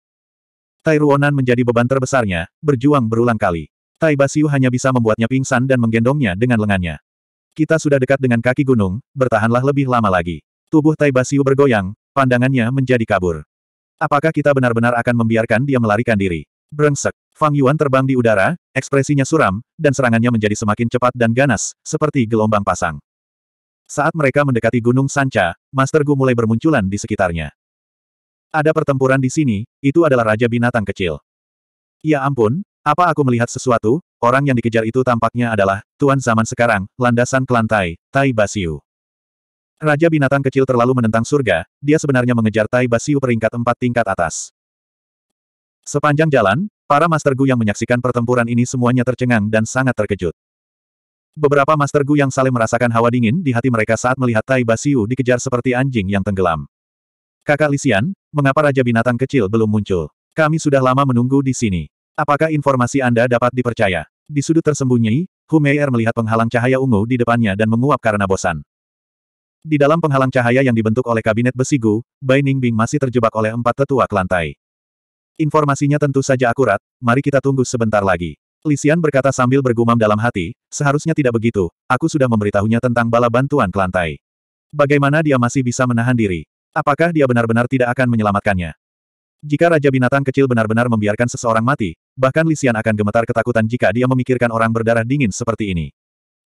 Tai Ruonan menjadi beban terbesarnya, berjuang berulang kali. Tai Basiu hanya bisa membuatnya pingsan dan menggendongnya dengan lengannya. Kita sudah dekat dengan kaki gunung, bertahanlah lebih lama lagi. Tubuh Tai Basiu bergoyang, pandangannya menjadi kabur. Apakah kita benar-benar akan membiarkan dia melarikan diri? Brengsek. Fang Yuan terbang di udara, ekspresinya suram, dan serangannya menjadi semakin cepat dan ganas, seperti gelombang pasang. Saat mereka mendekati Gunung Sanca, Master Gu mulai bermunculan di sekitarnya. Ada pertempuran di sini, itu adalah Raja Binatang Kecil. Ya ampun, apa aku melihat sesuatu? Orang yang dikejar itu tampaknya adalah, Tuan zaman sekarang, landasan kelantai, Tai Basiu. Raja Binatang Kecil terlalu menentang surga, dia sebenarnya mengejar Tai Basiu peringkat empat tingkat atas. Sepanjang jalan, para Master Gu yang menyaksikan pertempuran ini semuanya tercengang dan sangat terkejut. Beberapa Master Gu yang saling merasakan hawa dingin di hati mereka saat melihat Tai Basiu dikejar seperti anjing yang tenggelam. Kakak Lisian, Mengapa Raja Binatang Kecil belum muncul? Kami sudah lama menunggu di sini. Apakah informasi Anda dapat dipercaya? Di sudut tersembunyi, Meier melihat penghalang cahaya ungu di depannya dan menguap karena bosan. Di dalam penghalang cahaya yang dibentuk oleh kabinet besigu, Bai Ningbing masih terjebak oleh empat tetua kelantai. Informasinya tentu saja akurat, mari kita tunggu sebentar lagi. Lisian berkata sambil bergumam dalam hati, seharusnya tidak begitu, aku sudah memberitahunya tentang bala bantuan kelantai. Bagaimana dia masih bisa menahan diri? Apakah dia benar-benar tidak akan menyelamatkannya? Jika Raja Binatang kecil benar-benar membiarkan seseorang mati, bahkan Lisian akan gemetar ketakutan jika dia memikirkan orang berdarah dingin seperti ini.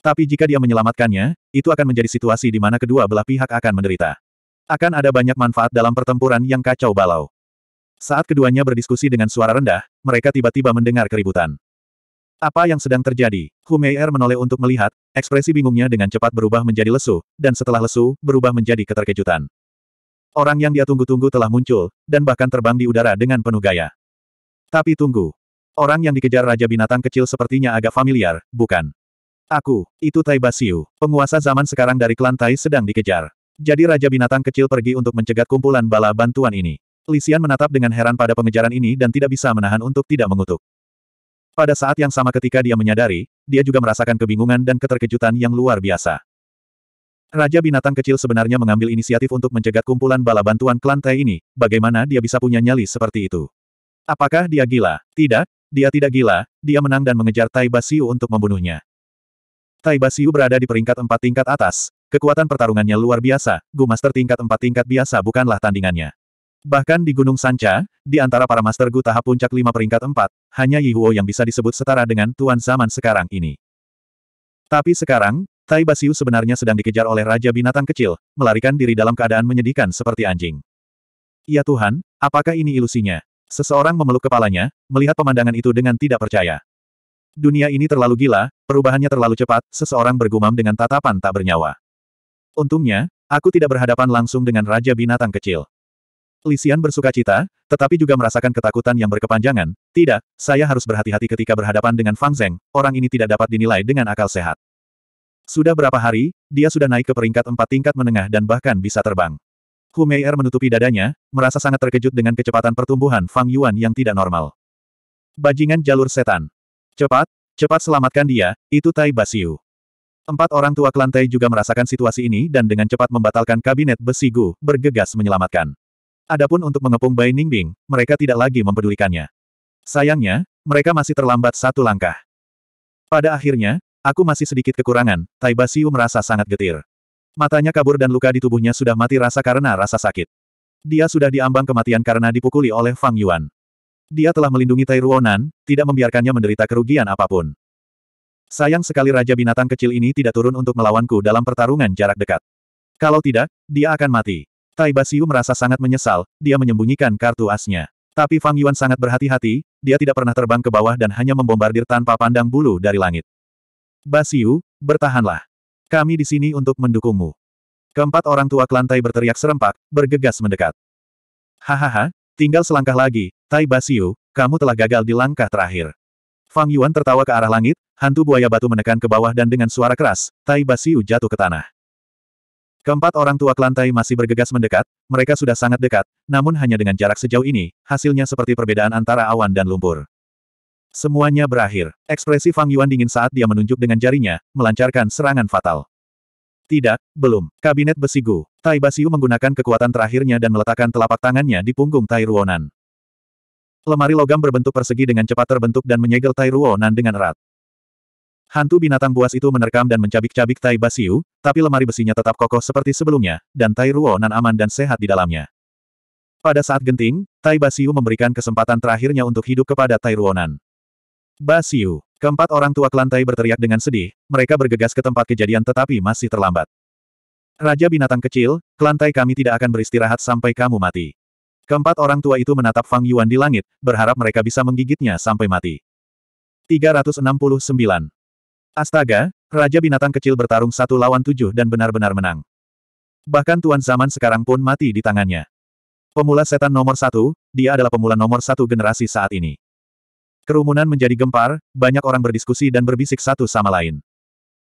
Tapi jika dia menyelamatkannya, itu akan menjadi situasi di mana kedua belah pihak akan menderita. Akan ada banyak manfaat dalam pertempuran yang kacau balau. Saat keduanya berdiskusi dengan suara rendah, mereka tiba-tiba mendengar keributan. Apa yang sedang terjadi? Humeir menoleh untuk melihat, ekspresi bingungnya dengan cepat berubah menjadi lesu, dan setelah lesu, berubah menjadi keterkejutan. Orang yang dia tunggu-tunggu telah muncul, dan bahkan terbang di udara dengan penuh gaya. Tapi tunggu. Orang yang dikejar Raja Binatang kecil sepertinya agak familiar, bukan? Aku, itu Tai Basiu, penguasa zaman sekarang dari klan Tai sedang dikejar. Jadi Raja Binatang kecil pergi untuk mencegat kumpulan bala bantuan ini. Lisian menatap dengan heran pada pengejaran ini dan tidak bisa menahan untuk tidak mengutuk. Pada saat yang sama ketika dia menyadari, dia juga merasakan kebingungan dan keterkejutan yang luar biasa. Raja binatang kecil sebenarnya mengambil inisiatif untuk mencegat kumpulan bala bantuan klan Tai ini, bagaimana dia bisa punya nyali seperti itu? Apakah dia gila? Tidak, dia tidak gila, dia menang dan mengejar Tai Basiu untuk membunuhnya. Tai Basiu berada di peringkat empat tingkat atas, kekuatan pertarungannya luar biasa, Gu Master tingkat empat tingkat biasa bukanlah tandingannya. Bahkan di Gunung Sanca, di antara para Master Gu tahap puncak lima peringkat empat, hanya Yihuo yang bisa disebut setara dengan Tuan zaman sekarang ini. Tapi sekarang, Tai Basiu sebenarnya sedang dikejar oleh Raja Binatang Kecil, melarikan diri dalam keadaan menyedihkan seperti anjing. Ya Tuhan, apakah ini ilusinya? Seseorang memeluk kepalanya, melihat pemandangan itu dengan tidak percaya. Dunia ini terlalu gila, perubahannya terlalu cepat, seseorang bergumam dengan tatapan tak bernyawa. Untungnya, aku tidak berhadapan langsung dengan Raja Binatang Kecil. Lisian bersuka cita, tetapi juga merasakan ketakutan yang berkepanjangan. Tidak, saya harus berhati-hati ketika berhadapan dengan Fang Zeng, orang ini tidak dapat dinilai dengan akal sehat. Sudah berapa hari, dia sudah naik ke peringkat empat tingkat menengah dan bahkan bisa terbang. Hu Meier menutupi dadanya, merasa sangat terkejut dengan kecepatan pertumbuhan Fang Yuan yang tidak normal. Bajingan jalur setan. Cepat, cepat selamatkan dia, itu Tai Basiu. Empat orang tua Klantai juga merasakan situasi ini dan dengan cepat membatalkan kabinet besi Gu, bergegas menyelamatkan. Adapun untuk mengepung Bai Ningbing, mereka tidak lagi mempedulikannya. Sayangnya, mereka masih terlambat satu langkah. Pada akhirnya, Aku masih sedikit kekurangan, Tai Basiu merasa sangat getir. Matanya kabur dan luka di tubuhnya sudah mati rasa karena rasa sakit. Dia sudah diambang kematian karena dipukuli oleh Fang Yuan. Dia telah melindungi Tai Ruonan, tidak membiarkannya menderita kerugian apapun. Sayang sekali Raja Binatang kecil ini tidak turun untuk melawanku dalam pertarungan jarak dekat. Kalau tidak, dia akan mati. Tai Basiu merasa sangat menyesal, dia menyembunyikan kartu asnya. Tapi Fang Yuan sangat berhati-hati, dia tidak pernah terbang ke bawah dan hanya membombardir tanpa pandang bulu dari langit. Basiu, bertahanlah. Kami di sini untuk mendukungmu. Keempat orang tua kelantai berteriak serempak, bergegas mendekat. Hahaha, tinggal selangkah lagi, Tai Basiu, kamu telah gagal di langkah terakhir. Fang Yuan tertawa ke arah langit, hantu buaya batu menekan ke bawah dan dengan suara keras, Tai Basiu jatuh ke tanah. Keempat orang tua kelantai masih bergegas mendekat, mereka sudah sangat dekat, namun hanya dengan jarak sejauh ini, hasilnya seperti perbedaan antara awan dan lumpur. Semuanya berakhir. Ekspresi Fang Yuan dingin saat dia menunjuk dengan jarinya, melancarkan serangan fatal. Tidak, belum. Kabinet besi Gu. Tai Basiu menggunakan kekuatan terakhirnya dan meletakkan telapak tangannya di punggung Tai Ruonan. Lemari logam berbentuk persegi dengan cepat terbentuk dan menyegel Tai Ruonan dengan erat. Hantu binatang buas itu menerkam dan mencabik-cabik Tai Basiu, tapi lemari besinya tetap kokoh seperti sebelumnya, dan Tai Ruonan aman dan sehat di dalamnya. Pada saat genting, Tai Basiu memberikan kesempatan terakhirnya untuk hidup kepada Tai Ruonan. Basiu. Keempat orang tua kelantai berteriak dengan sedih, mereka bergegas ke tempat kejadian tetapi masih terlambat. Raja binatang kecil, kelantai kami tidak akan beristirahat sampai kamu mati. Keempat orang tua itu menatap Fang Yuan di langit, berharap mereka bisa menggigitnya sampai mati. 369. Astaga, Raja binatang kecil bertarung satu lawan tujuh dan benar-benar menang. Bahkan Tuan Zaman sekarang pun mati di tangannya. Pemula setan nomor satu, dia adalah pemula nomor satu generasi saat ini. Kerumunan menjadi gempar, banyak orang berdiskusi dan berbisik satu sama lain.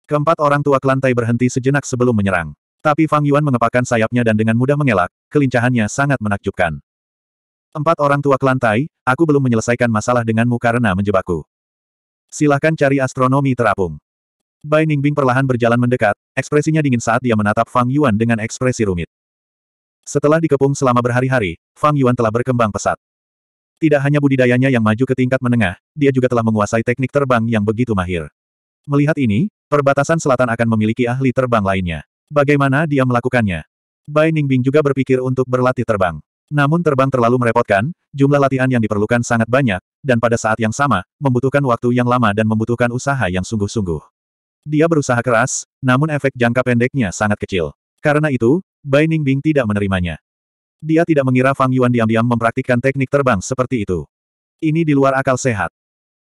Keempat orang tua kelantai berhenti sejenak sebelum menyerang. Tapi Fang Yuan mengepakkan sayapnya dan dengan mudah mengelak, kelincahannya sangat menakjubkan. Empat orang tua kelantai, aku belum menyelesaikan masalah denganmu karena menjebakku. Silahkan cari astronomi terapung. Bai Ningbing perlahan berjalan mendekat, ekspresinya dingin saat dia menatap Fang Yuan dengan ekspresi rumit. Setelah dikepung selama berhari-hari, Fang Yuan telah berkembang pesat. Tidak hanya budidayanya yang maju ke tingkat menengah, dia juga telah menguasai teknik terbang yang begitu mahir. Melihat ini, perbatasan selatan akan memiliki ahli terbang lainnya. Bagaimana dia melakukannya? Bai Ningbing juga berpikir untuk berlatih terbang. Namun terbang terlalu merepotkan, jumlah latihan yang diperlukan sangat banyak, dan pada saat yang sama, membutuhkan waktu yang lama dan membutuhkan usaha yang sungguh-sungguh. Dia berusaha keras, namun efek jangka pendeknya sangat kecil. Karena itu, Bai Ningbing tidak menerimanya. Dia tidak mengira Fang Yuan diam-diam mempraktikkan teknik terbang seperti itu. Ini di luar akal sehat.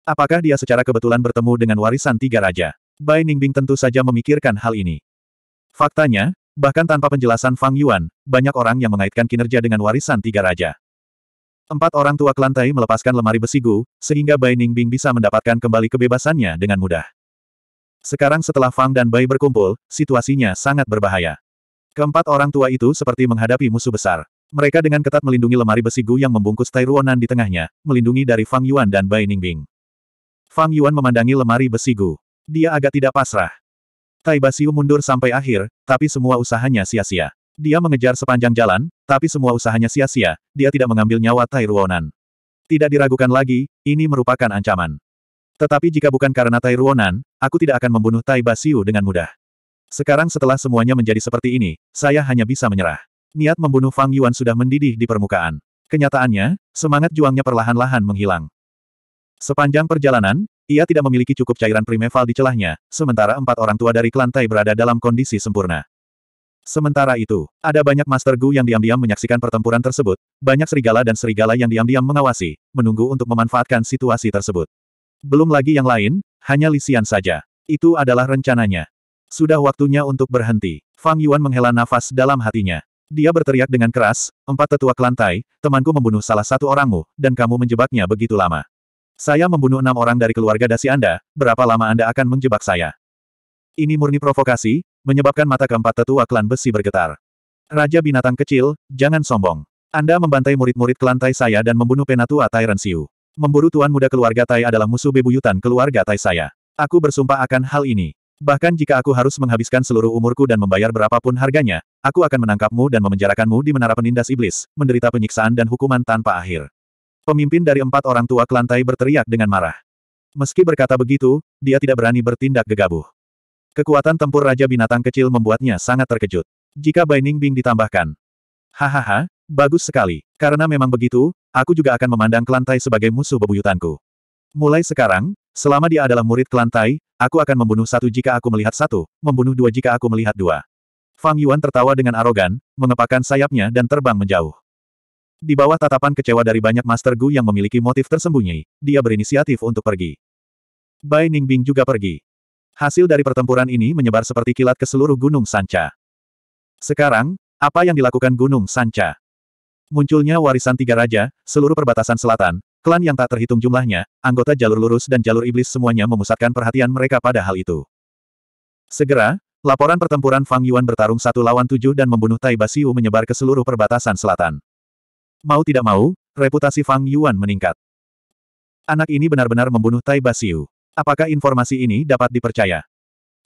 Apakah dia secara kebetulan bertemu dengan warisan tiga raja? Bai Ningbing tentu saja memikirkan hal ini. Faktanya, bahkan tanpa penjelasan Fang Yuan, banyak orang yang mengaitkan kinerja dengan warisan tiga raja. Empat orang tua kelantai melepaskan lemari besi Gu, sehingga Bai Ningbing bisa mendapatkan kembali kebebasannya dengan mudah. Sekarang setelah Fang dan Bai berkumpul, situasinya sangat berbahaya. Keempat orang tua itu seperti menghadapi musuh besar. Mereka dengan ketat melindungi lemari besi Gu yang membungkus Tai Ruonan di tengahnya, melindungi dari Fang Yuan dan Bai Ningbing. Fang Yuan memandangi lemari besi Gu. Dia agak tidak pasrah. Tai Basiu mundur sampai akhir, tapi semua usahanya sia-sia. Dia mengejar sepanjang jalan, tapi semua usahanya sia-sia, dia tidak mengambil nyawa Tai Ruonan. Tidak diragukan lagi, ini merupakan ancaman. Tetapi jika bukan karena Tai Ruonan, aku tidak akan membunuh Tai Basiu dengan mudah. Sekarang setelah semuanya menjadi seperti ini, saya hanya bisa menyerah niat membunuh Fang Yuan sudah mendidih di permukaan. Kenyataannya, semangat juangnya perlahan-lahan menghilang. Sepanjang perjalanan, ia tidak memiliki cukup cairan primeval di celahnya, sementara empat orang tua dari klan berada dalam kondisi sempurna. Sementara itu, ada banyak Master Gu yang diam-diam menyaksikan pertempuran tersebut, banyak serigala dan serigala yang diam-diam mengawasi, menunggu untuk memanfaatkan situasi tersebut. Belum lagi yang lain, hanya Lisian saja. Itu adalah rencananya. Sudah waktunya untuk berhenti. Fang Yuan menghela nafas dalam hatinya. Dia berteriak dengan keras, empat tetua kelantai, temanku membunuh salah satu orangmu, dan kamu menjebaknya begitu lama. Saya membunuh enam orang dari keluarga dasi Anda, berapa lama Anda akan menjebak saya? Ini murni provokasi, menyebabkan mata keempat tetua klan besi bergetar. Raja binatang kecil, jangan sombong. Anda membantai murid-murid kelantai saya dan membunuh penatua Tyransiu. Siu. Memburu tuan muda keluarga Tai adalah musuh bebuyutan keluarga Tai saya. Aku bersumpah akan hal ini. Bahkan jika aku harus menghabiskan seluruh umurku dan membayar berapapun harganya, aku akan menangkapmu dan memenjarakanmu di menara penindas iblis, menderita penyiksaan dan hukuman tanpa akhir. Pemimpin dari empat orang tua kelantai berteriak dengan marah. Meski berkata begitu, dia tidak berani bertindak gegabah. Kekuatan tempur Raja Binatang kecil membuatnya sangat terkejut. Jika Binding Bing ditambahkan. Hahaha, bagus sekali. Karena memang begitu, aku juga akan memandang kelantai sebagai musuh bebuyutanku. Mulai sekarang, selama dia adalah murid kelantai, aku akan membunuh satu jika aku melihat satu, membunuh dua jika aku melihat dua. Fang Yuan tertawa dengan arogan, mengepakkan sayapnya dan terbang menjauh. Di bawah tatapan kecewa dari banyak Master Gu yang memiliki motif tersembunyi, dia berinisiatif untuk pergi. Bai Ningbing juga pergi. Hasil dari pertempuran ini menyebar seperti kilat ke seluruh Gunung Sanca. Sekarang, apa yang dilakukan Gunung Sanca? Munculnya warisan tiga raja, seluruh perbatasan selatan, Klan yang tak terhitung jumlahnya, anggota jalur lurus dan jalur iblis semuanya memusatkan perhatian mereka pada hal itu. Segera, laporan pertempuran Fang Yuan bertarung satu lawan tujuh dan membunuh Tai Basiu menyebar ke seluruh perbatasan selatan. Mau tidak mau, reputasi Fang Yuan meningkat. Anak ini benar-benar membunuh Tai Basiu. Apakah informasi ini dapat dipercaya?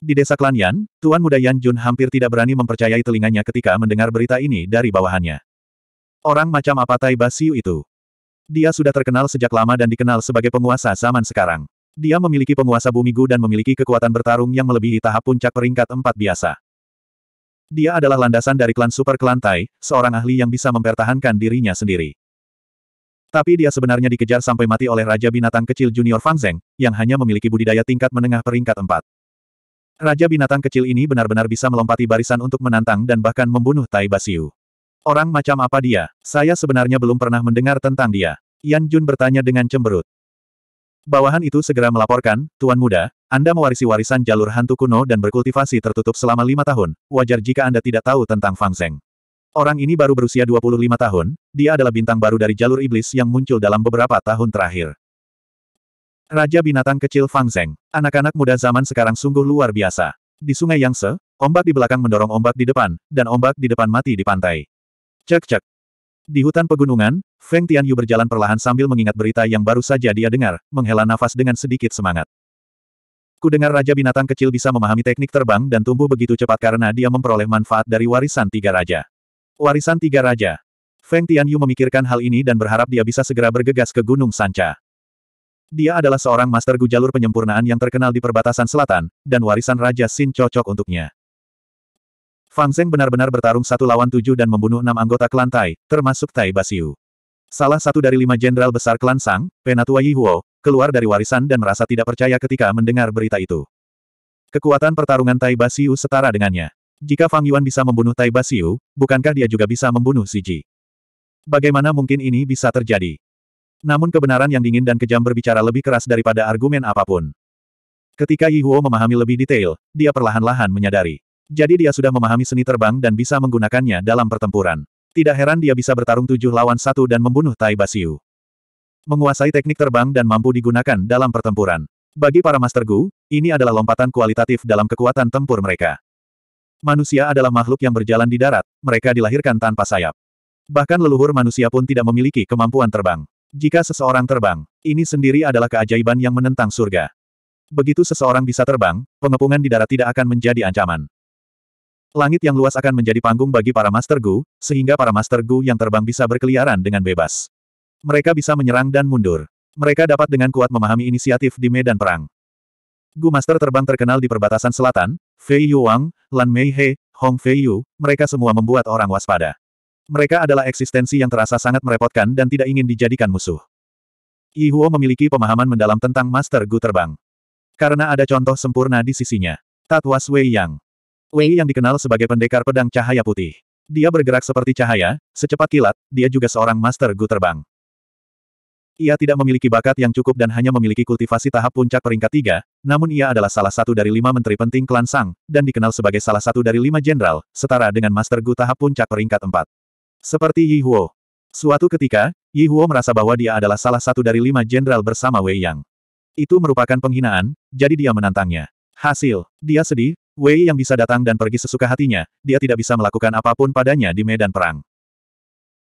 Di desa klan Yan, Tuan Muda Yan Jun hampir tidak berani mempercayai telinganya ketika mendengar berita ini dari bawahannya. Orang macam apa Tai Basiu itu? Dia sudah terkenal sejak lama dan dikenal sebagai penguasa zaman sekarang. Dia memiliki penguasa bumi Gu dan memiliki kekuatan bertarung yang melebihi tahap puncak peringkat empat biasa. Dia adalah landasan dari klan super kelantai, seorang ahli yang bisa mempertahankan dirinya sendiri. Tapi dia sebenarnya dikejar sampai mati oleh Raja Binatang Kecil Junior Fang Zeng, yang hanya memiliki budidaya tingkat menengah peringkat empat. Raja Binatang Kecil ini benar-benar bisa melompati barisan untuk menantang dan bahkan membunuh Tai Basiu. Orang macam apa dia? Saya sebenarnya belum pernah mendengar tentang dia. Yan Jun bertanya dengan cemberut. Bawahan itu segera melaporkan, Tuan Muda, Anda mewarisi warisan jalur hantu kuno dan berkultivasi tertutup selama lima tahun, wajar jika Anda tidak tahu tentang Fang Zeng. Orang ini baru berusia 25 tahun, dia adalah bintang baru dari jalur iblis yang muncul dalam beberapa tahun terakhir. Raja binatang kecil Fang Zeng. Anak-anak muda zaman sekarang sungguh luar biasa. Di sungai Yangse, ombak di belakang mendorong ombak di depan, dan ombak di depan mati di pantai. Cek-cek. Di hutan pegunungan, Feng Tianyu berjalan perlahan sambil mengingat berita yang baru saja dia dengar, menghela nafas dengan sedikit semangat. Ku dengar Raja Binatang Kecil bisa memahami teknik terbang dan tumbuh begitu cepat karena dia memperoleh manfaat dari warisan tiga raja. Warisan tiga raja. Feng Tianyu memikirkan hal ini dan berharap dia bisa segera bergegas ke Gunung Sanca. Dia adalah seorang master gu jalur penyempurnaan yang terkenal di perbatasan selatan, dan warisan Raja Xin cocok untuknya. Fang Zeng benar-benar bertarung satu lawan tujuh dan membunuh enam anggota klan Tai, termasuk Tai Basiu. Salah satu dari lima jenderal besar klan Sang, Penatua Yihuo, keluar dari warisan dan merasa tidak percaya ketika mendengar berita itu. Kekuatan pertarungan Tai Basiu setara dengannya. Jika Fang Yuan bisa membunuh Tai Basiu, bukankah dia juga bisa membunuh Si Ji? Bagaimana mungkin ini bisa terjadi? Namun kebenaran yang dingin dan kejam berbicara lebih keras daripada argumen apapun. Ketika Yihuo memahami lebih detail, dia perlahan-lahan menyadari. Jadi dia sudah memahami seni terbang dan bisa menggunakannya dalam pertempuran. Tidak heran dia bisa bertarung tujuh lawan satu dan membunuh Tai Basiu. Menguasai teknik terbang dan mampu digunakan dalam pertempuran. Bagi para Master Gu, ini adalah lompatan kualitatif dalam kekuatan tempur mereka. Manusia adalah makhluk yang berjalan di darat, mereka dilahirkan tanpa sayap. Bahkan leluhur manusia pun tidak memiliki kemampuan terbang. Jika seseorang terbang, ini sendiri adalah keajaiban yang menentang surga. Begitu seseorang bisa terbang, pengepungan di darat tidak akan menjadi ancaman. Langit yang luas akan menjadi panggung bagi para Master Gu, sehingga para Master Gu yang terbang bisa berkeliaran dengan bebas. Mereka bisa menyerang dan mundur. Mereka dapat dengan kuat memahami inisiatif di medan perang. Gu Master terbang terkenal di perbatasan selatan, Fei Yu Wang, Lan Mei He, Hong Fei Yu, mereka semua membuat orang waspada. Mereka adalah eksistensi yang terasa sangat merepotkan dan tidak ingin dijadikan musuh. Yi Huo memiliki pemahaman mendalam tentang Master Gu terbang. Karena ada contoh sempurna di sisinya. Tatwas Wei Yang. Wei yang dikenal sebagai pendekar pedang cahaya putih. Dia bergerak seperti cahaya, secepat kilat, dia juga seorang master gu terbang. Ia tidak memiliki bakat yang cukup dan hanya memiliki kultivasi tahap puncak peringkat tiga, namun ia adalah salah satu dari lima menteri penting klan Sang, dan dikenal sebagai salah satu dari lima jenderal, setara dengan Master Gu tahap puncak peringkat empat. Seperti Yi Huo. Suatu ketika, Yi Huo merasa bahwa dia adalah salah satu dari lima jenderal bersama Wei Yang. Itu merupakan penghinaan, jadi dia menantangnya. Hasil, dia sedih, Wei yang bisa datang dan pergi sesuka hatinya, dia tidak bisa melakukan apapun padanya di medan perang.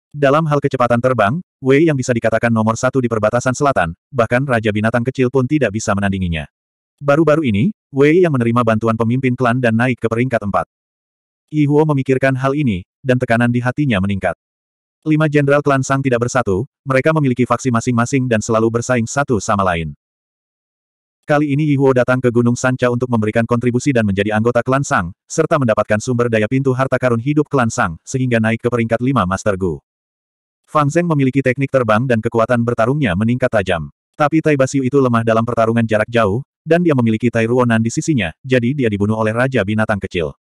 Dalam hal kecepatan terbang, Wei yang bisa dikatakan nomor satu di perbatasan selatan, bahkan Raja Binatang kecil pun tidak bisa menandinginya. Baru-baru ini, Wei yang menerima bantuan pemimpin klan dan naik ke peringkat empat. Yi Huo memikirkan hal ini, dan tekanan di hatinya meningkat. Lima jenderal klan Sang tidak bersatu, mereka memiliki faksi masing-masing dan selalu bersaing satu sama lain. Kali ini Ihuo datang ke Gunung Sanca untuk memberikan kontribusi dan menjadi anggota klan Sang, serta mendapatkan sumber daya pintu harta karun hidup klan Sang, sehingga naik ke peringkat 5 Master Gu. Fang Zeng memiliki teknik terbang dan kekuatan bertarungnya meningkat tajam. Tapi Tai Basiu itu lemah dalam pertarungan jarak jauh, dan dia memiliki Tai Ruonan di sisinya, jadi dia dibunuh oleh Raja Binatang Kecil.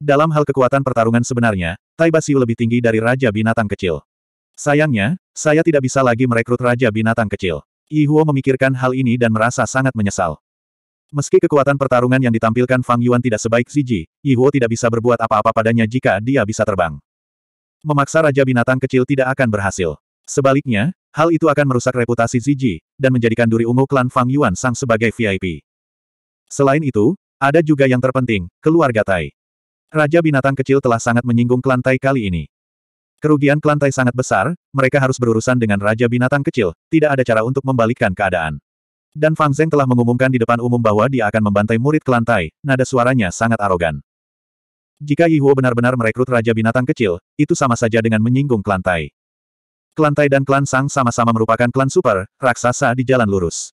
Dalam hal kekuatan pertarungan sebenarnya, Tai Basiu lebih tinggi dari Raja Binatang Kecil. Sayangnya, saya tidak bisa lagi merekrut Raja Binatang Kecil. Yihuo memikirkan hal ini dan merasa sangat menyesal. Meski kekuatan pertarungan yang ditampilkan Fang Yuan tidak sebaik Ziji, Yihuo tidak bisa berbuat apa-apa padanya jika dia bisa terbang. Memaksa Raja Binatang kecil tidak akan berhasil. Sebaliknya, hal itu akan merusak reputasi Ziji, dan menjadikan duri ungu klan Fang Yuan Sang sebagai VIP. Selain itu, ada juga yang terpenting, keluarga Tai. Raja Binatang kecil telah sangat menyinggung klan Tai kali ini. Kerugian Tai sangat besar, mereka harus berurusan dengan Raja Binatang Kecil, tidak ada cara untuk membalikkan keadaan. Dan Fang Zeng telah mengumumkan di depan umum bahwa dia akan membantai murid Tai, nada suaranya sangat arogan. Jika Yihuo benar-benar merekrut Raja Binatang Kecil, itu sama saja dengan menyinggung Klan Tai dan klan Sang sama-sama merupakan klan super, raksasa di jalan lurus.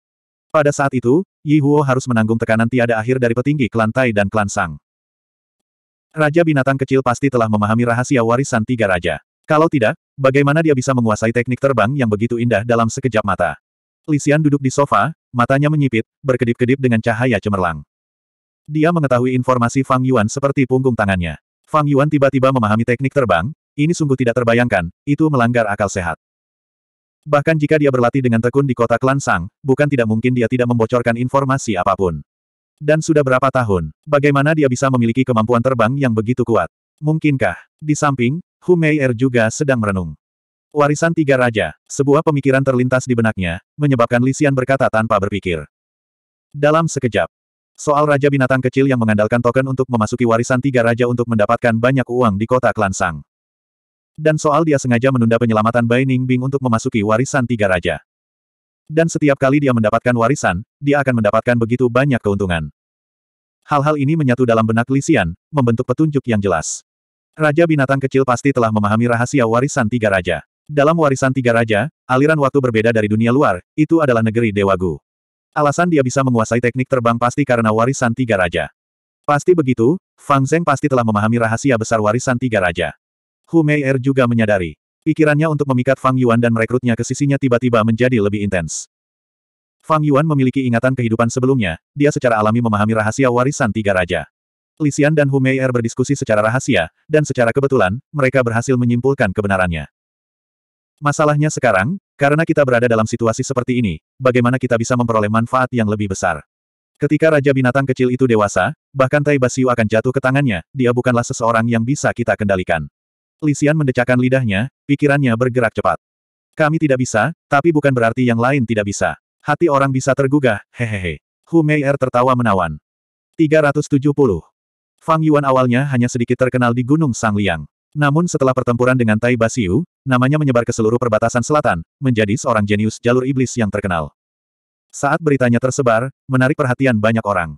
Pada saat itu, Yihuo harus menanggung tekanan tiada akhir dari petinggi Tai dan klan Sang. Raja Binatang Kecil pasti telah memahami rahasia warisan tiga raja. Kalau tidak, bagaimana dia bisa menguasai teknik terbang yang begitu indah dalam sekejap mata? Lisian duduk di sofa, matanya menyipit, berkedip-kedip dengan cahaya cemerlang. Dia mengetahui informasi Fang Yuan seperti punggung tangannya. Fang Yuan tiba-tiba memahami teknik terbang, ini sungguh tidak terbayangkan, itu melanggar akal sehat. Bahkan jika dia berlatih dengan tekun di kota klan bukan tidak mungkin dia tidak membocorkan informasi apapun. Dan sudah berapa tahun, bagaimana dia bisa memiliki kemampuan terbang yang begitu kuat? Mungkinkah? Di samping, Hu Mei juga sedang merenung. Warisan tiga raja, sebuah pemikiran terlintas di benaknya, menyebabkan Lisian berkata tanpa berpikir. Dalam sekejap, soal raja binatang kecil yang mengandalkan token untuk memasuki warisan tiga raja untuk mendapatkan banyak uang di kota Klansang, Dan soal dia sengaja menunda penyelamatan Bai Ningbing untuk memasuki warisan tiga raja. Dan setiap kali dia mendapatkan warisan, dia akan mendapatkan begitu banyak keuntungan. Hal-hal ini menyatu dalam benak Lisian, membentuk petunjuk yang jelas. Raja binatang kecil pasti telah memahami rahasia warisan tiga raja. Dalam warisan tiga raja, aliran waktu berbeda dari dunia luar, itu adalah negeri Dewa Gu. Alasan dia bisa menguasai teknik terbang pasti karena warisan tiga raja. Pasti begitu, Fang Zeng pasti telah memahami rahasia besar warisan tiga raja. Hu Mei Er juga menyadari. Pikirannya untuk memikat Fang Yuan dan merekrutnya ke sisinya tiba-tiba menjadi lebih intens. Fang Yuan memiliki ingatan kehidupan sebelumnya, dia secara alami memahami rahasia warisan tiga raja. Lisian dan Humeier berdiskusi secara rahasia, dan secara kebetulan, mereka berhasil menyimpulkan kebenarannya. Masalahnya sekarang, karena kita berada dalam situasi seperti ini, bagaimana kita bisa memperoleh manfaat yang lebih besar? Ketika Raja Binatang kecil itu dewasa, bahkan Tai Basiu akan jatuh ke tangannya, dia bukanlah seseorang yang bisa kita kendalikan. Lisian mendecakkan lidahnya, pikirannya bergerak cepat. Kami tidak bisa, tapi bukan berarti yang lain tidak bisa. Hati orang bisa tergugah, hehehe. Hu tertawa menawan. 370. Fang Yuan awalnya hanya sedikit terkenal di Gunung Sangliang. Namun setelah pertempuran dengan Tai Basiu, namanya menyebar ke seluruh perbatasan selatan, menjadi seorang jenius jalur iblis yang terkenal. Saat beritanya tersebar, menarik perhatian banyak orang.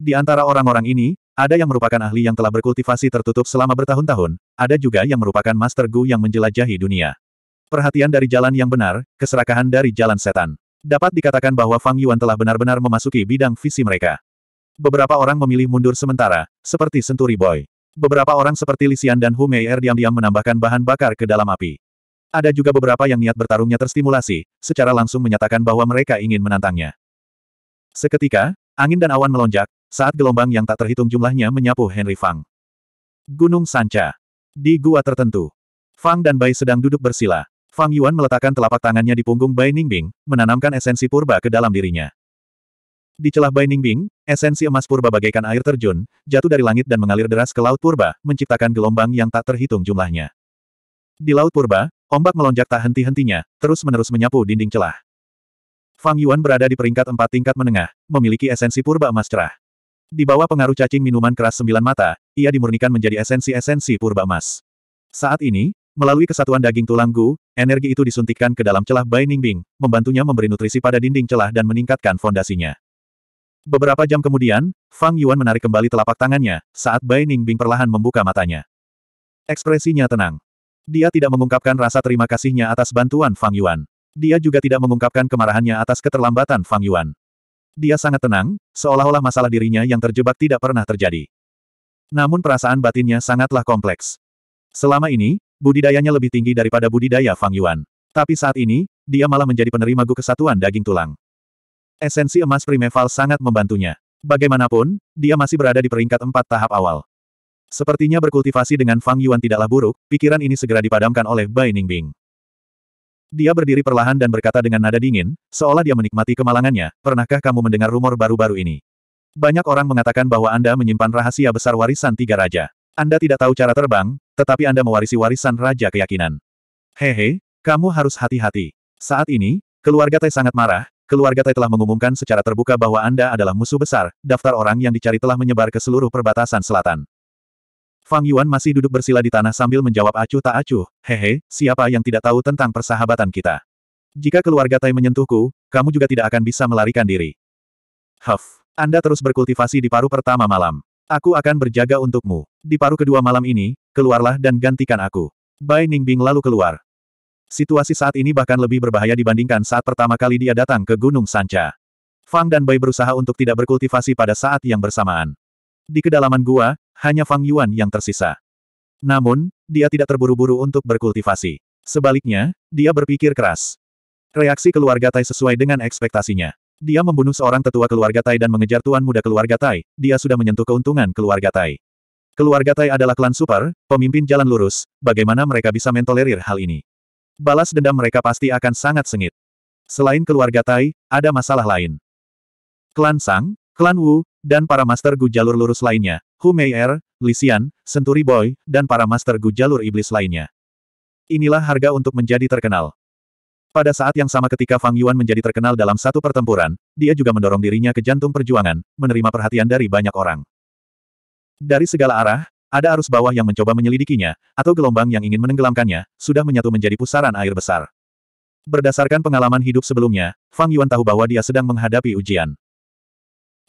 Di antara orang-orang ini, ada yang merupakan ahli yang telah berkultivasi tertutup selama bertahun-tahun, ada juga yang merupakan Master Gu yang menjelajahi dunia. Perhatian dari jalan yang benar, keserakahan dari jalan setan. Dapat dikatakan bahwa Fang Yuan telah benar-benar memasuki bidang visi mereka. Beberapa orang memilih mundur sementara, seperti Senturi Boy. Beberapa orang seperti Lisian dan Er diam-diam menambahkan bahan bakar ke dalam api. Ada juga beberapa yang niat bertarungnya terstimulasi, secara langsung menyatakan bahwa mereka ingin menantangnya. Seketika, angin dan awan melonjak, saat gelombang yang tak terhitung jumlahnya menyapu Henry Fang. Gunung Sanca. Di gua tertentu. Fang dan Bai sedang duduk bersila. Fang Yuan meletakkan telapak tangannya di punggung Bai Ningbing, menanamkan esensi purba ke dalam dirinya. Di celah Binding Bing, esensi emas purba bagaikan air terjun, jatuh dari langit dan mengalir deras ke Laut Purba, menciptakan gelombang yang tak terhitung jumlahnya. Di Laut Purba, ombak melonjak tak henti-hentinya, terus-menerus menyapu dinding celah. Fang Yuan berada di peringkat empat tingkat menengah, memiliki esensi purba emas cerah. Di bawah pengaruh cacing minuman keras sembilan mata, ia dimurnikan menjadi esensi-esensi purba emas. Saat ini, Melalui kesatuan daging tulang Gu, energi itu disuntikkan ke dalam celah Bai Ningbing, membantunya memberi nutrisi pada dinding celah dan meningkatkan fondasinya. Beberapa jam kemudian, Fang Yuan menarik kembali telapak tangannya, saat Bai Ningbing perlahan membuka matanya. Ekspresinya tenang. Dia tidak mengungkapkan rasa terima kasihnya atas bantuan Fang Yuan. Dia juga tidak mengungkapkan kemarahannya atas keterlambatan Fang Yuan. Dia sangat tenang, seolah-olah masalah dirinya yang terjebak tidak pernah terjadi. Namun perasaan batinnya sangatlah kompleks. Selama ini, budidayanya lebih tinggi daripada budidaya Fang Yuan. Tapi saat ini, dia malah menjadi penerima gu kesatuan daging tulang. Esensi emas primeval sangat membantunya. Bagaimanapun, dia masih berada di peringkat empat tahap awal. Sepertinya berkultivasi dengan Fang Yuan tidaklah buruk, pikiran ini segera dipadamkan oleh Bai Ningbing. Dia berdiri perlahan dan berkata dengan nada dingin, seolah dia menikmati kemalangannya, pernahkah kamu mendengar rumor baru-baru ini? Banyak orang mengatakan bahwa Anda menyimpan rahasia besar warisan tiga raja. Anda tidak tahu cara terbang, tetapi Anda mewarisi warisan raja keyakinan. Hehe, kamu harus hati-hati. Saat ini, keluarga Teh sangat marah, keluarga Tai telah mengumumkan secara terbuka bahwa Anda adalah musuh besar, daftar orang yang dicari telah menyebar ke seluruh perbatasan selatan. Fang Yuan masih duduk bersila di tanah sambil menjawab acuh tak acuh, hehe, siapa yang tidak tahu tentang persahabatan kita. Jika keluarga Tai menyentuhku, kamu juga tidak akan bisa melarikan diri. Huff, Anda terus berkultivasi di paru pertama malam. Aku akan berjaga untukmu. Di paru kedua malam ini, keluarlah dan gantikan aku. Bai Ningbing lalu keluar. Situasi saat ini bahkan lebih berbahaya dibandingkan saat pertama kali dia datang ke Gunung Sanca. Fang dan Bai berusaha untuk tidak berkultivasi pada saat yang bersamaan. Di kedalaman gua, hanya Fang Yuan yang tersisa. Namun, dia tidak terburu-buru untuk berkultivasi. Sebaliknya, dia berpikir keras. Reaksi keluarga Tai sesuai dengan ekspektasinya. Dia membunuh seorang tetua keluarga Tai dan mengejar tuan muda keluarga Tai, dia sudah menyentuh keuntungan keluarga Tai. Keluarga Tai adalah klan super, pemimpin jalan lurus, bagaimana mereka bisa mentolerir hal ini? Balas dendam mereka pasti akan sangat sengit. Selain keluarga Tai, ada masalah lain. Klan Sang, Klan Wu, dan para Master Gu jalur lurus lainnya, Hu Mei Er, Xian, Century Boy, dan para Master Gu jalur iblis lainnya. Inilah harga untuk menjadi terkenal. Pada saat yang sama ketika Fang Yuan menjadi terkenal dalam satu pertempuran, dia juga mendorong dirinya ke jantung perjuangan, menerima perhatian dari banyak orang. Dari segala arah, ada arus bawah yang mencoba menyelidikinya, atau gelombang yang ingin menenggelamkannya, sudah menyatu menjadi pusaran air besar. Berdasarkan pengalaman hidup sebelumnya, Fang Yuan tahu bahwa dia sedang menghadapi ujian.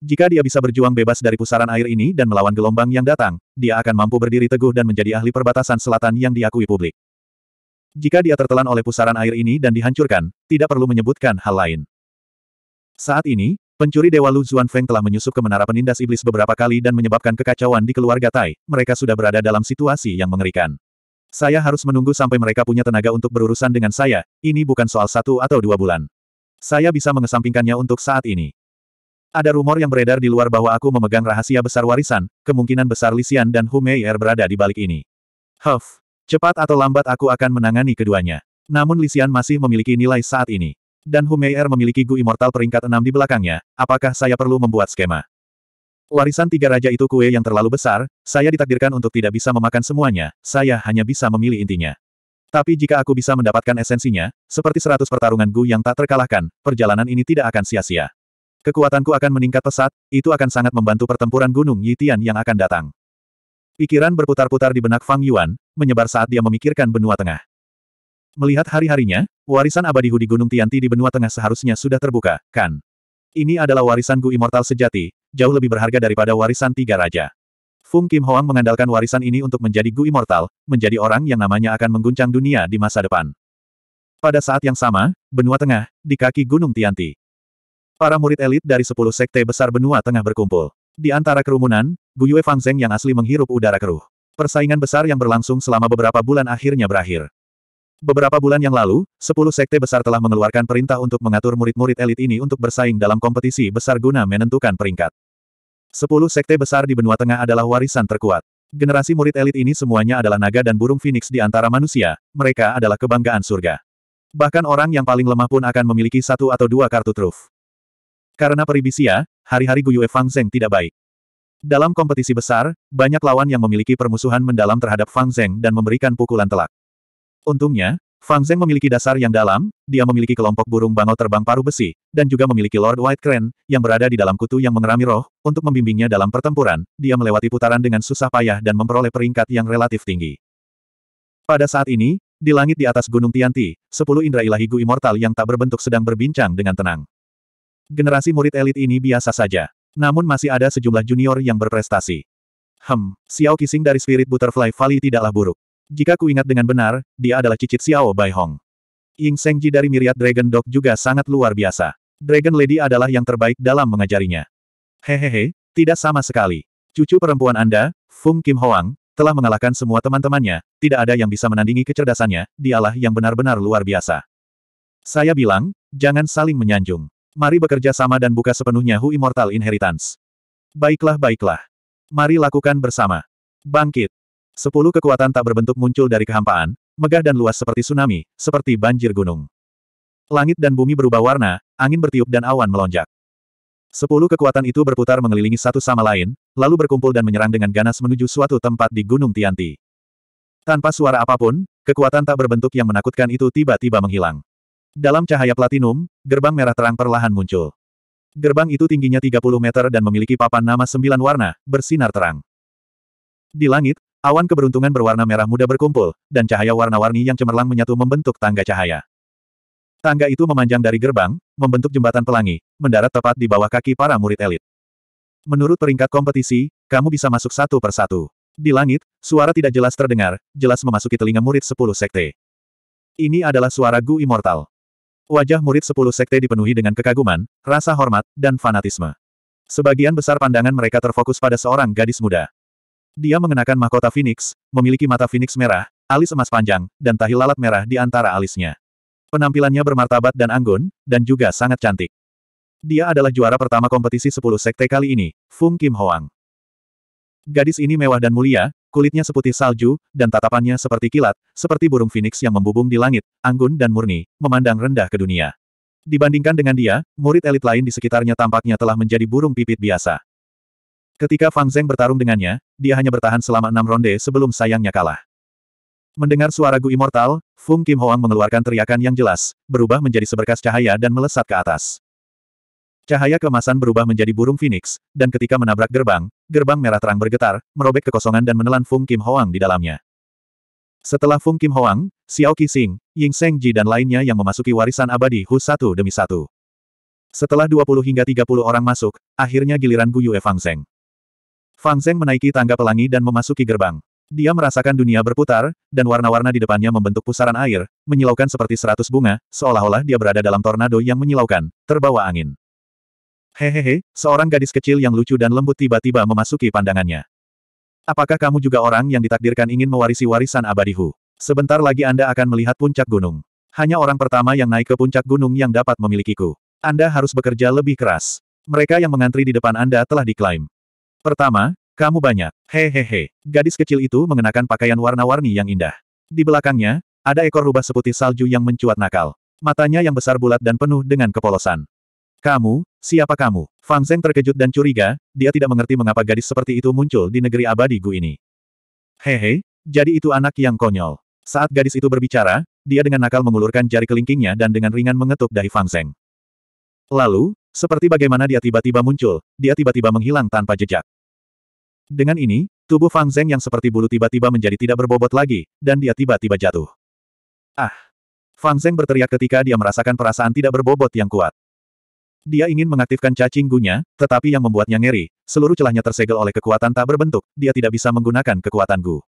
Jika dia bisa berjuang bebas dari pusaran air ini dan melawan gelombang yang datang, dia akan mampu berdiri teguh dan menjadi ahli perbatasan selatan yang diakui publik. Jika dia tertelan oleh pusaran air ini dan dihancurkan, tidak perlu menyebutkan hal lain. Saat ini, Pencuri Dewa Lu Zuan Feng telah menyusup ke menara penindas iblis beberapa kali dan menyebabkan kekacauan di keluarga Tai, mereka sudah berada dalam situasi yang mengerikan. Saya harus menunggu sampai mereka punya tenaga untuk berurusan dengan saya, ini bukan soal satu atau dua bulan. Saya bisa mengesampingkannya untuk saat ini. Ada rumor yang beredar di luar bahwa aku memegang rahasia besar warisan, kemungkinan besar Lisian dan Meier berada di balik ini. Huff, cepat atau lambat aku akan menangani keduanya. Namun Lisian masih memiliki nilai saat ini. Dan Humeir memiliki Gu Immortal peringkat 6 di belakangnya, apakah saya perlu membuat skema? Warisan tiga raja itu kue yang terlalu besar, saya ditakdirkan untuk tidak bisa memakan semuanya, saya hanya bisa memilih intinya. Tapi jika aku bisa mendapatkan esensinya, seperti seratus pertarungan Gu yang tak terkalahkan, perjalanan ini tidak akan sia-sia. Kekuatanku akan meningkat pesat, itu akan sangat membantu pertempuran Gunung Yitian yang akan datang. Pikiran berputar-putar di benak Fang Yuan, menyebar saat dia memikirkan benua tengah. Melihat hari-harinya, warisan abadi Hudi Gunung Tianti di benua tengah seharusnya sudah terbuka, kan? Ini adalah warisan Gu Immortal sejati, jauh lebih berharga daripada warisan tiga raja. Fung Kim Hoang mengandalkan warisan ini untuk menjadi Gu Immortal, menjadi orang yang namanya akan mengguncang dunia di masa depan. Pada saat yang sama, benua tengah, di kaki Gunung Tianti. Para murid elit dari sepuluh sekte besar benua tengah berkumpul. Di antara kerumunan, Gu Yue Fang Zeng yang asli menghirup udara keruh. Persaingan besar yang berlangsung selama beberapa bulan akhirnya berakhir. Beberapa bulan yang lalu, sepuluh sekte besar telah mengeluarkan perintah untuk mengatur murid-murid elit ini untuk bersaing dalam kompetisi besar guna menentukan peringkat. Sepuluh sekte besar di benua tengah adalah warisan terkuat. Generasi murid elit ini semuanya adalah naga dan burung phoenix di antara manusia, mereka adalah kebanggaan surga. Bahkan orang yang paling lemah pun akan memiliki satu atau dua kartu truf. Karena peribisia, hari-hari Guyue Fang Zeng tidak baik. Dalam kompetisi besar, banyak lawan yang memiliki permusuhan mendalam terhadap Fang Zeng dan memberikan pukulan telak. Untungnya, Fang Zeng memiliki dasar yang dalam, dia memiliki kelompok burung bangau terbang paruh besi, dan juga memiliki Lord White Crane, yang berada di dalam kutu yang mengerami roh, untuk membimbingnya dalam pertempuran, dia melewati putaran dengan susah payah dan memperoleh peringkat yang relatif tinggi. Pada saat ini, di langit di atas Gunung Tianti, sepuluh indera ilahi Gu Immortal yang tak berbentuk sedang berbincang dengan tenang. Generasi murid elit ini biasa saja. Namun masih ada sejumlah junior yang berprestasi. Hem, Xiao Qixing dari Spirit Butterfly Valley tidaklah buruk. Jika ku ingat dengan benar, dia adalah cicit Xiao Baihong. Ying Sengji dari Miriat Dragon Dog juga sangat luar biasa. Dragon Lady adalah yang terbaik dalam mengajarinya. Hehehe, tidak sama sekali. Cucu perempuan Anda, Fung Kim Hoang, telah mengalahkan semua teman-temannya, tidak ada yang bisa menandingi kecerdasannya, dialah yang benar-benar luar biasa. Saya bilang, jangan saling menyanjung. Mari bekerja sama dan buka sepenuhnya Hu Immortal Inheritance. Baiklah baiklah. Mari lakukan bersama. Bangkit. Sepuluh kekuatan tak berbentuk muncul dari kehampaan, megah dan luas seperti tsunami, seperti banjir gunung. Langit dan bumi berubah warna, angin bertiup dan awan melonjak. Sepuluh kekuatan itu berputar mengelilingi satu sama lain, lalu berkumpul dan menyerang dengan ganas menuju suatu tempat di Gunung Tianti. Tanpa suara apapun, kekuatan tak berbentuk yang menakutkan itu tiba-tiba menghilang. Dalam cahaya platinum, gerbang merah terang perlahan muncul. Gerbang itu tingginya 30 meter dan memiliki papan nama sembilan warna, bersinar terang. Di langit, Awan keberuntungan berwarna merah muda berkumpul, dan cahaya warna-warni yang cemerlang menyatu membentuk tangga cahaya. Tangga itu memanjang dari gerbang, membentuk jembatan pelangi, mendarat tepat di bawah kaki para murid elit. Menurut peringkat kompetisi, kamu bisa masuk satu per satu. Di langit, suara tidak jelas terdengar, jelas memasuki telinga murid sepuluh sekte. Ini adalah suara Gu Immortal. Wajah murid sepuluh sekte dipenuhi dengan kekaguman, rasa hormat, dan fanatisme. Sebagian besar pandangan mereka terfokus pada seorang gadis muda. Dia mengenakan mahkota Phoenix, memiliki mata Phoenix merah, alis emas panjang, dan tahi lalat merah di antara alisnya. Penampilannya bermartabat dan anggun, dan juga sangat cantik. Dia adalah juara pertama kompetisi 10 sekte kali ini, Fung Kim Hoang. Gadis ini mewah dan mulia, kulitnya seputih salju, dan tatapannya seperti kilat, seperti burung phoenix yang membubung di langit, anggun dan murni, memandang rendah ke dunia. Dibandingkan dengan dia, murid elit lain di sekitarnya tampaknya telah menjadi burung pipit biasa. Ketika Fang Zeng bertarung dengannya, dia hanya bertahan selama enam ronde sebelum sayangnya kalah. Mendengar suara Gu Immortal, Fung Kim Hoang mengeluarkan teriakan yang jelas, berubah menjadi seberkas cahaya dan melesat ke atas. Cahaya kemasan berubah menjadi burung phoenix, dan ketika menabrak gerbang, gerbang merah terang bergetar, merobek kekosongan dan menelan Fung Kim Hoang di dalamnya. Setelah Fung Kim Hoang, Xiao Qi Qixing, Ying Seng Ji dan lainnya yang memasuki warisan abadi Hu satu demi satu. Setelah 20 hingga 30 orang masuk, akhirnya giliran Gu Yue Fang Zeng. Fang Zeng menaiki tangga pelangi dan memasuki gerbang. Dia merasakan dunia berputar, dan warna-warna di depannya membentuk pusaran air, menyilaukan seperti seratus bunga, seolah-olah dia berada dalam tornado yang menyilaukan, terbawa angin. Hehehe, seorang gadis kecil yang lucu dan lembut tiba-tiba memasuki pandangannya. Apakah kamu juga orang yang ditakdirkan ingin mewarisi warisan abadihu? Sebentar lagi Anda akan melihat puncak gunung. Hanya orang pertama yang naik ke puncak gunung yang dapat memilikiku. Anda harus bekerja lebih keras. Mereka yang mengantri di depan Anda telah diklaim. Pertama, kamu banyak. Hehehe. Gadis kecil itu mengenakan pakaian warna-warni yang indah. Di belakangnya, ada ekor rubah seputih salju yang mencuat nakal. Matanya yang besar bulat dan penuh dengan kepolosan. Kamu, siapa kamu? Fang Zeng terkejut dan curiga, dia tidak mengerti mengapa gadis seperti itu muncul di negeri abadi Gu ini. Hehe, jadi itu anak yang konyol. Saat gadis itu berbicara, dia dengan nakal mengulurkan jari kelingkingnya dan dengan ringan mengetuk dari Fang Zeng. Lalu, seperti bagaimana dia tiba-tiba muncul, dia tiba-tiba menghilang tanpa jejak. Dengan ini, tubuh Fang Zeng yang seperti bulu tiba-tiba menjadi tidak berbobot lagi, dan dia tiba-tiba jatuh. Ah! Fang Zeng berteriak ketika dia merasakan perasaan tidak berbobot yang kuat. Dia ingin mengaktifkan cacing gunya, tetapi yang membuatnya ngeri, seluruh celahnya tersegel oleh kekuatan tak berbentuk, dia tidak bisa menggunakan kekuatan gu.